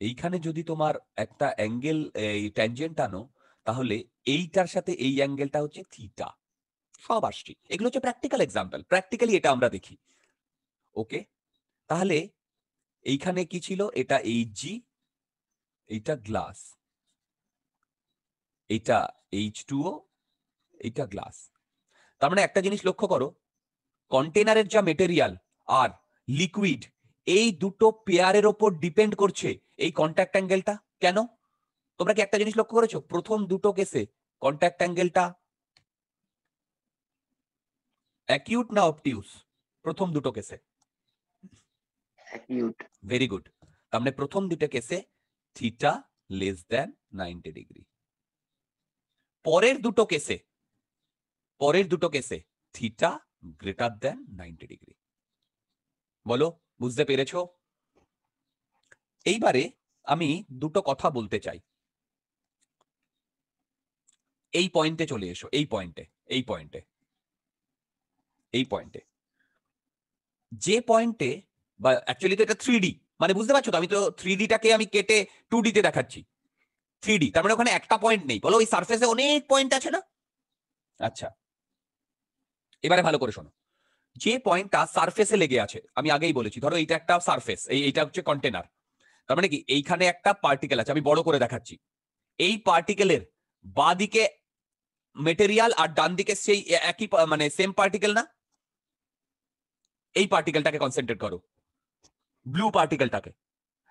এইখানে যদি তোমার একটা অ্যাঙ্গেল এই ট্যানজেন্ট আনো তাহলে এইটার সাথে এই অ্যাঙ্গেলটা হচ্ছে থিটা সব আসছি এগুলো হচ্ছে প্র্যাকটিক্যাল এক্সাম্পল প্র্যাকটিক্যালি এটা আমরা দেখি ওকে তাহলে এইখানে কি ছিল এটা এই জি এইটা গ্লাস এইটা এইচ ও এইটা গ্লাস তার মানে একটা জিনিস লক্ষ্য করো কন্টেনারের যা মেটেরিয়াল আর লিকুইড এই দুটো পেয়ারের ওপর ডিপেন্ড করছে এই কন্ট্যাক্ট অ্যাঙ্গেলটা কেন তোমরা কি একটা জিনিস লক্ষ্য করেছো প্রথম দুটো কেসে কন্ট্যাক্ট অ্যাঙ্গেলটা অ্যাকিউট না অপটিউস প্রথম দুটো কেসে ভেরি গুড তার মানে প্রথম দুটো কেসে theta less than ninety degree পরের দুটো কেসে পরের দুটো কেসে theta greater than ninety degree বলো বুঝতে পেরেছ এইবারে আমি দুটো কথা বলতে চাই এই পয়েন্টে চলে এসো এই পয়েন্টে এই পয়েন্টে এই পয়েন্টে যে পয়েন্টে বা অ্যাকচুয়ালি তো এটা থ্রি মানে বুঝতে পারছো তো আমি তো থ্রি ডিটাকে আমি কেটে টু ডিতে দেখাচ্ছি থ্রি ডি তার মানে ওখানে একটা পয়েন্ট নেই বলো ওই সার্ফেসে অনেক পয়েন্ট আছে না আচ্ছা এবারে ভালো করে শোনো যে পয়েন্টটা সারফেসে লেগে আছে আমি আগেই বলেছি ধরো এটা একটা সারফেস এই হচ্ছে কন্টেনার তার মানে কি এইখানে একটা পার্টিকেল আছে আমি বড় করে দেখাচ্ছি এই পার্টিকেলের বা দিকে মেটেরিয়াল আর ডান দিকে সেই একই মানে সেম পার্টিকেল না এই পার্টিকেলটাকে কনসেন্ট্রেট করো ব্লু পার্টিকেলটাকে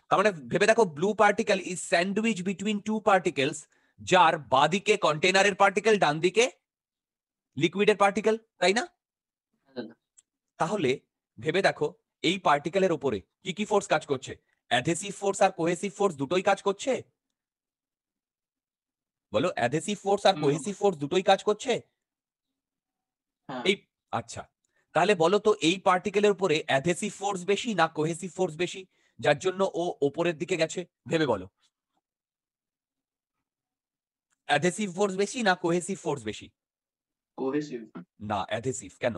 তার মানে ভেবে দেখো blue particle is sandwich between two particles যার বাদিকে কন্টেনারের পার্টিকেল ডান দিকে লিকুইডের পার্টিকেল তাই না তাহলে ভেবে দেখো এই পার্টিকেলের ওপরে কি কি ফোর্স কাজ করছে অ্যাধেসিভ ফোর্স আর কোহেসিভ ফোর্স দুটোই কাজ করছে বলো অ্যাধেসিভ ফোর্স আর কোহেসিভ ফোর্স দুটোই কাজ করছে হ্যাঁ। এই আচ্ছা তাহলে বলো তো এই পার্টিকেলের উপরে অ্যাধেসিভ ফোর্স বেশি না কোহেসিভ ফোর্স বেশি যার জন্য ও ওপরের দিকে গেছে ভেবে বলো অ্যাধেসিভ ফোর্স বেশি না কোহেসিভ ফোর্স বেশি কোহেসিভ না অ্যাধেসিভ কেন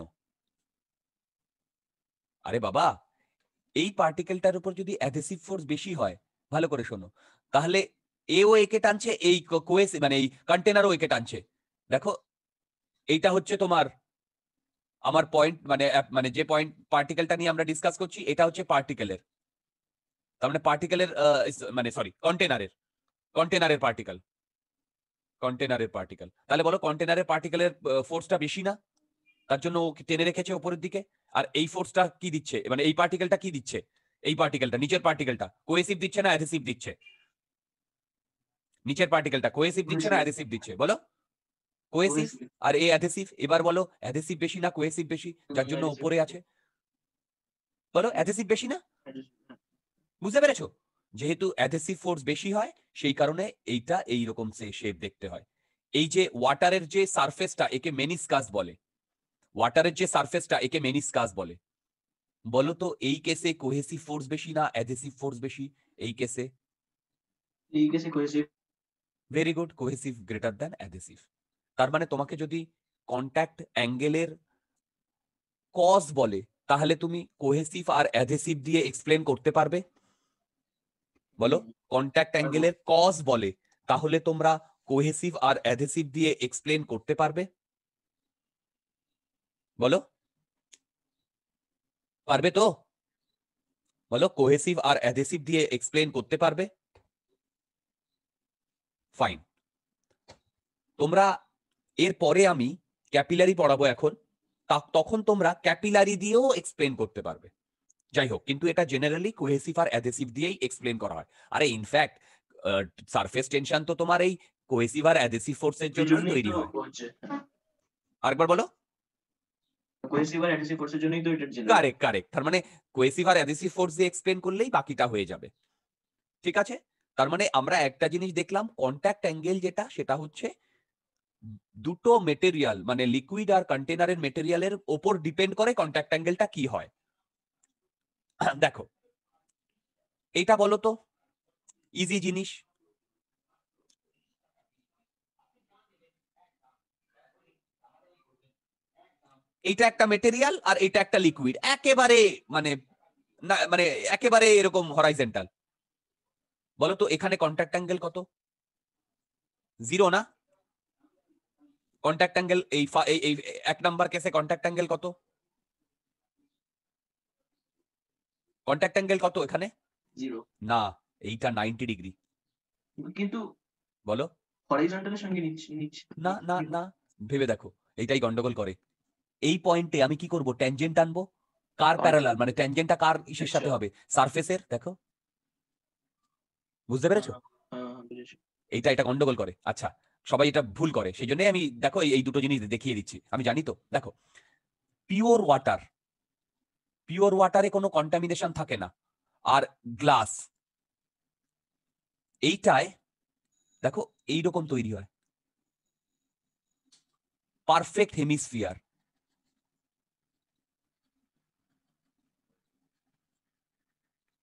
আরে বাবা এই পার্টিকেলটার উপর যদি অ্যাধেসিভ ফোর্স বেশি হয় ভালো করে শোনো তাহলে এও একে টানছে এই কোয়েস মানে এই কন্টেনারও একে টানছে দেখো এইটা হচ্ছে তোমার আমার পয়েন্ট মানে মানে যে পয়েন্ট পার্টিকেলটা নিয়ে আমরা ডিসকাস করছি এটা হচ্ছে পার্টিকেলের তার মানে পার্টিকেলের মানে সরি কন্টেনারের কন্টেনারের পার্টিকেল কন্টেনারের পার্টিকেল তাহলে বলো কন্টেনারের পার্টিকেলের ফোর্সটা বেশি না তার জন্য টেনে রেখেছে ওপরের দিকে আর এই ফোর্সটা কি দিচ্ছে মানে এই পার্টিকেলটা কি দিচ্ছে এই পার্টিকেলটা নিচের পার্টিকেলটা কোয়েসিভ দিচ্ছে না অ্যাডহেসিভ দিচ্ছে নিচের পার্টিকেলটা কোয়েসিভ দিচ্ছে না অ্যাডহেসিভ দিচ্ছে বলো কোয়েসিভ আর এই অ্যাডহেসিভ এবার বলো অ্যাডহেসিভ বেশি না কোয়েসিভ বেশি যার জন্য উপরে আছে বলো অ্যাডহেসিভ বেশি না বুঝতে পেরেছো যেহেতু অ্যাডহেসিভ ফোর্স বেশি হয় সেই কারণে এইটা এই রকম সে শেপ দেখতে হয় এই যে ওয়াটারের যে সারফেসটা একে মেনিসকাস বলে ওয়াটারের যে সারফেসটা একে কাজ বলে বলো তো এই কেসে কোহেসিভ ফোর্স বেশি না অ্যাডহেসিভ ফোর্স বেশি এই কেসে এই কেসে cohesive very good cohesive greater than adhesive তার মানে তোমাকে যদি কন্ট্যাক্ট অ্যাঙ্গেলের কজ বলে তাহলে তুমি কোহেসিভ আর অ্যাডহেসিভ দিয়ে এক্সপ্লেন করতে পারবে বলো কন্ট্যাক্ট অ্যাঙ্গেলের কজ বলে তাহলে তোমরা কোহেসিভ আর অ্যাডহেসিভ দিয়ে এক্সপ্লেন করতে পারবে বলো পারবে তো বলো কোহেসিভ আর অ্যাধেসিভ দিয়ে এক্সপ্লেন করতে পারবে ফাইন তোমরা এর পরে আমি ক্যাপিলারি পড়াবো এখন তখন তোমরা ক্যাপিলারি দিয়েও এক্সপ্লেন করতে পারবে যাই হোক কিন্তু এটা জেনারেলি কোহেসিভ আর অ্যাধেসিভ দিয়েই এক্সপ্লেন করা হয় আরে ইনফ্যাক্ট সারফেস টেনশন তো তোমার এই কোহেসিভ আর অ্যাধেসিভ ফোর্সের জন্য তৈরি হয় আরেকবার বলো কোয়েসিভ আর অ্যাডিসিভ ফোর্সের জন্যই তো এটা ছিল কারেক্ট কারেক্ট তার মানে কোয়েসিভ আর অ্যাডিসিভ ফোর্স দিয়ে এক্সপ্লেন করলেই বাকিটা হয়ে যাবে ঠিক আছে তার মানে আমরা একটা জিনিস দেখলাম কন্ট্যাক্ট অ্যাঙ্গেল যেটা সেটা হচ্ছে দুটো মেটেরিয়াল মানে লিকুইড আর কন্টেনারের মেটেরিয়ালের ওপর ডিপেন্ড করে কন্ট্যাক্ট অ্যাঙ্গেলটা কি হয় দেখো এটা বলো তো ইজি জিনিস এটা একটা মেটেরিয়াল আর এটা একটা লিকুইড একেবারে মানে মানে একেবারে এরকম হরাইজেন্টাল বলো তো এখানে কন্ট্যাক্ট অ্যাঙ্গেল কত জিরো না কন্ট্যাক্ট অ্যাঙ্গেল এই এক নাম্বার কেসে কন্ট্যাক্ট অ্যাঙ্গেল কত কন্ট্যাক্ট অ্যাঙ্গেল কত এখানে জিরো না এইটা নাইনটি ডিগ্রি কিন্তু বলো হরাইজন্টালের সঙ্গে নিচ্ছে না না না ভেবে দেখো এইটাই গন্ডগোল করে এই পয়েন্টে আমি কি করব ট্যানজেন্ট আনবো কার প্যারালাল মানে ট্যানজেন্টটা কার ইসের সাথে হবে সারফেসের দেখো বুঝতে পেরেছো হ্যাঁ, হ্যাঁ, এইটা এটা গন্ডগোল করে আচ্ছা সবাই এটা ভুল করে সেই জন্য আমি দেখো এই দুটো জিনিস দেখিয়ে দিচ্ছি আমি জানি তো দেখো পিওর ওয়াটার পিওর ওয়াটারে কোনো কন্টামিনেশন থাকে না আর গ্লাস এইটায় দেখো এইরকম তৈরি হয় পারফেক্ট হেমিসফিয়ার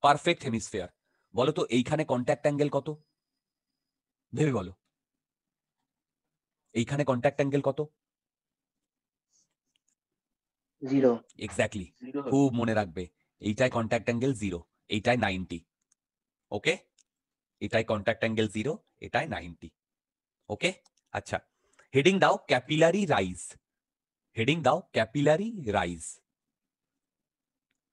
পারফেক্ট হেমিসফেয়ার বলো তো এইখানে কন্ট্যাক্ট অ্যাঙ্গেল কত ভেবে বলো এইখানে কন্ট্যাক্ট অ্যাঙ্গেল কত জিরো এক্স্যাক্টলি খুব মনে রাখবে এইটাই কন্ট্যাক্ট অ্যাঙ্গেল জিরো এইটাই নাইনটি ওকে এটাই কন্ট্যাক্ট অ্যাঙ্গেল জিরো এটাই নাইনটি ওকে আচ্ছা হেডিং দাও ক্যাপিলারি রাইজ হেডিং দাও ক্যাপিলারি রাইজ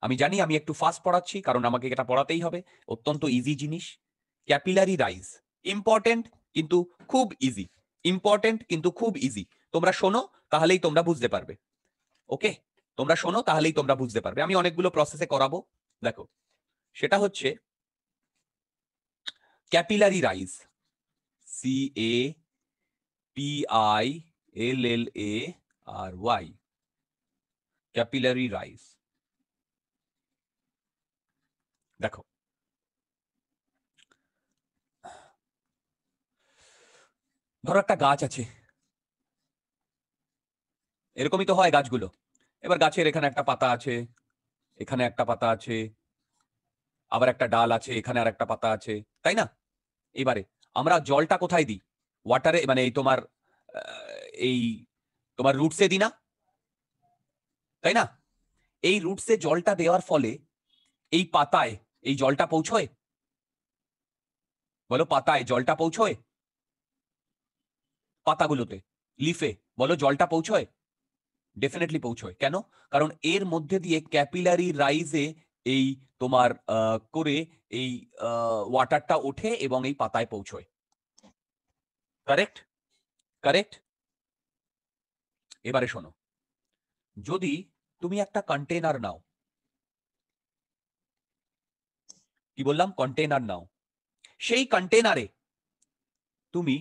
আমি জানি আমি একটু ফাস্ট পড়াচ্ছি কারণ আমাকে এটা পড়াতেই হবে অত্যন্ত ইজি জিনিস ক্যাপিলারি রাইজ ইম্পর্টেন্ট কিন্তু খুব ইজি ইম্পর্টেন্ট কিন্তু খুব ইজি তোমরা শোনো তাহলেই তোমরা বুঝতে পারবে ওকে তোমরা শোনো তাহলেই তোমরা বুঝতে পারবে আমি অনেকগুলো প্রসেসে করাবো দেখো সেটা হচ্ছে capillary rise C A P I L L A R Y capillary rise দেখো ধরো একটা গাছ আছে এরকমই তো হয় গাছগুলো এবার গাছের এখানে একটা পাতা আছে এখানে একটা পাতা আছে আবার একটা ডাল আছে এখানে আর একটা পাতা আছে তাই না এবারে আমরা জলটা কোথায় দিই ওয়াটারে মানে এই তোমার এই তোমার রুটসে দিই না তাই না এই রুটসে জলটা দেওয়ার ফলে এই পাতায় এই জলটা পৌঁছয় বলো পাতায় জলটা পৌঁছয় পাতাগুলোতে লিফে বলো জলটা পৌঁছয় ডেফিনেটলি পৌঁছয় কেন কারণ এর মধ্যে দিয়ে ক্যাপিলারি রাইজে এই তোমার করে এই ওয়াটারটা ওঠে এবং এই পাতায় পৌঁছয় কারেক্ট কারেক্ট এবারে শোনো যদি তুমি একটা কন্টেনার নাও কি বললাম কন্টেনার নাও সেই কন্টেনারে তুমি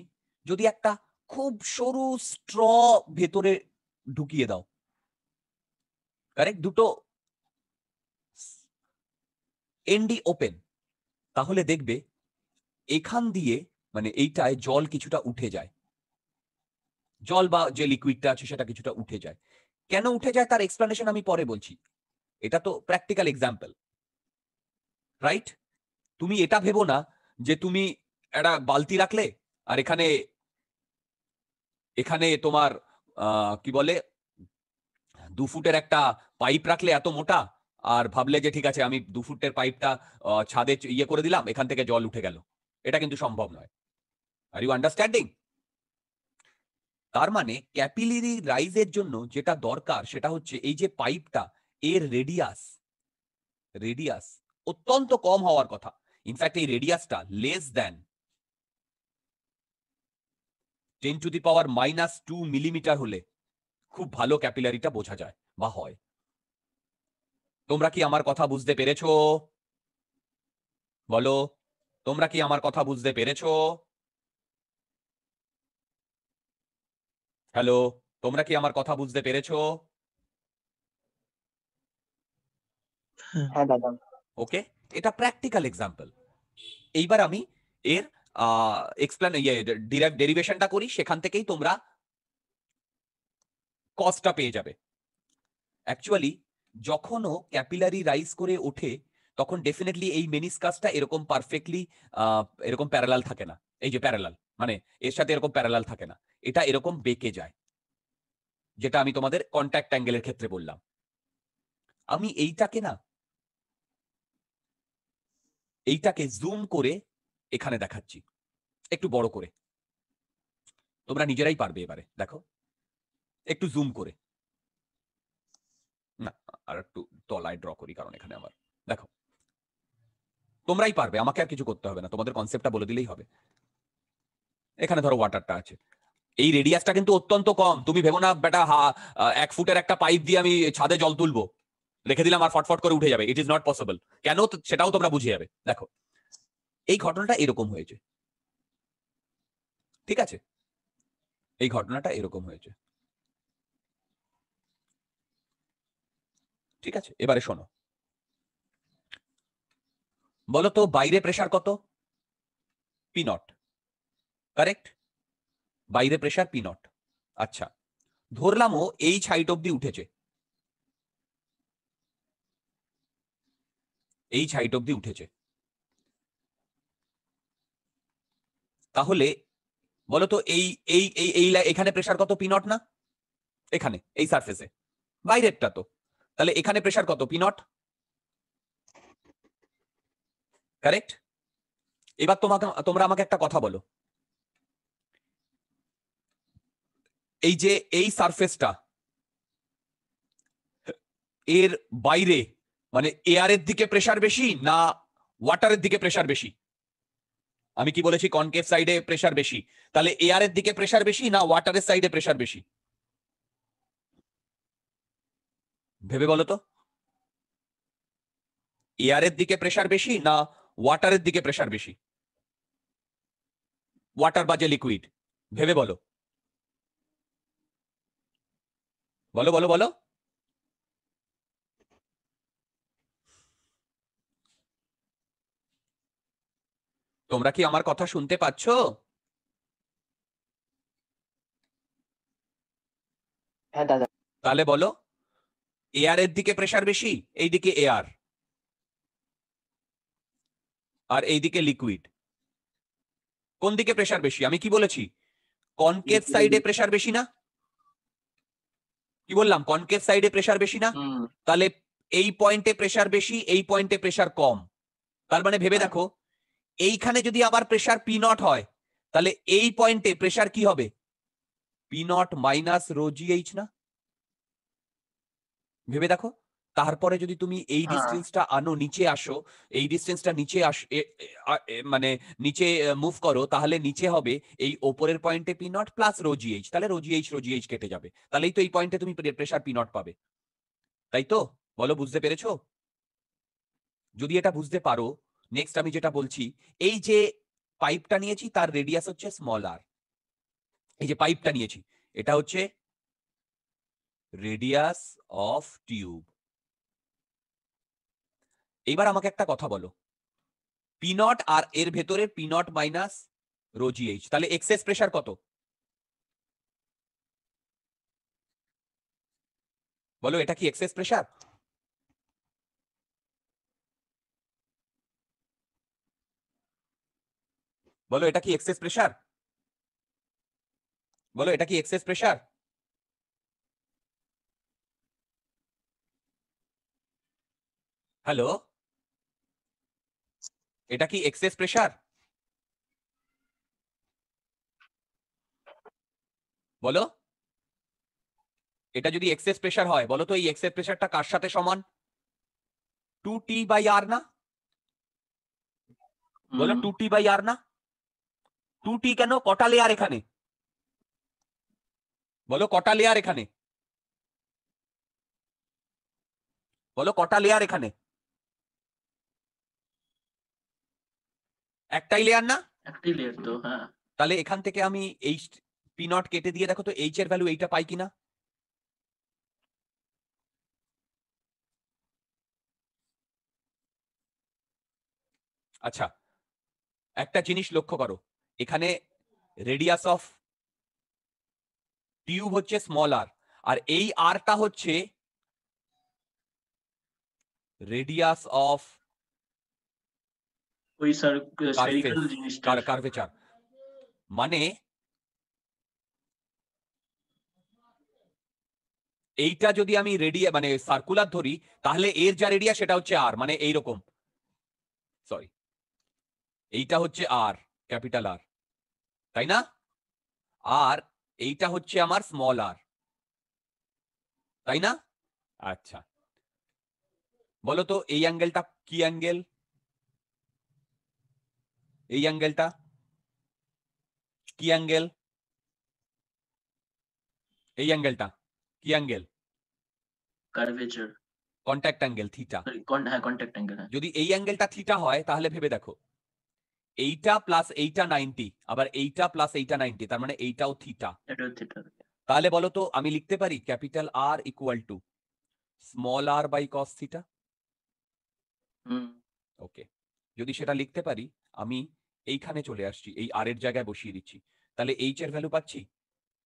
যদি একটা খুব সরু স্ট্র ভেতরে ঢুকিয়ে দাও কারেক্ট দুটো এনডি ওপেন তাহলে দেখবে এখান দিয়ে মানে এইটায় জল কিছুটা উঠে যায় জল বা যে লিকুইডটা আছে সেটা কিছুটা উঠে যায় কেন উঠে যায় তার এক্সপ্লানেশন আমি পরে বলছি এটা তো প্র্যাকটিক্যাল এক্সাম্পল রাইট তুমি এটা ভেবো না যে তুমি একটা বালতি রাখলে আর এখানে এখানে তোমার কি বলে দু ফুটের একটা পাইপ রাখলে এত মোটা আর ভাবলে যে ঠিক আছে আমি দু ফুটের পাইপটা ছাদে ইয়ে করে দিলাম এখান থেকে জল উঠে গেল এটা কিন্তু সম্ভব নয় আর ইউ আন্ডারস্ট্যান্ডিং তার মানে ক্যাপিলারি রাইজের জন্য যেটা দরকার সেটা হচ্ছে এই যে পাইপটা এর রেডিয়াস রেডিয়াস অত্যন্ত কম হওয়ার কথা ইনফ্যাক্ট এই রেডিয়াসটা less than ten to the power minus two millimetre হলে খুব ভালো ক্যাপিলারিটা বোঝা যায় বা হয় তোমরা কি আমার কথা বুঝতে পেরেছ বলো তোমরা কি আমার কথা বুঝতে পেরেছ হ্যালো তোমরা কি আমার কথা বুঝতে পেরেছ ওকে হ্যাঁ। হ্যাঁ, এটা প্র্যাকটিক্যাল এক্সাম্পল এইবার আমি এর এক্সপ্লেন ইয়ে ডেরিভেশনটা করি সেখান থেকেই তোমরা কস্টটা পেয়ে যাবে অ্যাকচুয়ালি যখনও ক্যাপিলারি রাইজ করে ওঠে তখন ডেফিনেটলি এই মেনিসকাসটা এরকম পারফেক্টলি এরকম প্যারালাল থাকে না এই যে প্যারালাল মানে এর সাথে এরকম প্যারালাল থাকে না এটা এরকম বেঁকে যায় যেটা আমি তোমাদের কন্ট্যাক্ট অ্যাঙ্গেলের ক্ষেত্রে বললাম আমি এইটাকে না এইটাকে জুম করে এখানে দেখাচ্ছি একটু বড় করে তোমরা নিজেরাই পারবে এবারে দেখো একটু জুম করে না আর একটু তলায় ড্র করি কারণ এখানে আমার দেখো তোমরাই পারবে আমাকে আর কিছু করতে হবে না তোমাদের কনসেপ্টটা বলে দিলেই হবে এখানে ধরো ওয়াটারটা আছে এই রেডিয়াসটা কিন্তু অত্যন্ত কম তুমি ভেবো না বেটা এক ফুটের একটা পাইপ দিয়ে আমি ছাদে জল তুলবো রেখে দিলাম আর ফটফট করে উঠে যাবে ইট ইজ নট পসিবল কেন সেটাও তোমরা বুঝে যাবে দেখো এই ঘটনাটা এরকম হয়েছে ঠিক আছে এই ঘটনাটা এরকম হয়েছে ঠিক আছে এবারে শোনো বলো তো বাইরে প্রেশার কত পি নট কারেক্ট বাইরে প্রেশার পি নট আচ্ছা ধরলাম ও এই ছাইট অব্দি উঠেছে এইচ হাইট অব্দি উঠেছে তাহলে বলতো এই এই এই এই এখানে প্রেশার কত পিনট না এখানে এই সারফেসে বাইরেরটা তো তাহলে এখানে প্রেশার কত পিনট কারেক্ট এবার তোমাকে তোমরা আমাকে একটা কথা বলো এই যে এই সারফেসটা এর বাইরে মানে এয়ার এর দিকে প্রেসার বেশি না ওয়াটারের দিকে প্রেসার বেশি আমি কি বলেছি কনকেভ সাইডে প্রেসার বেশি তাহলে এয়ার এর দিকে প্রেসার বেশি না ওয়াটারের সাইডে প্রেসার বেশি ভেবে বলো তো এয়ারের দিকে প্রেসার বেশি না ওয়াটারের দিকে প্রেসার বেশি ওয়াটার বা যে লিকুইড ভেবে বলো বলো বলো বলো তোমরা কি আমার কথা শুনতে পাচ্ছ হ্যাঁ, তাহলে বলো এয়ার এর দিকে প্রেশার বেশি এইদিকে এয়ার আর এইদিকে লিকুইড কোন দিকে প্রেশার বেশি আমি কি বলেছি কনকেভ সাইডে প্রেশার বেশি না কি বললাম কনকেভ সাইডে প্রেশার বেশি না তাহলে এই পয়েন্টে প্রেশার বেশি এই পয়েন্টে প্রেশার কম তার মানে ভেবে হ্যাঁ। দেখো এইখানে যদি আমার প্রেশার পি নট হয় তাহলে এই পয়েন্টে প্রেশার কি হবে P naught minus rho g H না ভেবে দেখো তারপরে যদি তুমি এই ডিস্টেন্সটা হ্যাঁ। আনো নিচে আসো এই ডিস্টেন্সটা নিচে আস মানে নিচে মুভ করো তাহলে নিচে হবে এই ওপরের পয়েন্টে P not plus Rosie H তাহলে রোজি এইচ রোজি এইচ কেটে যাবে তাহলেই তো এই পয়েন্টে তুমি প্রেশার পি নট পাবে তাই তো বলো বুঝতে পেরেছো যদি এটা বুঝতে পারো নেক্সট আমি যেটা বলছি এই যে পাইপটা নিয়েছি তার রেডিয়াস হচ্ছে স্মল আর এই যে পাইপটা নিয়েছি এটা হচ্ছে রেডিয়াস অফ টিউব এইবার আমাকে একটা কথা বলো পি নট আর এর ভেতরে P naught minus rho g H তাহলে এক্সেস প্রেশার কত বলো এটা কি এক্সেস প্রেশার বলো এটা কি এক্সেস প্রেশার বলো এটা কি এক্সেস প্রেশার হ্যালো এটা কি এক্সেস প্রেশার বলো এটা যদি এক্সেস প্রেশার হয় বলো তো এই এক্সেস প্রেশারটা কার সাথে সমান টু টি বাই আর না বলো টু টি বাই আর না টি কেন কটা লেয়ার এখানে বলো কটা লেয়ার এখানে বলো কটা লেয়ার এখানে একটাই লেয়ার না একটাই লেয়ার তো হ্যাঁ তাহলে এখান থেকে আমি এইচ পি নট কেটে দিয়ে দেখো তো এইচ এর ভ্যালু এইটা পাই কিনা আচ্ছা একটা জিনিস লক্ষ্য করো এখানে রেডিয়াস অফ টিউব হচ্ছে স্মল আর আর এই আরটা হচ্ছে রেডিয়াস অফ ওই স্যার মানে এইটা যদি আমি রেডিয়া মানে সার্কুলার ধরি তাহলে এর যা রেডিয়া সেটা হচ্ছে আর মানে এইরকম সরি এইটা হচ্ছে আর ক্যাপিটাল আর তাই না আর এইটা হচ্ছে আমার স্মল আর তাই না আচ্ছা বলো তো এই অ্যাঙ্গেলটা কি অ্যাঙ্গেল এই অ্যাঙ্গেলটা কি অ্যাঙ্গেল এই অ্যাঙ্গেলটা কি angle curvature contact angle theta যদি এই অ্যাঙ্গেলটা থিটা হয় তাহলে ভেবে দেখো এইটা প্লাস এইটা নাইনটি আবার এইটা প্লাস এইটা নাইনটি তার মানে এইটাও থিটা তাহলে বলো তো আমি লিখতে পারি capital R equal to small R by cos theta okay যদি সেটা লিখতে পারি আমি এইখানে চলে আসছি এই আর এর জায়গায় বসিয়ে দিচ্ছি তাহলে এইচ এর ভ্যালু পাচ্ছি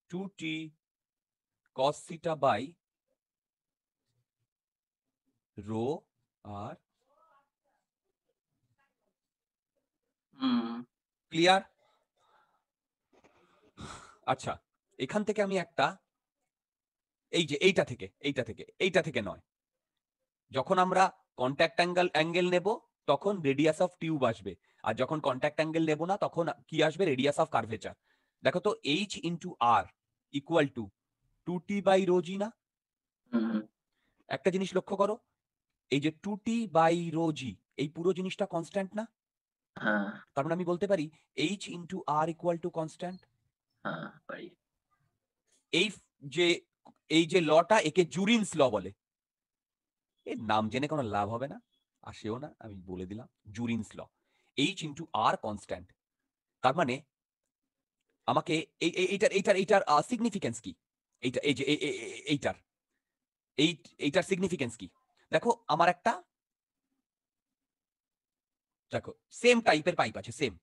two T cos theta by rho R clear আচ্ছা এখান থেকে আমি একটা এই যে এইটা থেকে এইটা থেকে এইটা থেকে নয় যখন আমরা কন্ট্যাক্ট অ্যাঙ্গেল অ্যাঙ্গেল নেব তখন রেডিয়াস অফ টিউব আসবে আর যখন কন্ট্যাক্ট অ্যাঙ্গেল নেব না তখন কি আসবে রেডিয়াস অফ কার্ভেচার দেখো তো H into R equal to two T by rho g না একটা জিনিস লক্ষ্য করো এই যে টু টি বাই রোজি এই পুরো জিনিসটা কনস্ট্যান্ট না হ্যাঁ কারণ মানে আমি বলতে পারি H into R equal to constant হ্যাঁ পারি এই যে এই যে লটা একে জুরিনস ল বলে এর নাম জেনে কোনো লাভ হবে না আসেও না আমি বলে দিলাম Jurin's law H into R constant তার মানে আমাকে এইটার এইটার এইটার সিগনিফিকেন্স কি এইটা এই যে এইটার এইটার সিগনিফিকেন্স কি দেখো আমার একটা দেখো সেম টাইপের পাইপ আছে সেম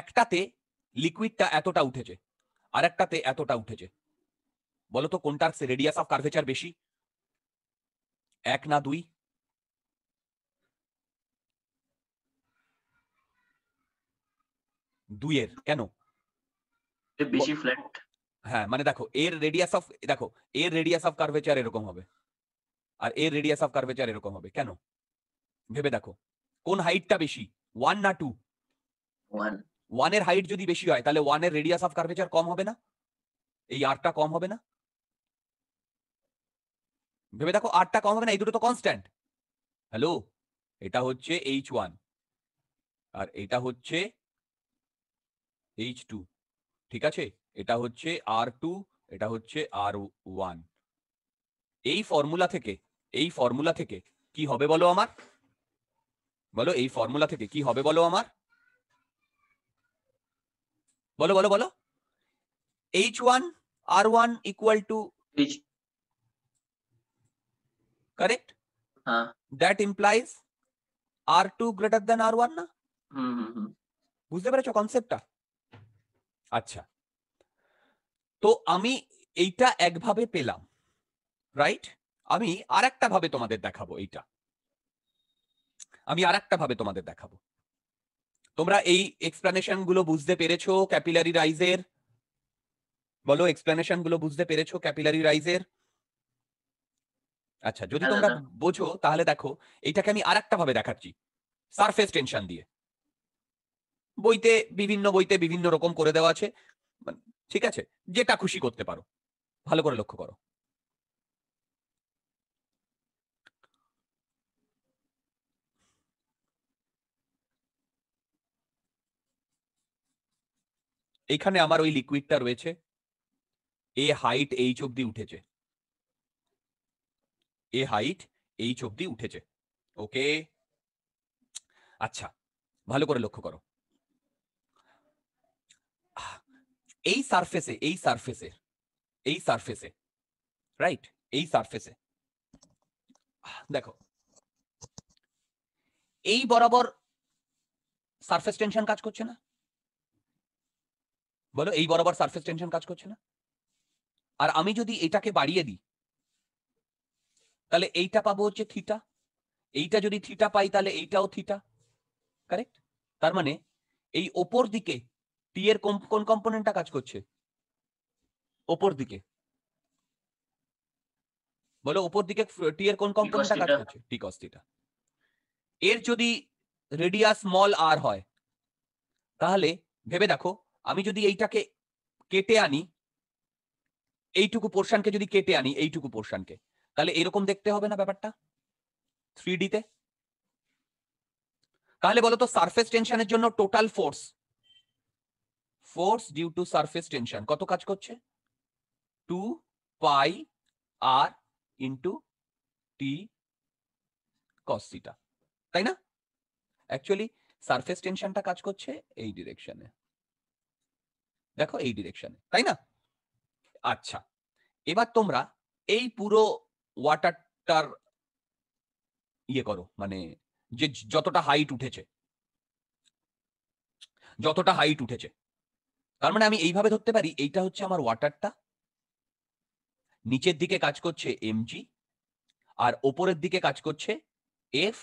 একটাতে লিকুইডটা এতটা উঠেছে আর একটাতে এতটা উঠেছে বলতো কোনটার রেডিয়াস অফ কার্ভেচার বেশি এক না দুই দুইয়ের কেন বেশি ফ্ল্যাট হ্যাঁ মানে দেখো এর রেডিয়াস অফ দেখো এর রেডিয়াস অফ কার্ভেচার এরকম হবে আর এর রেডিয়াস অফ কার্ভেচার এরকম হবে কেন ভেবে দেখো কোন হাইটটা বেশি ওয়ান না টু ওয়ান এর হাইট যদি বেশি হয় তাহলে ওয়ান এর রেডিয়াস অফ কার্ভেচার কম হবে না এই আরটা কম হবে না ভেবে দেখো আরটা কম হবে না এই দুটো তো কনস্ট্যান্ট হ্যালো এটা হচ্ছে এইচ ওয়ান আর এটা হচ্ছে এইচ টু ঠিক আছে এটা হচ্ছে আর টু এটা হচ্ছে আর ওয়ান এই ফর্মুলা থেকে এই ফর্মুলা থেকে কি হবে বলো আমার বলো এই ফর্মুলা থেকে কি হবে বলো আমার বলো বলো বলো H one R one equal to that implies R two greater than R one না বুঝতে পেরেছ কনসেপ্টটা আচ্ছা তো আমি এইটা একভাবে পেলাম রাইট আমি আর একটা ভাবে তোমাদের দেখাবো এইটা আমি আর ভাবে তোমাদের দেখাবো তোমরা এই এক্সপ্লানেশন গুলো বুঝতে পেরেছো ক্যাপিলারি রাইজের বলো এক্সপ্লানেশন গুলো বুঝতে পেরেছো ক্যাপিলারি রাইজের আচ্ছা যদি হ্যাঁ, তোমরা হ্যাঁ। বোঝো তাহলে দেখো এইটাকে আমি আর ভাবে দেখাচ্ছি সারফেস টেনশন দিয়ে বইতে বিভিন্ন বইতে বিভিন্ন রকম করে দেওয়া আছে মানে, ঠিক আছে যেটা খুশি করতে পারো ভালো করে লক্ষ্য করো এখানে আমার ওই লিকুইডটা রয়েছে এ হাইট এইচ অব্দি উঠেছে এ হাইট এইচ অব্দি উঠেছে ওকে আচ্ছা ভালো করে লক্ষ্য করো এই সারফেসে এই সারফেসে এই সারফেসে রাইট এই সারফেসে দেখো এই বরাবর সারফেস টেনশন কাজ করছে না বলো এই বরাবর সারফেস টেনশন কাজ করছে না আর আমি যদি এটাকে বাড়িয়ে দিই তাহলে এইটা পাবো হচ্ছে থিটা এইটা যদি থিটা পাই তাহলে এইটাও থিটা কারেক্ট তার মানে এই ওপর দিকে টি এর কোন কম্পোনেন্টটা কাজ করছে ওপর দিকে বলো ওপর দিকে টি এর কোন কম্পোনেন্টটা কাজ করছে টি cos থিটা এর যদি রেডিয়াস স্মল আর হয় তাহলে ভেবে দেখো আমি যদি এইটাকে কেটে আনি এইটুকু পোর্শনকে যদি কেটে আনি এইটুকু পোর্শনকে তাহলে এরকম দেখতে হবে না ব্যাপারটা থ্রি তে তাহলে বলতো সার্ফেস টেনশনের জন্য total force force due to surface tension কত কাজ করছে টু পাই আর ইন্টু টি কসিটা তাই না অ্যাকচুয়ালি সার্ফেস টেনশনটা কাজ করছে এই ডিরেকশনে দেখো এই ডিরেকশনে তাই না আচ্ছা এবার তোমরা এই পুরো ওয়াটারটার ইয়ে করো মানে যে যতটা হাইট উঠেছে যতটা হাইট উঠেছে তার মানে আমি এইভাবে ধরতে পারি এইটা হচ্ছে আমার ওয়াটারটা নিচের দিকে কাজ করছে এমজি আর ওপরের দিকে কাজ করছে এফ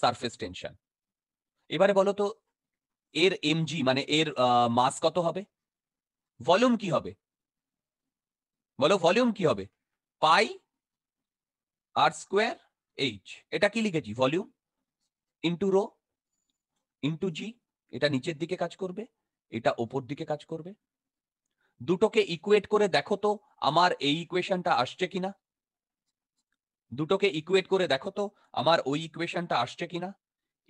সারফেস টেনশন এবারে বলো তো এর এমজি মানে এর মাস কত হবে ভলিউম কি হবে বলো ভলিউম কি হবে পাই আর স্কোয়ার এইচ এটা কি লিখেছি volume into rho into G এটা নিচের দিকে কাজ করবে এটা ওপর দিকে কাজ করবে দুটোকে ইকুয়েট করে দেখো তো আমার এই ইকুয়েশনটা আসছে কিনা দুটোকে ইকুয়েট করে দেখো তো আমার ওই ইকুয়েশনটা আসছে কিনা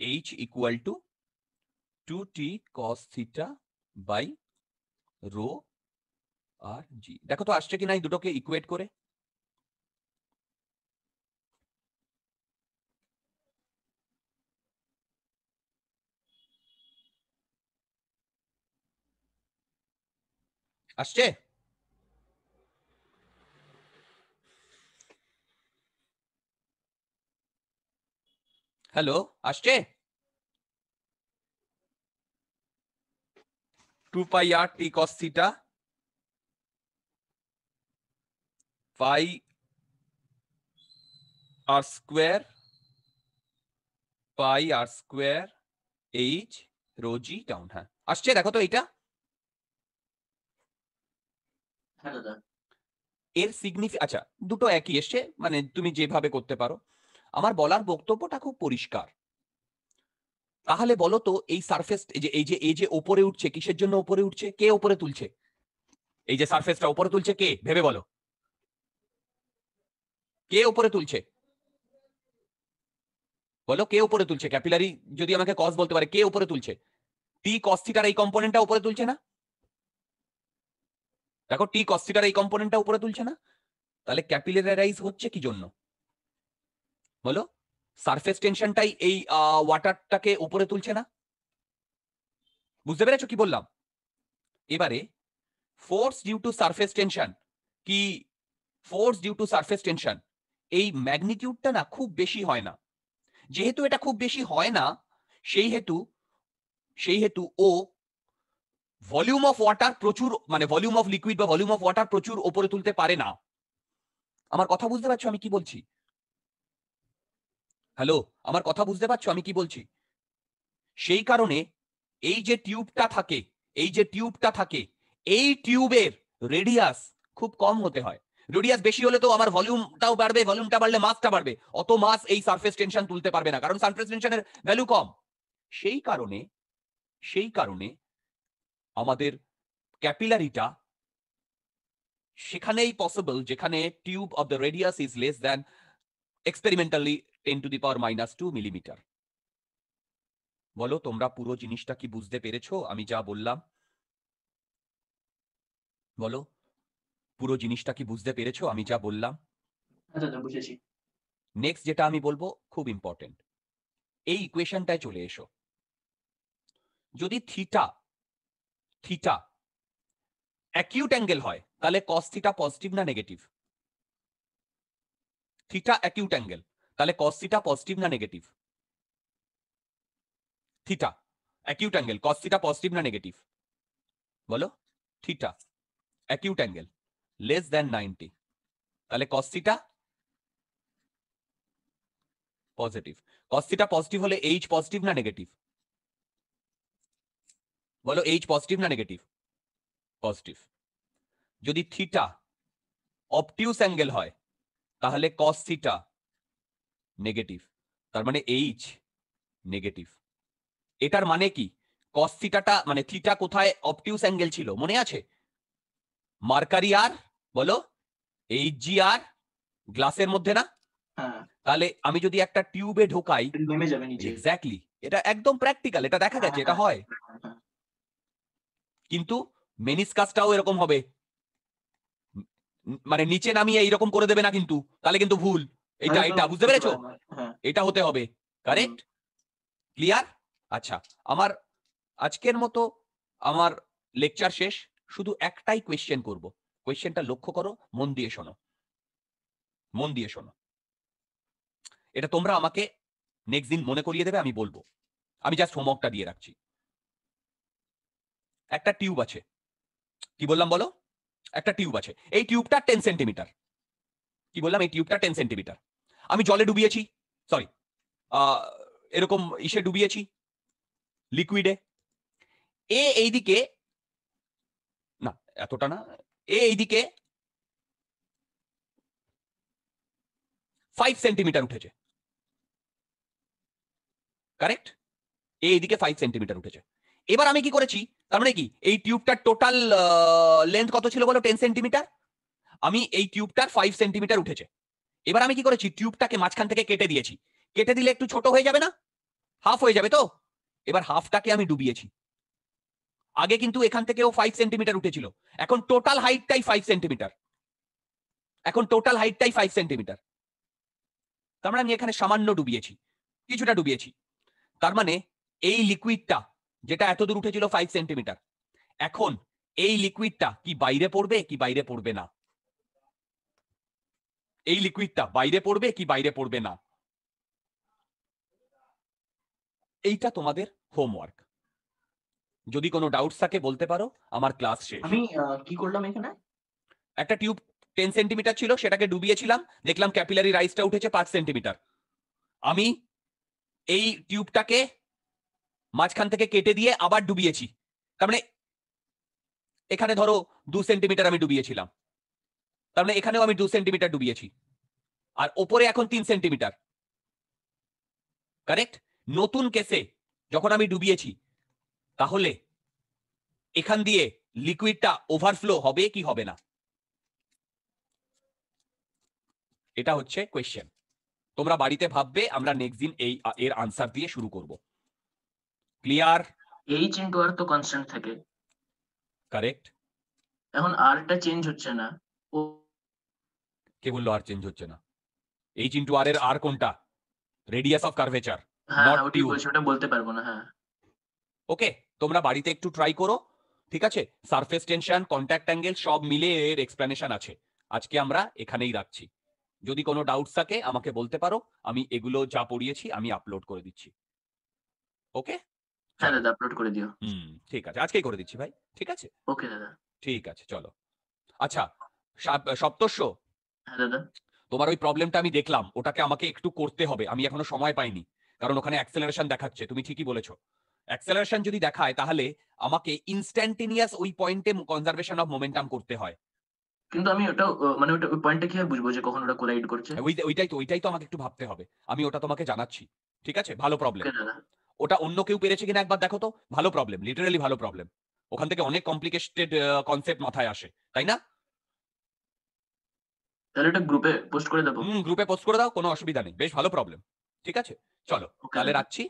H equal to two T cos theta by rho R G দেখো তো আসছে কিনা এই দুটোকে ইকুয়েট করে আসছে হ্যালো আসছে 2 pi r t cos theta pi r square pi r square h rho g down হ্যাঁ আসছে দেখো তো এটা হ্যাঁ, এর সিগনিফি আচ্ছা দুটো একই এসছে মানে তুমি যেভাবে করতে পারো আমার বলার বক্তব্যটা খুব পরিষ্কার তাহলে বলো তো এই সারফেস যে এই যে এই যে ওপরে উঠছে কিসের জন্য ওপরে উঠছে কে ওপরে তুলছে এই যে সারফেসটা ওপরে তুলছে কে ভেবে বলো কে ওপরে তুলছে বলো কে ওপরে তুলছে ক্যাপিলারি যদি আমাকে কস বলতে পারে কে ওপরে তুলছে টি কস্তিটার এই কম্পোনেন্টটা উপরে তুলছে না দেখো টি কস্তিটার এই কম্পোনেন্টটা উপরে তুলছে না তাহলে ক্যাপিলারাইজ হচ্ছে কি জন্য বলো সারফেস টেনশনটাই এই ওয়াটারটাকে উপরে তুলছে না বুঝতে পেরেছো কি বললাম এবারে force due to surface tension কি force due to surface tension এই ম্যাগনিটিউডটা না খুব বেশি হয় না যেহেতু এটা খুব বেশি হয় না সেই হেতু সেই হেতু ও ভলিউম অফ ওয়াটার প্রচুর মানে ভলিউম অফ লিকুইড বা ভলিউম অফ ওয়াটার প্রচুর ওপরে তুলতে পারে না আমার কথা বুঝতে পারছো আমি কি বলছি হ্যালো আমার কথা বুঝতে পারছো আমি কি বলছি সেই কারণে এই যে টিউবটা থাকে এই যে টিউবটা থাকে এই টিউবের রেডিয়াস খুব কম হতে হয় রেডিয়াস বেশি হলে তো আমার ভলিউমটাও বাড়বে ভলিউমটা বাড়লে মাসটা বাড়বে অত মাস এই সারফেস টেনশন তুলতে পারবে না কারণ সারফেস টেনশনের ভ্যালু কম সেই কারণে সেই কারণে আমাদের ক্যাপিলারিটা সেখানেই পসিবল যেখানে tube of the radius is less than experimentally ten to the power minus two millimetre বলো তোমরা পুরো জিনিসটা কি বুঝতে পেরেছো আমি যা বললাম বলো পুরো জিনিসটা কি বুঝতে পেরেছো আমি যা বললাম আচ্ছা, আচ্ছা, বুঝেছি নেক্সট যেটা আমি বলবো খুব ইম্পর্টেন্ট এই ইকুয়েশনটায় চলে এসো যদি থিটা থিটা অ্যাকিউট অ্যাঙ্গেল হয় তাহলে কস থিটা পজিটিভ না নেগেটিভ থিটা অ্যাকিউট অ্যাঙ্গেল তাহলে কস থিটা পজিটিভ না negative theta acute angle cos theta positive না নেগেটিভ বলো theta acute angle less than ninety তাহলে cos theta positive cos theta positive হলে H positive না negative বলো H positive না negative positive যদি থিটা অপটিউস অ্যাঙ্গেল হয় তাহলে কস থিটা নেগেটিভ তার মানে এইচ নেগেটিভ এটার মানে কি কস থিটাটা মানে থিটা কোথায় অপটিউস অ্যাঙ্গেল ছিল মনে আছে মার্কারি আর বলো এইচ জি আর গ্লাসের মধ্যে না হ্যাঁ। তাহলে আমি যদি একটা টিউবে ঢোকাই এক্স্যাক্টলি এটা একদম প্র্যাকটিক্যাল এটা দেখা গেছে এটা হ্যাঁ, হ্যাঁ, হয় কিন্তু মেনিসকাসটাও এরকম হবে মানে নিচে নামিয়ে এইরকম করে দেবে না কিন্তু তাহলে কিন্তু ভুল এটা এটা বুঝতে পেরেছো হ্যাঁ। এটা হতে হবে কারেক্ট ক্লিয়ার আচ্ছা আমার আজকের মতো আমার লেকচার শেষ শুধু একটাই কোয়েশ্চেন করব কোয়েশ্চেনটা লক্ষ্য করো মন দিয়ে শোনো মন দিয়ে শোনো এটা তোমরা আমাকে নেক্সট দিন মনে করিয়ে দেবে আমি বলবো আমি জাস্ট হোমওয়ার্কটা দিয়ে রাখছি একটা টিউব আছে কি বললাম বলো একটা টিউব আছে এই টিউবটা টেন সেন্টিমিটার কি বললাম এই টিউবটা টেন সেন্টিমিটার আমি জলে ডুবিয়েছি সরি এরকম ইসে ডুবিয়েছি লিকুইডে এ এইদিকে না এতটা না এ এইদিকে ফাইভ সেন্টিমিটার উঠেছে কারেক্ট এ এইদিকে ফাইভ সেন্টিমিটার উঠেছে এবার আমি কি করেছি তার মানে কি এই টিউবটার টোটাল লেন্থ কত ছিল বলো টেন সেন্টিমিটার আমি এই টিউবটার ফাইভ সেন্টিমিটার উঠেছে এবার আমি কি করেছি টিউবটাকে মাঝখান থেকে কেটে দিয়েছি কেটে দিলে একটু ছোট হয়ে যাবে না হাফ হয়ে যাবে তো এবার হাফটাকে আমি ডুবিয়েছি আগে কিন্তু এখান থেকেও ফাইভ সেন্টিমিটার উঠেছিল এখন টোটাল হাইটটাই ফাইভ সেন্টিমিটার এখন টোটাল হাইটটাই ফাইভ সেন্টিমিটার তার মানে আমি এখানে সামান্য ডুবিয়েছি কিছুটা ডুবিয়েছি তার মানে এই লিকুইডটা যেটা এতদূর উঠেছিল ফাইভ সেন্টিমিটার এখন এই লিকুইডটা কি বাইরে পড়বে কি বাইরে পড়বে না এই লিকুইডটা বাইরে পড়বে কি বাইরে পড়বে না এইটা তোমাদের হোমওয়ার্ক যদি কোনো ডাউটস থাকে বলতে পারো আমার ক্লাস শেষ আমি কি করলাম এখানে একটা টিউব টেন সেন্টিমিটার ছিল সেটাকে ডুবিয়েছিলাম দেখলাম ক্যাপিলারি রাইজটা উঠেছে পাঁচ সেন্টিমিটার আমি এই টিউবটাকে মাঝখান থেকে কেটে দিয়ে আবার ডুবিয়েছি তার মানে এখানে ধরো দু সেন্টিমিটার আমি ডুবিয়েছিলাম তার মানে এখানেও আমি দু সেন্টিমিটার ডুবিয়েছি আর ওপরে এখন তিন সেন্টিমিটার কারেক্ট নতুন কেসে যখন আমি ডুবিয়েছি তাহলে এখান দিয়ে লিকুইডটা ওভারফ্লো হবে কি হবে না এটা হচ্ছে কোয়েশ্চেন তোমরা বাড়িতে ভাববে আমরা নেক্সট দিন এই এর আনসার দিয়ে শুরু করবো ক্লিয়ার এইচ ইনটু আর তো কনস্ট্যান্ট থাকে কারেক্ট এখন আরটা চেঞ্জ হচ্ছে না কে বললো আর চেঞ্জ হচ্ছে না এইচ ইনটু আর এর আর কোনটা রেডিয়াস অফ কার্ভেচার হ্যাঁ, হ্যাঁ ওটি বলছি ওটা বলতে পারবো না হ্যাঁ ওকে তোমরা বাড়িতে একটু ট্রাই করো ঠিক আছে সারফেস টেনশন কন্ট্যাক্ট অ্যাঙ্গেল সব মিলে এর এক্সপ্লেনেশন আছে আজকে আমরা এখানেই রাখছি যদি কোনো ডাউটস থাকে আমাকে বলতে পারো আমি এগুলো যা পড়িয়েছি আমি আপলোড করে দিচ্ছি ওকে হ্যাঁ দাদা আপলোড করে দিও হুম ঠিক আছে আজকেই করে দিচ্ছি ভাই ঠিক আছে ওকে দাদা ঠিক আছে চলো আচ্ছা সপ্তস্য হ্যাঁ দাদা তোমার ওই প্রবলেমটা আমি দেখলাম ওটাকে আমাকে একটু করতে হবে আমি এখনো সময় পাইনি কারণ ওখানে অ্যাক্সেলারেশন দেখাচ্ছে তুমি ঠিকই বলেছো অ্যাক্সেলারেশন যদি দেখায় তাহলে আমাকে ইনস্ট্যান্টিনিয়াস ওই পয়েন্টে কনজারভেশন অফ মোমেন্টাম করতে হয় কিন্তু আমি ওটা মানে ওটা ওই পয়েন্টটা কিভাবে বুঝবো যে কখন ওটা কোলাইড করছে হ্যাঁ, ওইটাই তো ওইটাই তো আমাকে একটু ভাবতে হবে আমি ওটা তোমাকে জানাচ্ছি ঠিক আছে ভালো প্রবলেম ওটা অন্য কেউ পেরেছে কিনা একবার দেখো তো ভালো প্রবলেম লিটারালি ভালো প্রবলেম ওখান থেকে অনেক কমপ্লিকেটেড কনসেপ্ট মাথায় আসে তাই না তাহলে এটা গ্রুপে পোস্ট করে দাও হুম গ্রুপে পোস্ট করে দাও কোনো অসুবিধা নেই বেশ ভালো প্রবলেম ঠিক আছে চলো তাহলে রাখছি